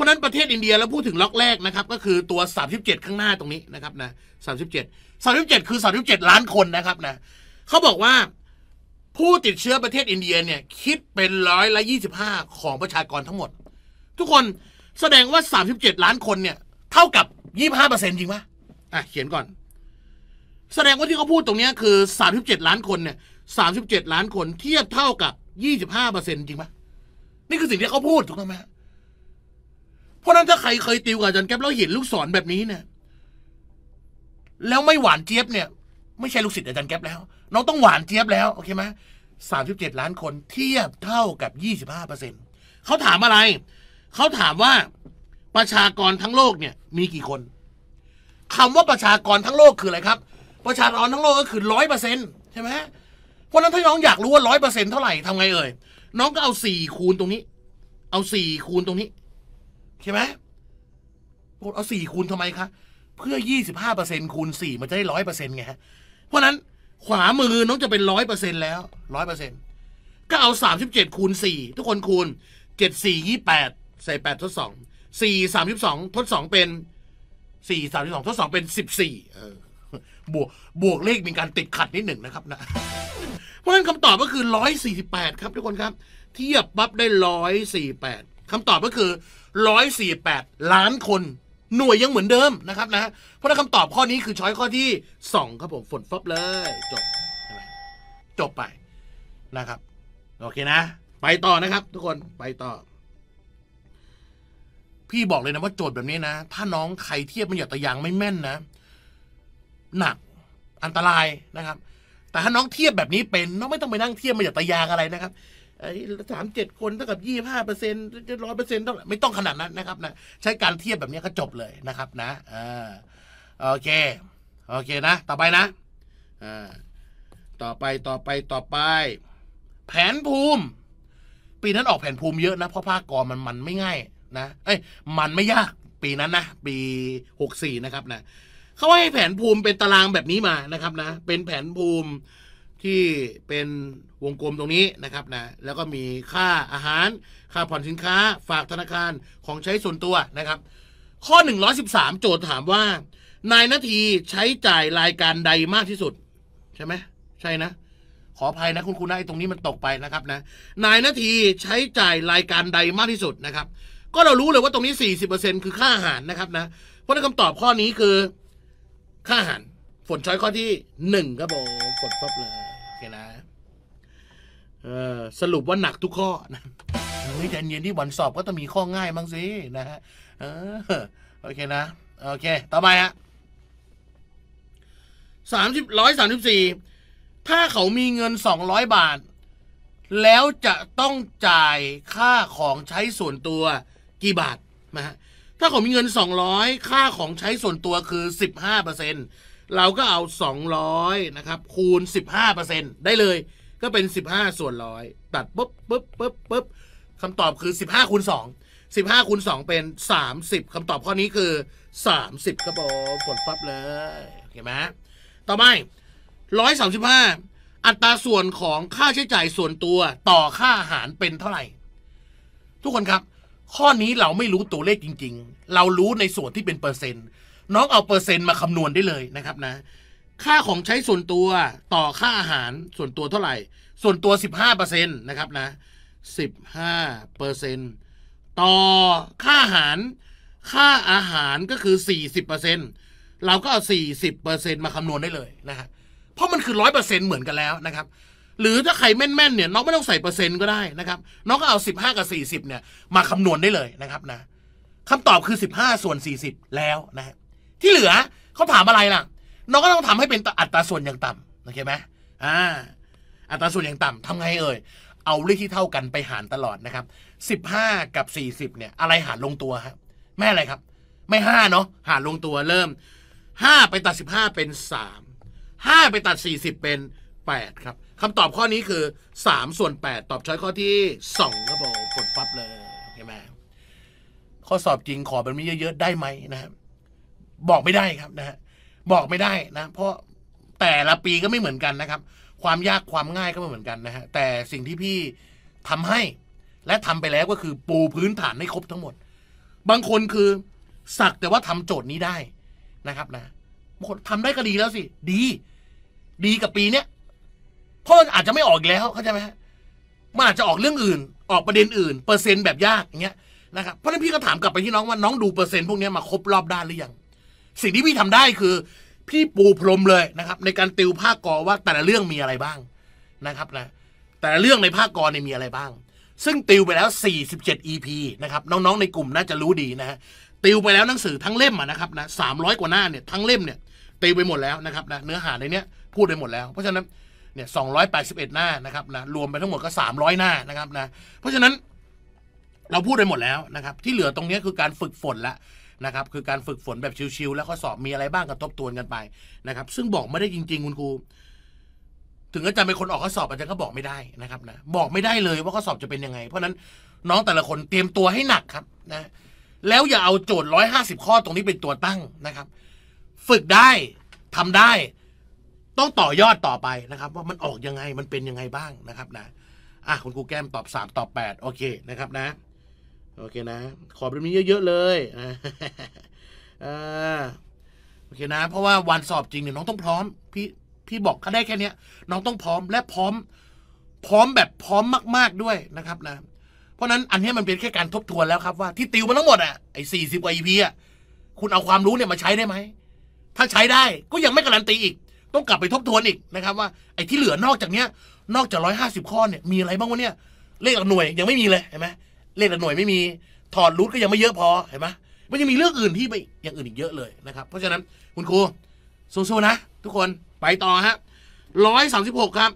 ราะนั้นประเทศอินเดียแล้วพูดถึงล็อกแรกนะครับ ก็คือตัว 37 ข้างหน้าตรงนี้นะครับนะ 37 37 คือ 37 ล้านคนนะครับนะเขาบอกว่าผู้ติดเชื้อประเทศอินเดียเนี่ย คิดเป็นร้อยละ 25 ของประชากรทั้งหมด ทุกคนแสดงว่า 37 ล้านคนเนี่ยเท่ากับ 25%เเปอร์์ซ็นตจริงปะอ่ะเขียนก่อน แสดงว่าที่เขาพูดตรงนี้คือ 37 ล้านคนเนี่ย 37 ล้านคนเทียบเท่ากับ 25%จริงปะนี่คือสิ่งที่เขาพูดถูกต้องไหมเพราะนั้นถ้าใครเคยติวกับอาจารย์แก๊ปแล้วเห็นลูกศรแบบนี้เนี่ย แล้วไม่หวานเจี๊ยบเนี่ย ไม่ใช่ลูกศิษย์อาจารย์แก๊ปแล้ว น้องต้องหวานเจี๊ยบแล้ว โอเคไหมสามสิบเจ็ดล้านคนเทียบเท่ากับยี่สิบห้าเปอร์เซ็นต์เขาถามอะไรเขาถามว่าประชากรทั้งโลกเนี่ย มีกี่คน คำว่าประชากรทั้งโลกคืออะไรครับ ประชากรทั้งโลกก็คือร้อยเปอร์เซ็นต์ใช่ไหมเพราะนั้นถ้าน้องอยากรู้ว่าร้อยเปอร์เซ็นต์เท่าไหร่ทำไงเอ่ยน้องก็เอาสี่คูณตรงนี้ เอาสี่คูณตรงนี้ใช่ไหมกดเอาสี่คูณทำไมคะ เพื่อยี่สิบห้าเปอร์เซ็นคูณสี่มันจะได้ร้อยเปอร์เซ็นไงฮะเพราะนั้นขวามือน้องจะเป็นร้อยเปอร์เซ็นแล้วร้อยเปอร์เซ็นก็เอาสามสิบเจ็ดคูณสี่ทุกคนคูณเจ็ดสี่ยี่แปดใส่แปดทดสองสี่สามสิบสองทดสองเป็นสี่สามสิบสองทดสองเป็นสิบสี่บวกบวกเลขมีการติดขัดนิดหนึ่งนะครับนะ เพราะฉะนั้นคำตอบก็คือร้อยสี่สิบแปดครับทุกคนครับ เทียบปั๊บได้ร้อยสี่แปดคำตอบก็คือร้อยสี่แปดล้านคน หน่วยยังเหมือนเดิมนะครับ นะเพราะนั้นคำตอบข้อนี้คือช้อยข้อที่สองครับผม ฝนฟบเลย จบจบไปนะครับโอเคนะไปต่อนะครับ ทุกคนไปต่อ พี่บอกเลยนะว่าโจทย์แบบนี้นะ ถ้าน้องใครเทียบมันอย่าตะยางไม่แม่นนะ หนักอันตรายนะครับ แต่ถ้าน้องเทียบแบบนี้เป็นน้องไม่ต้องไปนั่งเทียบมันอย่าตะยางอะไรนะครับสามเจ็ดคนเท่ากับยี่ห้าเปอร์เซ็นต์ร้อยเปอร์เซ็นต์ต้องไม่ต้องขนาดนั้นนะครับนะใช้การเทียบแบบนี้ก็จบเลยนะครับนะโอเคโอเคนะต่อไปนะต่อไปต่อไปต่อไปแผนภูมิ ปีนั้นออกแผนภูมิเยอะนะเพราะภาคกรมันมันไม่ง่ายนะเอ้ยมันไม่ยากปีนั้นนะ ปีหกสี่นะครับนะเขาให้แผนภูมิเป็นตารางแบบนี้มานะครับนะเป็นแผนภูมิที่เป็นวงกลมตรงนี้นะครับนะแล้วก็มีค่าอาหารค่าผ่อนสินค้าฝากธนาคารของใช้ส่วนตัวนะครับข้อ 113โจทย์ถามว่า นายนาทีใช้จ่ายรายการใดมากที่สุดใช่ไหมใช่นะ ขออภัยนะคุณคุณนะไอ้ตรงนี้มันตกไปนะครับนะนายนาทีใช้จ่ายรายการใดมากที่สุดนะครับ ก็เรารู้เลยว่าตรงนี้ 40%คือค่าอาหารนะครับนะเพราะนัาคำตอบข้อนี้คือ ค่าอาหารฝนช้อยข้อที่1ครับผมฝนพบเลยเลยนะสรุปว่าหนักทุกข้อนะเฮ้ยใจเย็นที่วันสอบก็ต้องมีข้อง่ายบ้างสินะฮะโอเคนะ โอเค ต่อไปฮะสามสิบร้อยสามสิบสี่ถ้าเขามีเงินสองร้อยบาท แล้วจะต้องจ่ายค่าของใช้ส่วนตัวกี่บาทนะฮะถ้าเขามีเงินสองร้อยค่าของใช้ส่วนตัวคือสิบห้าเปอร์เซ็นต์เราก็เอา 200 นะครับคูณ 15%ได้เลย ก็เป็น 15 ส่วนร้อยตัดปุ๊บปุ๊บปุ๊บปุ๊บคำตอบคือ 15คูณ2 15คูณ2เป็น 30คำตอบข้อนี้คือ 30ครับผมฝนปับเลยเห็นไหมต่อไป135 อัตราส่วนของค่าใช้จ่ายส่วนตัวต่อค่าอาหารเป็นเท่าไหร่ ทุกคนครับ ข้อนี้เราไม่รู้ตัวเลขจริงๆ เรารู้ในส่วนที่เป็นเปอร์เซ็นต์น้องเอาเปอร์เซ็นต์มาคำนวณได้เลยนะครับนะ ค่าของใช้ส่วนตัว ต่อค่าอาหารส่วนตัวเท่าไหร่ ส่วนตัว 15%นะครับนะ 15%ต่อค่าอาหาร ค่าอาหารก็คือ 40%เราก็เอา 40%มาคำนวณได้เลยนะฮะเพราะมันคือ 100%เหมือนกันแล้วนะครับ หรือถ้าใครแม่นๆเนี่ยน้องไม่ต้องใส่เปอร์เซ็นต์ก็ได้นะครับ น้องก็เอา15กับ40 เนี่ยมาคำนวณได้เลยนะครับนะคำตอบคือ15ส่วน40 แล้วนะที่เหลือเขาถามอะไรล่ะน้องก็ต้องทำให้เป็นอัตราส่วนอย่างต่ำโอเคไหมอ่า อัตราส่วนอย่างต่ำ ทำไงเอ่ย เอาเลขที่เท่ากันไปหารตลอดนะครับสิบห้ากับสี่สิบเนี่ย อะไรหารลงตัวครับไม่อะไรครับ ไม่ห้าเนาะ หารลงตัวเริ่มห้า ไปตัดสิบห้าเป็นสามห้าไปตัดสี่สิบเป็นแปดครับ คำตอบข้อนี้คือสามส่วนแปดตอบช้อยข้อที่สองครับผมกดปั๊บเลยโอเคไหมข้อสอบจริงขอแบบนี้เยอะๆ ได้ไหมนะครับบอกไม่ได้ครับนะฮะบอกไม่ได้นะเพราะแต่ละปีก็ไม่เหมือนกันนะครับ ความยากความง่ายก็ไม่เหมือนกันนะฮะแต่สิ่งที่พี่ทำให้ และทำไปแล้วก็คือปูพื้นฐานให้ครบทั้งหมด บางคนคือสักแต่ว่าทำโจทย์นี้ได้นะครับ นะบางคนทำได้ก็ดีแล้วสิดี ดีกับปีเนี้ยเพราะมันอาจจะไม่ออกแล้วเข้าใจไหมมันอาจจะออกเรื่องอื่น ออกประเด็นอื่นเปอร์เซ็นต์แบบยากอย่างเงี้ยนะครับเพราะนั้นพี่ก็ถามกลับไปที่น้องว่าน้องดูเปอร์เซ็นต์พวกนี้มาครบรอบด้านหรือยังสิ่งที่พี่ทำได้คือพี่ปูพรมเลยนะครับในการติวภาคกอว่าแต่ละเรื่องมีอะไรบ้างนะครับนะแต่ละเรื่องในภาคกอเนี่ยมีอะไรบ้าง ซึ่งติวไปแล้ว 47 EP นะครับน้องๆในกลุ่มน่าจะรู้ดีนะฮะติวไปแล้วหนังสือทั้งเล่มนะครับนะ 300 กว่าหน้าเนี่ยทั้งเล่มเนี่ยตวไปหมดแล้วนะครับนะเนื้อหาในเนี้ยพูดไปหมดแล้ว เพราะฉะนั้นเนี่ย 281 หน้านะครับนะรวมไปทั้งหมดก็ 300 หน้านะครับนะเพราะฉะนั้นเราพูดไปหมดแล้วนะครับ ที่เหลือตรงนี้คือการฝึกฝนละนะครับคือการฝึกฝนแบบชิวๆแล้วข้อสอบมีอะไรบ้างกระทบัวนกันไปนะครับ ซึ่งบอกไม่ได้จริงๆคุณครูถึงอาจารย์เป็นคนออกข้อสอบ อาจารย์ก็บอกไม่ได้นะครับนะ บอกไม่ได้เลยว่าข้อสอบจะเป็นยังไง เพราะนั้นน้องแต่ละคนเตรียมตัวให้หนักครับนะ แล้วอย่าเอาโจทย์ร้อยห้าสิบข้อตรงนี้เป็นตัวตั้งนะครับ ฝึกได้ทำได้ ต้องต่อยอดต่อไปนะครับว่ามันออกยังไงมันเป็นยังไงบ้างนะครับ นะอ่ะคุณครูแก้มตอบสามตอบแปดโอเคนะครับนะโอเค นะ ขอเป็นี้เยอะๆเลยโอเค นะ เพราะว่าวันสอบจริงเนี่ยน้องต้องพร้อม พี่พี่บอกก็ได้แค่นี้น้องต้องพร้อมและพร้อม พร้อมแบบพร้อมมากๆด้วยนะครับนะเพราะนั้นอันนี้มันเป็นแค่การทบทวนแล้วครับว่าที่ติวมาทั้งหมดอ่ะไอ้สี่สิบกว่าอีพีอ่ะคุณ เอาความรู้เนี่ยมาใช้ได้ไหม ถ้าใช้ได้ก็ยังไม่การันตีอีก ต้องกลับไปทบทวนอีกนะครับ ว่าไอ้ที่เหลือนอกจากเนี้ย นอกจากร้อยห้าสิบข้อเนี่ยมีอะไรบ้างวะเนี่ยเลขหน่วยยังไม่มีเลยเห็นไหมเลขหลหน่วยไม่มี ถอดรูทก็ยังไม่เยอะพอเห็นไหมมันยังมีเรื่องอื่นที่ไปอย่างอื่นอีกเยอะเลยนะครับ เพราะฉะนั้นคุณครูสู้ๆนะทุกคนไปต่อฮะร้อยสามสิบหกครับ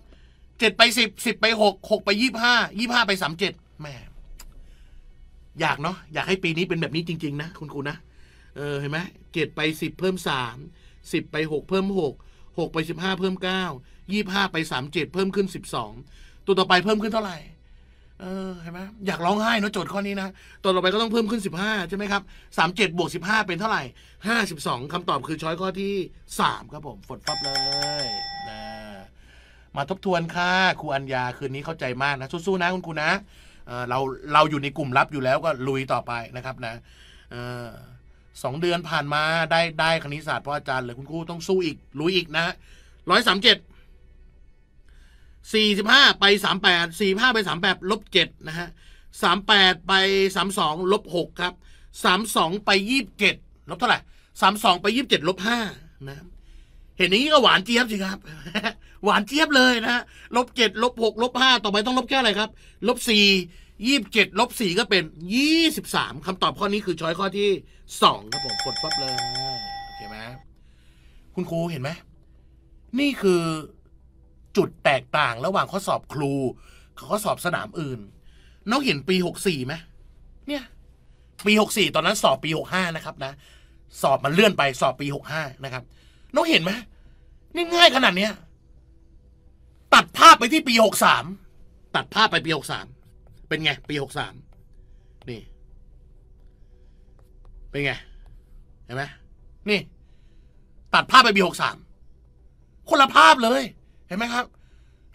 เจ็ดไปสิบสิบไปหกหกไปยี่ห้ายี่ห้าไปสามเจ็ดแม่อยากเนาะอยากให้ปีนี้เป็นแบบนี้จริงๆนะคุณครูนะเออเห็นไหมเจ็ดไปสิบเพิ่มสามสิบไปหกเพิ่มหกหกไปสิบห้าเพิ่มเก้ายี่ห้าไปสามเจ็ดเพิ่มขึ้นสิบสองตัวต่อไปเพิ่มขึ้นเท่าไหร่เออเห็นไหมอยากร้องไห้เนาะโจทย์ข้อนี้นะตัวต่อไปก็ต้องเพิ่มขึ้น 15 ใช่ไหมครับ 37บวก15 เป็นเท่าไหร่ 52คำตอบคือช้อยข้อที่ 3 ครับผมฝดฟับเลยนะมาทบทวนค่ะครูอัญญาคืนนี้เข้าใจมากนะ สู้ ๆ นะคุณครูนะเเราเราอยู่ในกลุ่มลับอยู่แล้วก็ลุยต่อไปนะครับนะออสองเดือนผ่านมาได้ได้คณิตศาสตร์เพราะอาจารย์เลยคุณครูต้องสู้อีกลุยอีกนะร้อยสามเจ็ดสี่สิบห้าไปสามแปดสี่ห้าไปสามแปดลบเจ็ดนะฮะสามแปดไปสามสองลบหกครับสามสองไปยี่สิบเจ็ดลบเท่าไหร่สามสองไปยี่สิบเจ็ดลบห้านะเห็นอย่างนี้ก็หวานเจี๊ยบสิครับ หวานเจี๊ยบเลยนะฮะลบเจ็ดลบหกลบห้าต่อไปต้องลบแค่อะไรครับลบสี่ยี่สิบเจ็ดลบสี่ก็เป็นยี่สิบสามคำตอบข้อนี้คือช้อยข้อที่สองครับผมกดปั๊บเลย โอเคไหมคุณครูเห็นไหม นี่คือจุดแตกต่างระหว่างข้อสอบครูกับข้อสอบสนามอื่น น้องเห็นปีหกสี่ไหมเนี่ย ปีหกสี่ตอนนั้นสอบปีหกห้านะครับ นะ สอบมันเลื่อนไปสอบ ปีหกห้านะครับน้องเห็นไหมนี่ง่ายขนาดเนี้ย ตัดภาพไปที่ปีหกสามตัดภาพไปปีหกสามเป็นไงปีหกสามนี่เป็นไงเห็นไหมนี่ ตัดภาพไปปีหกสามคนละภาพเลยเห็นไหมครับ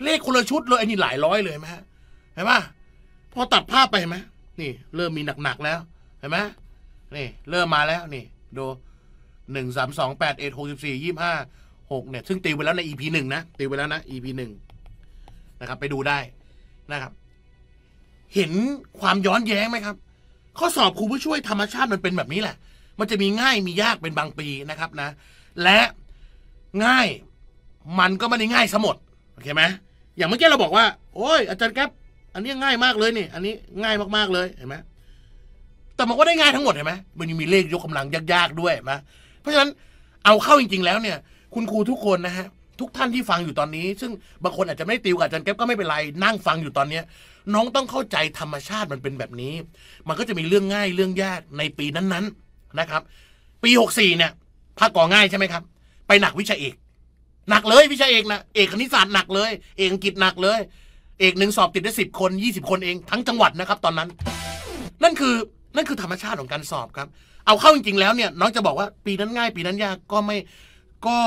เลขคนละชุดเลยอันนี้หลายร้อยเลยไหมเห็นไหมพอตัดภาพไปเห็นไหมนี่ เริ่มมีหนักๆแล้ว เห็นไหมนี่ เริ่มมาแล้วนี่ดูหนึ่งสามสองแปดเอ็ดหกสิบสี่ยี่ห้าหกเนี่ยซึ่งตีไปแล้วในอีพีหนึ่งนะ ตีไปแล้วนะอีพีหนึ่งนะครับ ไปดูได้นะครับ เห็นความย้อนแย้งไหมครับข้อสอบครูผู้ช่วยธรรมชาติมันเป็นแบบนี้แหละมันจะมีง่ายมียากเป็นบางปีนะครับนะ และง่ายมันก็ไม่ได้ง่ายสมดโอเคไหมอย่างเมื่อกี้เราบอกว่า โอ้ยอาจารย์แก๊ปอันนี้ง่ายมากเลยนี่ อันนี้ง่ายมากๆเลยเห็นไหมแต่มันก็ได้ง่ายทั้งหมดเห็นไหมมันยังมีเลขยกกำลังยากๆด้วยมะเพราะฉะนั้นเอาเข้าจริง ๆ แล้วเนี่ย คุณครูทุกคนนะฮะทุกท่านที่ฟังอยู่ตอนนี้ซึ่งบางคนอาจจะไม่ติวกับอาจารย์แก๊ปก็ไม่เป็นไรนั่งฟังอยู่ตอนเนี้น้องต้องเข้าใจธรรมชาติมันเป็นแบบนี้ มันก็จะมีเรื่องง่ายเรื่องยากในปีนั้นๆนะครับปีหกสี่เนี่ยภาคก่อง่ายใช่ไหมครับ ไปหนักวิชาเอกหนักเลยพี่ชายเอกนะเอกคณิตศาสตร์หนักเลย เอกอังกฤษหนักเลยเอกหนึ่งสอบติดได้สิบคนยี่สิบคนเอง ทั้งจังหวัดนะครับตอนนั้น นั่นคือนั่นคือธรรมชาติของการสอบครับ เอาเข้าจริงๆ แล้วเนี่ยน้องจะบอกว่าปีนั้นง่าย ปีนั้นยากก็ไม่ก็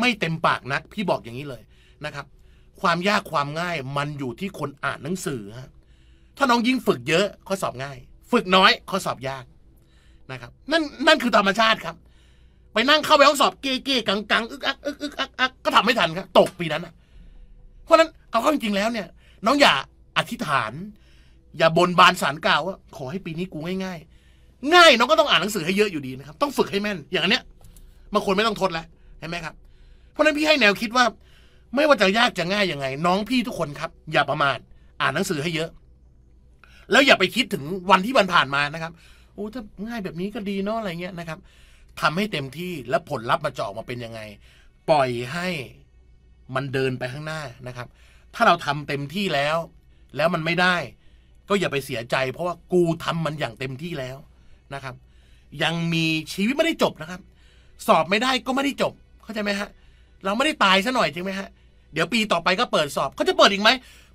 ไม่เต็มปากนัก พี่บอกอย่างนี้เลยนะครับ ความยากความง่ายมันอยู่ที่คนอ่านหนังสือฮะถ้าน้องยิ่งฝึกเยอะข้อสอบง่าย ฝึกน้อยข้อสอบยากนะครับนั่นนั่นคือธรรมชาติครับไปนั่งเข้าไปห้องสอบเก้เกกังกังอึกอักอึกอึกอักอักก็ทำไม่ทันครับตกปีนั้นนะเพราะนั้นเอาเข้าจริงแล้วเนี่ย น้องอย่าอธิษฐาน อย่าบนบานสารกล่าวว่า ขอให้ปีนี้กูง่ายๆ ง่ายน้องก็ต้องอ่านหนังสือให้เยอะอยู่ดีนะครับต้องฝึกให้แม่น อย่างเนี้ยบางคนไม่ต้องทดแล้วเห็นไหมครับ เพราะนั้นพี่ให้แนวคิดว่า ไม่ว่าจะยากจะง่ายยังไง น้องพี่ทุกคนครับ อย่าประมาทอ่านหนังสือให้เยอะ แล้วอย่าไปคิดถึงวันที่มันผ่านมานะครับ โอ้ถ้าง่ายแบบนี้ก็ดีเนาะอะไรเงี้ยนะครับทำให้เต็มที่และผลลัพธ์มันจะออกมาเป็นยังไง ปล่อยให้มันเดินไปข้างหน้านะครับ ถ้าเราทำเต็มที่แล้ว แล้วมันไม่ได้ ก็อย่าไปเสียใจ เพราะว่ากูทำมันอย่างเต็มที่แล้วนะครับ ยังมีชีวิตไม่ได้จบนะครับ สอบไม่ได้ก็ไม่ได้จบเข้าใจไหมฮะ เราไม่ได้ตายซะหน่อยจริงไหมฮะเดี๋ยวปีต่อไปก็เปิดสอบเขาจะเปิดอีกไหม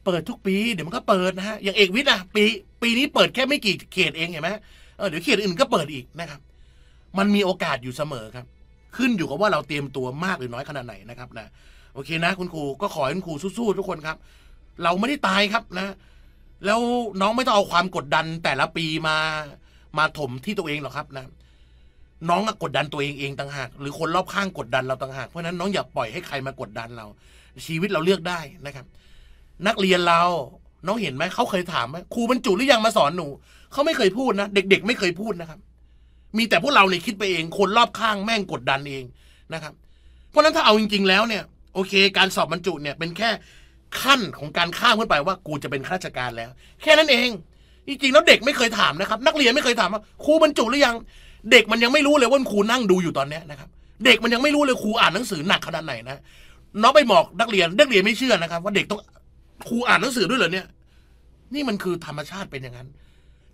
เปิดทุกปี เดี๋ยวมันก็เปิดนะฮะอย่างเอกวิทย์อะปีปีนี้เปิดแค่ไม่กี่ เขตเองเห็นไหมเออเดี๋ยวเขตอื่นก็เปิดอีกนะครับมันมีโอกาสอยู่เสมอครับ ขึ้นอยู่กับว่าเราเตรียมตัวมากหรือน้อยขนาดไหนนะครับ นะ โอเคนะ คุณครูก็ขอให้คุณครูสู้ๆทุกคนครับ เราไม่ได้ตายครับนะ แล้วน้องไม่ต้องเอาความกดดันแต่ละปีมา มาถมที่ตัวเองหรอกครับนะ น้องกดดันตัวเองเองต่างหาก หรือคนรอบข้างกดดันเราต่างหาก เพราะนั้นน้องอย่าปล่อยให้ใครมากดดันเรา ชีวิตเราเลือกได้นะครับ นักเรียนเรา น้องเห็นไหมเขาเคยถามไหมครูบรรจุหรือยังมาสอนหนูเขาไม่เคยพูดนะ เด็กๆไม่เคยพูดนะครับมีแต่พวกเราเนี่ยคิดไปเองคนรอบข้างแม่งกดดันเองนะครับ เพราะนั้นถ้าเอาจริงๆแล้วเนี่ยโอเค การสอบบรรจุเนี่ยเป็นแค่ขั้นของการข้ามขึ้นไปว่ากูจะเป็นข้าราชการแล้ว แค่นั้นเองจริงๆแล้วเด็กไม่เคยถามนะครับ นักเรียนไม่เคยถามว่าครูบรรจุหรือยัง เด็กมันยังไม่รู้เลยว่าครูนั่งดูอยู่ตอนนี้นะครับ เด็กมันยังไม่รู้เลยครูอ่านหนังสือหนักขนาดไหนนะน้องไปบอกนักเรียนนักเรียนไม่เชื่อนะครับ ว่าเด็กต้องครูอ่านหนังสือด้วยเหรอเนี่ยนี่มันคือธรรมชาติเป็นอย่างนั้น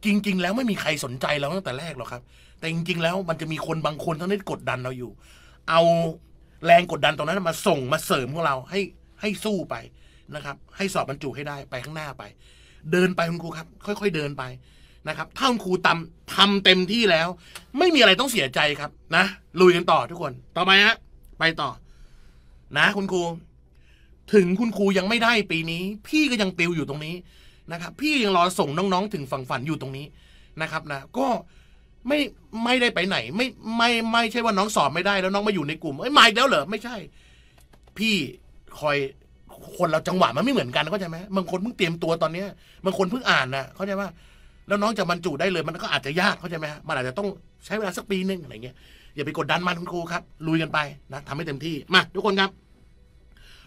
จริง ๆ แล้วไม่มีใครสนใจเราตั้งแต่แรกหรอกครับแต่จริงๆแล้วมันจะมีคนบางคนต้องได้กดดันเราอยู่ เอาแรงกดดันตรงนั้นมาส่งมาเสริมพวกเราให้ให้สู้ไปนะครับ ให้สอบบรรจุให้ได้ไปข้างหน้าไป เดินไปคุณครูครับ ค่อยๆเดินไปนะครับถ้าคุณครูทำทำเต็มที่แล้ว ไม่มีอะไรต้องเสียใจครับนะลุยกันต่อ ทุกคน ต่อไปฮะไปต่อ นะ คุณครูถึงคุณครูยังไม่ได้ปีนี้ พี่ก็ยังติวอยู่ตรงนี้นะครับ พี่ยังรอส่งน้องๆ ถึงฝั่งฝันอยู่ตรงนี้นะครับนะก็ไม่ไม่ได้ไปไหน ไม่ไม่ไม่ใช่ว่าน้องสอบไม่ได้ แล้วน้องมาอยู่ในกลุ่มเอ้ยมาอีกแล้วเหรอไม่ใช่ พี่คอย คนเราจังหวะมันไม่เหมือนกันเข้าใจไหมบางคนเพิ่งเตรียมตัวตอนเนี้ยบางคนเพิ่งอ่านนะเข้าใจว่า แล้วน้องจะบรรจุได้เลย มันก็อาจจะยากเข้าใจไหมมันอาจจะต้องใช้เวลาสักปีหนึ่งอะไรเงี้ยอย่าไปกดดันมันคุณครูครับลุยกันไปนะทำให้เต็มที่มา ทุกคนครับ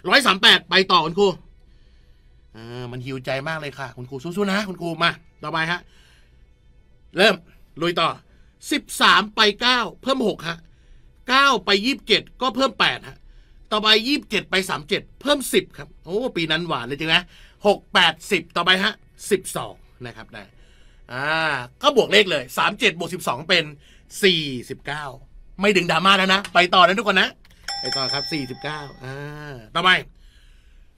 ร้อยสามแปดไปต่อคุณครูอ่ามันหิวใจมากเลยค่ะคุณครูสู้ๆนะคุณครูมาต่อไปฮะเริ่มลุยต่อสสิบามไปเก้าเพิ่มหกฮะเก้าไปยี่บเจ็ดก็เพิ่มแปดฮะ ต่อไปยี่บเจ็ดไปสามเจ็ดเพิ่มสิบครับ โอ้ปีนั้นหวานเลยจริงนะดสิบต่อไปฮะสสิบองนะครับนะอ่าก็บวกเลขเลยสามเจ็ดบวกสสิบองเป็นสสี่ิบเก้าไม่ดึงดราม่าแล้วนะ ไปต่อนะทุกคนนะ ไปต่อครับสสี่ิบเก้าอ่า ต่อไป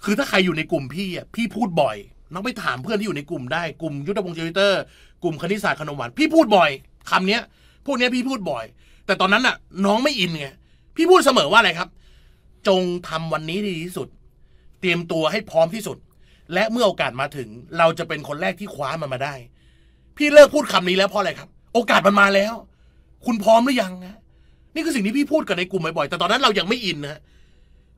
คือถ้าใครอยู่ในกลุ่มพี่อ่ะ พี่พูดบ่อย น้องไปถามเพื่อนที่อยู่ในกลุ่มได้กลุ่มยุทธพงศ์เจวิเตอร์กลุ่มคณิตศาสตร์ขนมหวานพี่พูดบ่อยคำเนี้ยพวกเนี้ยพี่พูดบ่อย แต่ตอนนั้นน่ะ น้องไม่อินไงพี่พูดเสมอว่าอะไรครับ จงทำวันนี้ดีที่สุด เตรียมตัวให้พร้อมที่สุด และเมื่อโอกาสมาถึงเราจะเป็นคนแรกที่คว้ามันมาได้ พี่เลิกพูดคำนี้แล้วเพราะอะไรครับ โอกาสมันมาแล้ว คุณพร้อมหรือยังนะนี่คือสิ่งที่พี่พูดกับในกลุ่มบ่อยๆแต่ตอนนั้นเรายังไม่อินนะ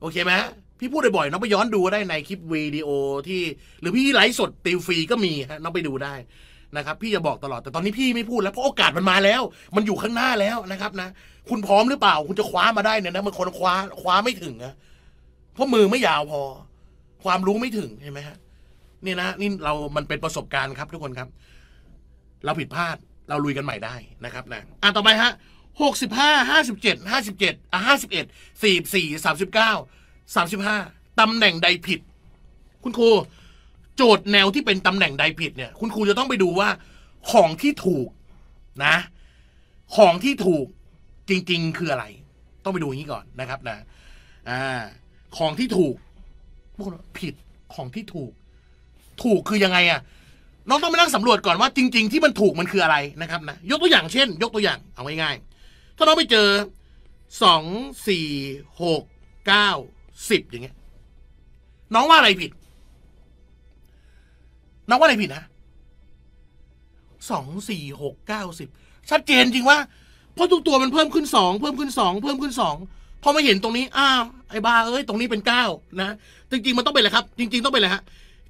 โอเคไหมพี่พูดบ่อยๆน้องไปย้อนดูได้ในคลิปวิดีโอที่ หรือพี่ไลฟ์สดติวฟรีก็มีฮะน้องไปดูได้นะครับพี่จะบอกตลอดแต่ตอนนี้พี่ไม่พูดแล้ว เพราะโอกาสมันมาแล้ว มันอยู่ข้างหน้าแล้วนะครับ นะ คุณพร้อมหรือเปล่า คุณจะคว้ามาได้เนี่ยนะมันคนคว้าคว้าไม่ถึงนะเพราะมือไม่ยาวพอ ความรู้ไม่ถึงเห็นไหมฮะนี่นะนี่เรามันเป็นประสบการณ์ครับทุกคนครับ เราผิดพลาดเราลุยกันใหม่ได้นะครับ นะอ่ะต่อไปฮะหกสิบห้าห้าสิบเจ็ดห้าสิบเจ็ดอ่ะห้าสิบเอ็ดสี่สี่สามสิบเก้าสามสิบห้าตำแหน่งใดผิด คุณครูโจทย์แนวที่เป็นตำแหน่งใดผิดเนี่ย คุณครูจะต้องไปดูว่า ของที่ถูกนะ ของที่ถูกจริง ๆคืออะไร ต้องไปดูอย่างนี้ก่อนนะครับ นะอ่าของที่ถูก พวกผิดของที่ถูก ถูกคือยังไงอะน้องต้องไปนั่งสำรวจก่อนว่าจริง ๆที่มันถูกมันคืออะไรนะครับ นะ ยกตัวอย่างเช่น ยกตัวอย่างเอาง่ายๆถ้าน้องไปเจอสองสี่หกเก้าสิบอย่างเงี้ยน้องว่าอะไรผิดนับว่าอะไรผิดนะ สองสี่ หก เก้าสิบชัดเจนจริงว่าเพราะทุกตัวมันเพิ่มขึ้นสอง เพิ่มขึ้นสอง เพิ่มขึ้นสองพอมาเห็นตรงนี้ อ้าวไอ้บาเอ้ย ตรงนี้เป็นเก้านะ จริงๆมันต้องเป็นอะไรครับ จริง ๆต้องเป็นอะไรฮะ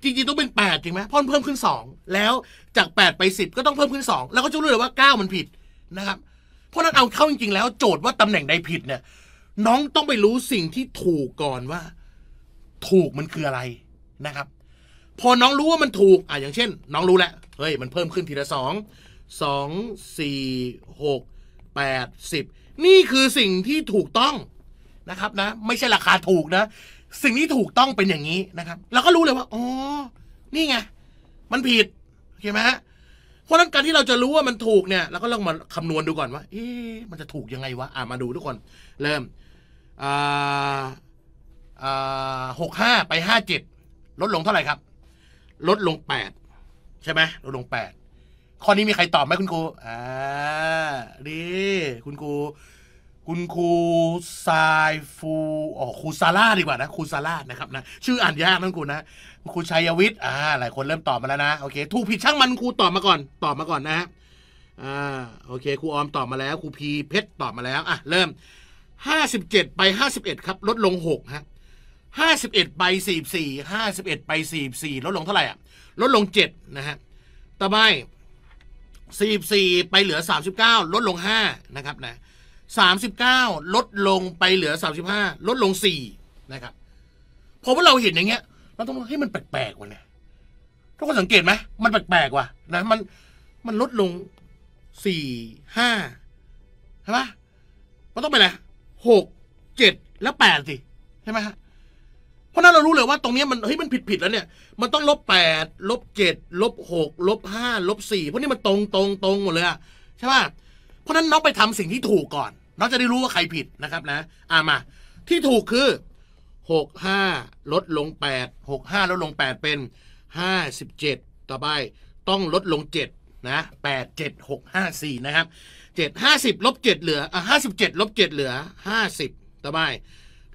จริงๆต้องเป็นแปดจริงไหมพอนเพิ่มขึ้นสอง แล้วจากแปดไปสิบก็ต้องเพิ่มขึ้นสอง แล้วก็จะรู้เลยว่าเก้ามันผิดนะครับ เพราะนั้นเอาเข้าจริงๆแล้ว โจทย์ว่าตำแหน่งใดผิดเนี่ย น้องต้องไปรู้สิ่งที่ถูกก่อนว่า ถูกมันคืออะไรนะครับพอน้องรู้ว่ามันถูก อ่ะอย่างเช่น น้องรู้แล้วเฮ้ย มันเพิ่มขึ้นทีละสอง สอง สี่ หก แปด สิบ นี่คือสิ่งที่ถูกต้อง นะครับนะ ไม่ใช่ราคาถูกนะ สิ่งที่ถูกต้องเป็นอย่างนี้นะครับเราก็รู้เลยว่า อ๋อ นี่ไง มันผิดโอเคไหมฮะเพราะนั้นการที่เราจะรู้ว่ามันถูกเนี่ยเราก็ลองมาคำนวณดูก่อนว่า เอ๊ะ มันจะถูกยังไงวะ อ่ามาดูทุกคน เริ่ม อ่า อ่าหกห้าไปห้าเจ็ด ลดลงเท่าไหร่ครับลดลงแปดใช่ไหมลดลงแปดข้อนี้มีใครตอบไหมคุณครูอ่าดีคุณครูคุณครูซายฟูอ๋อครูซาร่าดีกว่านะครูซาร่านะครับนะชื่ออ่านยากนั่นครูนะครูชัยวิทย์อ่าหลายคนเริ่มตอบมาแล้วนะโอเคถูกผิดช่างมันครูตอบมาก่อนตอบมาก่อนนะฮะอ่าโอเคครูออมตอบมาแล้วครูพีเพชรตอบมาแล้วอ่ะเริ่มห้าสิบเจ็ดไปห้าสิบเอ็ดครับ ลดลงหกฮะห้าสิบเอ็ดไปสี่สี่ห้าสิบเอ็ดไปสี่สี่ลดลงเท่าไหร่อ่ะลดลงเจ็ดนะฮะต่อไปสี่สี่ไปเหลือสามสิบเก้าลดลงห้านะครับนะสามสิบเก้าลดลงไปเหลือสามสิบห้าลดลงสี่นะครับพอว่าเราเห็นอย่างเงี้ยเราต้องให้มันแปลกๆว่ะเนี่ยทุกคนสังเกตไหมมันแปลกๆว่ะนะมันมันลดลงสี่ห้าใช่ไหมมันต้องไปไหนหกเจ็ดแล้วแปดสิใช่ไหมฮะเพราะนั้นเรารู้เลยว่าตรงนี้มันเฮ้ยมันผิดผิดแล้วเนี่ย มันต้องลบแปดลบเจ็ดลบหกลบห้าลบสี่เพราะนี่มันตรงตรงตรงหมดเลยอะใช่ป่ะเพราะนั้นน้องไปทำสิ่งที่ถูกก่อนน้องจะได้รู้ว่าใครผิดนะครับนะอ่ามาที่ถูกคือหกห้าลดลงแปดหกห้าลดลงแปดเป็นห้าสิบเจ็ดต่อไปต้องลดลงเจ็ดนะแปดเจ็ดหกห้าสี่นะครับเจ็ดห้าสิบลบเจ็ดเหลืออ่ะห้าสิบเจ็ดลบเจ็ดเหลือห้าสิบต่อไป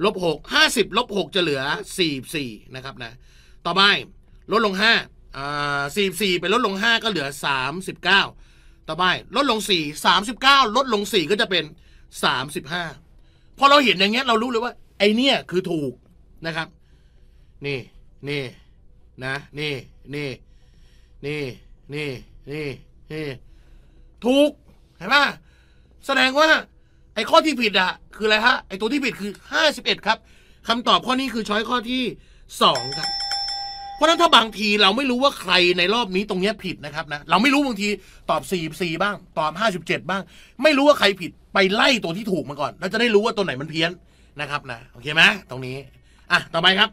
ลบหกห้าสิบลบหกจะเหลือสี่สี่นะครับนะ ต่อไปลดลงห้าอ่าสี่สี่ไปลดลงห้าก็เหลือสามสิบเก้าต่อไปลดลงสี่สามสิบเก้าลดลงสี่ก็จะเป็นสามสิบห้าพอเราเห็นอย่างเงี้ยเรารู้เลยว่าไอเนี้ยคือถูกนะครับ นี่ นี่ นะ นี่ นี่ นี่ นี่นี่นี่ถูก เห็นป่ะแสดงว่าไอ้ข้อที่ผิดอะคืออะไรฮะไอ้ตัวที่ผิดคือห้าสิบเอ็ดครับคำตอบข้อนี้คือช้อยข้อที่สองครับ เพราะนั้นถ้าบางทีเราไม่รู้ว่าใครในรอบนี้ตรงนี้ผิดนะครับนะเราไม่รู้บางทีตอบสี่สี่บ้าง ตอบห้าสิบเจ็ดบ้าง ไม่รู้ว่าใครผิดไปไล่ตัวที่ถูกมาก่อนแล้วจะได้รู้ว่าตัวไหนมันเพี้ยนนะครับนะโอเคไหมตรงนี้อ่ะต่อไปครับ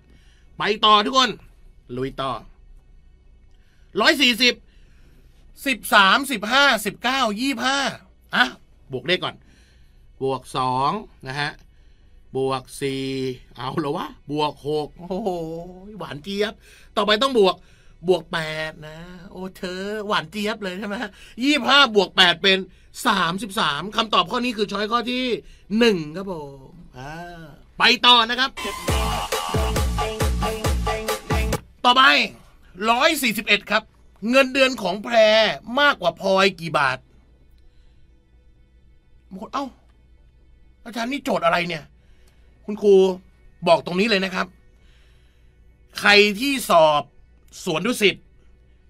ไปต่อทุกคนลุยต่อร้อยสี่สิบสิบสามสิบห้าสิบเก้ายี่ห้าอ่ะบวกเลขก่อนบวก 2 นะฮะ บวก 4 เอาแล้ววะบวก 6โอ้โห หวานเจี๊ยบ ต่อไปต้องบวกบวก 8 นะ โอ้เธอหวานเจี๊ยบเลยใช่ไหมยี่ห้าบวก8เป็น 33คสาตอบข้อนี้คือช้อยข้อที่ 1 ครับผมไปต่อนะครับ ต่อไป 141 ครับ เงินเดือนของแพรมากกว่าพลอยกี่บาท หมดเอ้าอาจารย์นี่โจทย์อะไรเนี่ย คุณครูบอกตรงนี้เลยนะครับ ใครที่สอบสวนดุสิต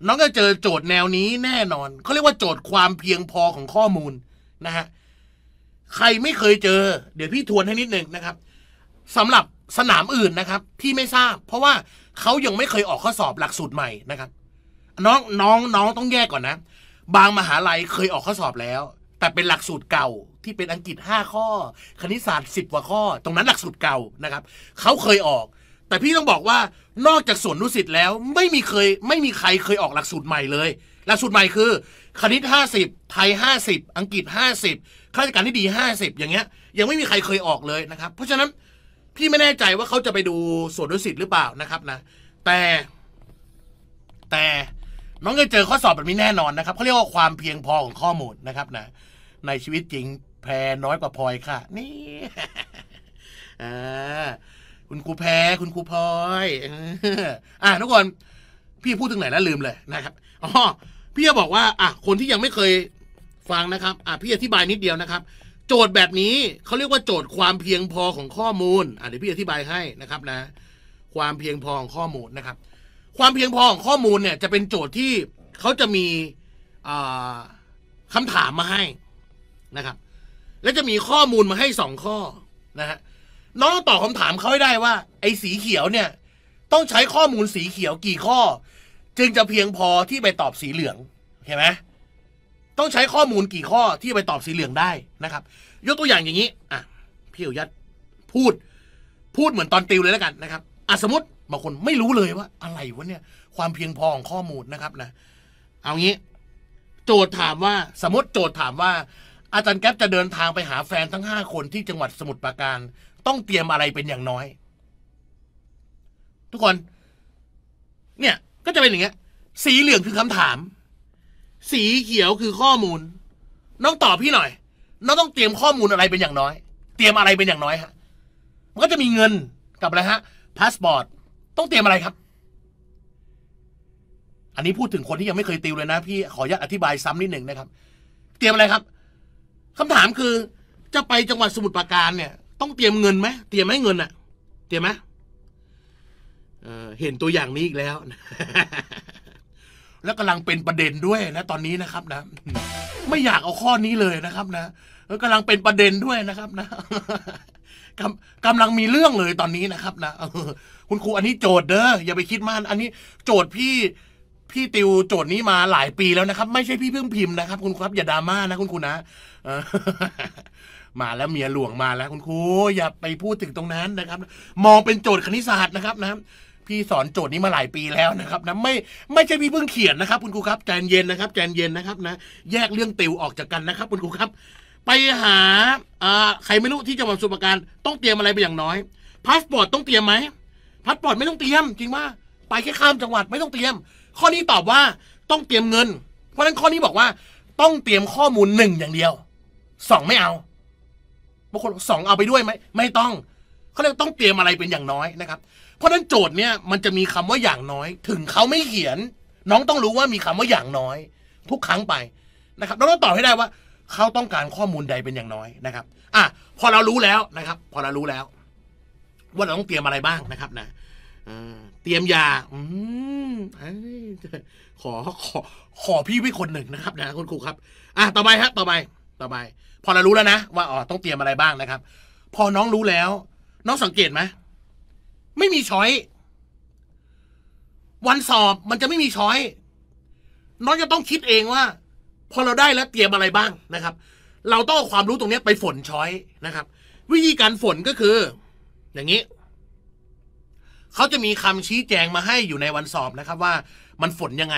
น้องก็เจอโจทย์แนวนี้แน่นอนเขาเรียกว่าโจทย์ความเพียงพอของข้อมูลนะฮะใครไม่เคยเจอ เดี๋ยวพี่ทวนให้นิดหนึ่งนะครับสำหรับสนามอื่นนะครับพี่ไม่ทราบ เพราะว่าเขายังไม่เคยออกข้อ สอบหลักสูตรใหม่นะครับ น้องน้องน้องต้องแยกก่อนนะ บางมหาลัยเคยออกข้อสอบแล้วแต่เป็นหลักสูตรเก่าที่เป็นอังกฤษ 5 ข้อ คณิตศาสตร์10กว่าข้อ ตรงนั้นหลักสูตรเก่านะครับเขาเคยออก แต่พี่ต้องบอกว่านอกจากส่วนนุสิตแล้วไม่มีเคยไม่มีใครเคยออกหลักสูตรใหม่เลย หลักสูตรใหม่คือ คณิต 50 ไทย 50 อังกฤษ 50ข้าราชการที่ดี 50 อย่างเงี้ยยังไม่มีใครเคยออกเลยนะครับ เพราะฉะนั้นพี่ไม่แน่ใจว่าเขาจะไปดูส่วนนุสิตหรือเปล่านะครับนะแต่ แต่น้องเคยเจอข้อสอบแบบนี้แน่นอนนะครับเขาเรียกว่าความเพียงพอของข้อมูลนะครับนะในชีวิตจริงแพรน้อยกว่าพลอยค่ะ นี่คุณครูแพรคุณครูพลอยอ่าทุกคนพี่พูดถึงไหนแล้วลืมเลยนะครับอ๋อพี่จะบอกว่า อ่ะคนที่ยังไม่เคยฟังนะครับอ่ะพี่อธิบายนิดเดียวนะครับ โจทย์แบบนี้เขาเรียกว่าโจทย์ความเพียงพอของข้อมูลอ่ะเดี๋ยวพี่อธิบายให้นะครับนะ ความเพียงพอของข้อมูลนะครับ ความเพียงพอของข้อมูลเนี่ย จะเป็นโจทย์ที่เขาจะมีคำถามมาให้นะครับและจะมีข้อมูลมาให้สองข้อนะฮะน้องตอบคำถามเขาให้ได้ว่า ไอ้สีเขียวเนี่ย ต้องใช้ข้อมูลสีเขียวกี่ข้อ จึงจะเพียงพอที่ไปตอบสีเหลืองเห็นไหมต้องใช้ข้อมูลกี่ข้อที่ไปตอบสีเหลืองได้นะครับ ยกตัวอย่างอย่างนี้อ่ะพี่อุยัดพูดพูดเหมือนตอนติวเลยแล้วกันนะครับอ่ะสมมติบางคนไม่รู้เลยว่า อะไรวะเนี่ย ความเพียงพอของข้อมูลนะครับนะเอางี้ โจทย์ถามว่าสมมติโจทย์ถามว่าอาจารย์แก๊ปจะเดินทางไปหาแฟนทั้งห้าคนที่จังหวัดสมุทรปราการ ต้องเตรียมอะไรเป็นอย่างน้อย ทุกคน เนี่ยก็จะเป็นอย่างเงี้ยสีเหลืองคือคำถาม สีเขียวคือข้อมูล น้องตอบพี่หน่อยน้องต้องเตรียมข้อมูลอะไรเป็นอย่างน้อย เตรียมอะไรเป็นอย่างน้อยฮะมันก็จะมีเงินกับอะไรฮะพาสปอร์ตต้องเตรียมอะไรครับ อันนี้พูดถึงคนที่ยังไม่เคยติวเลยนะ พี่ขออนุญาตอธิบายซ้ำนิดหนึ่งนะครับ เตรียมอะไรครับคำถามคือ จะไปจังหวัดสมุทรปราการ เนี่ย ต้องเตรียมเงินไหมเตรียมไหมเงินอะเตรียมไหมเห็นตัวอย่างนี้อีกแล้ว แล้วกำลังเป็นประเด็นด้วยนะตอนนี้นะครับ นะ ไม่อยากเอาข้อนี้เลยนะครับ นะกำกำลังเป็นประเด็นด้วยนะครับ นะกำกำลังมีเรื่องเลยตอนนี้นะครับ นะคุณครูอันนี้โจทย์เด้ออย่าไปคิดมากอันนี้ โจทย์พี่พี่ติวโจทย์นี้มาหลายปีแล้วนะครับไม่ใช่พี่เพิ่งพิมพ์นะครับ คุณครับอย่าดราม่านะ คุณครูนะมาแล้วเมียหลวงมาแล้ว คุณครูอย่าไปพูดถึงตรงนั้นนะครับ มองเป็นโจทย์คณิตศาสตร์นะครับนะพี่สอนโจทย์นี้มาหลายปีแล้วนะครับนะไม่ไม่ใช่พี่เพิ่งเขียนนะครับ คุณครูครับใจเย็นนะครับใจเย็นนะครับนะแยกเรื่องติวออกจากกันนะครับคุณครูครับ ไปหาใครไม่รู้ที่จังหวัดสุพรรณการต้องเตรียมอะไรไปอย่างน้อยพาสปอร์ตต้องเตรียมไหมพาสปอร์ตไม่ต้องเตรียม จริงว่า ไปแค่ข้ามจังหวัดไม่ต้องเตรียม ข้อนี้ตอบว่าต้องเตรียมเงิน เพราะฉะนั้นข้อนี้บอกว่าต้องเตรียมข้อมูลหนึ่งอย่างเดียวสองไม่เอาบางคนสองเอาไปด้วยไหมไม่ต้องเขาเรียกต้องเตรียมอะไรเป็นอย่างน้อยนะครับ เพราะนั้นโจทย์เนี่ยมันจะมีคำว่าอย่างน้อย ถึงเขาไม่เขียน น้องต้องรู้ว่ามีคำว่าอย่างน้อย ทุกครั้งไปนะครับเราต้องตอบให้ได้ว่า เขาต้องการข้อมูลใดเป็นอย่างน้อยนะครับ อ่ะพอเรารู้แล้วนะครับ พอเรารู้แล้ว ว่าเราต้องเตรียมอะไรบ้างนะครับ นะเตรียมยา อืมขอขอขอพี่ไว้คนหนึ่งนะครับนะคุณครูครับ อ่ะต่อไปครับต่อไป ต่อไปพอเรารู้แล้วนะว่าอ๋อต้องเตรียมอะไรบ้างนะครับ พอน้องรู้แล้ว น้องสังเกตไหมไม่มีช้อยวันสอบมันจะไม่มีช้อยน้องจะต้องคิดเองว่า พอเราได้แล้วเตรียมอะไรบ้างนะครับ เราต้องเอาความรู้ตรงนี้ไปฝนช้อยนะครับ วิธีการฝนก็คือ อย่างนี้ เขาจะมีคำชี้แจงมาให้อยู่ในวันสอบนะครับ ว่ามันฝนยังไง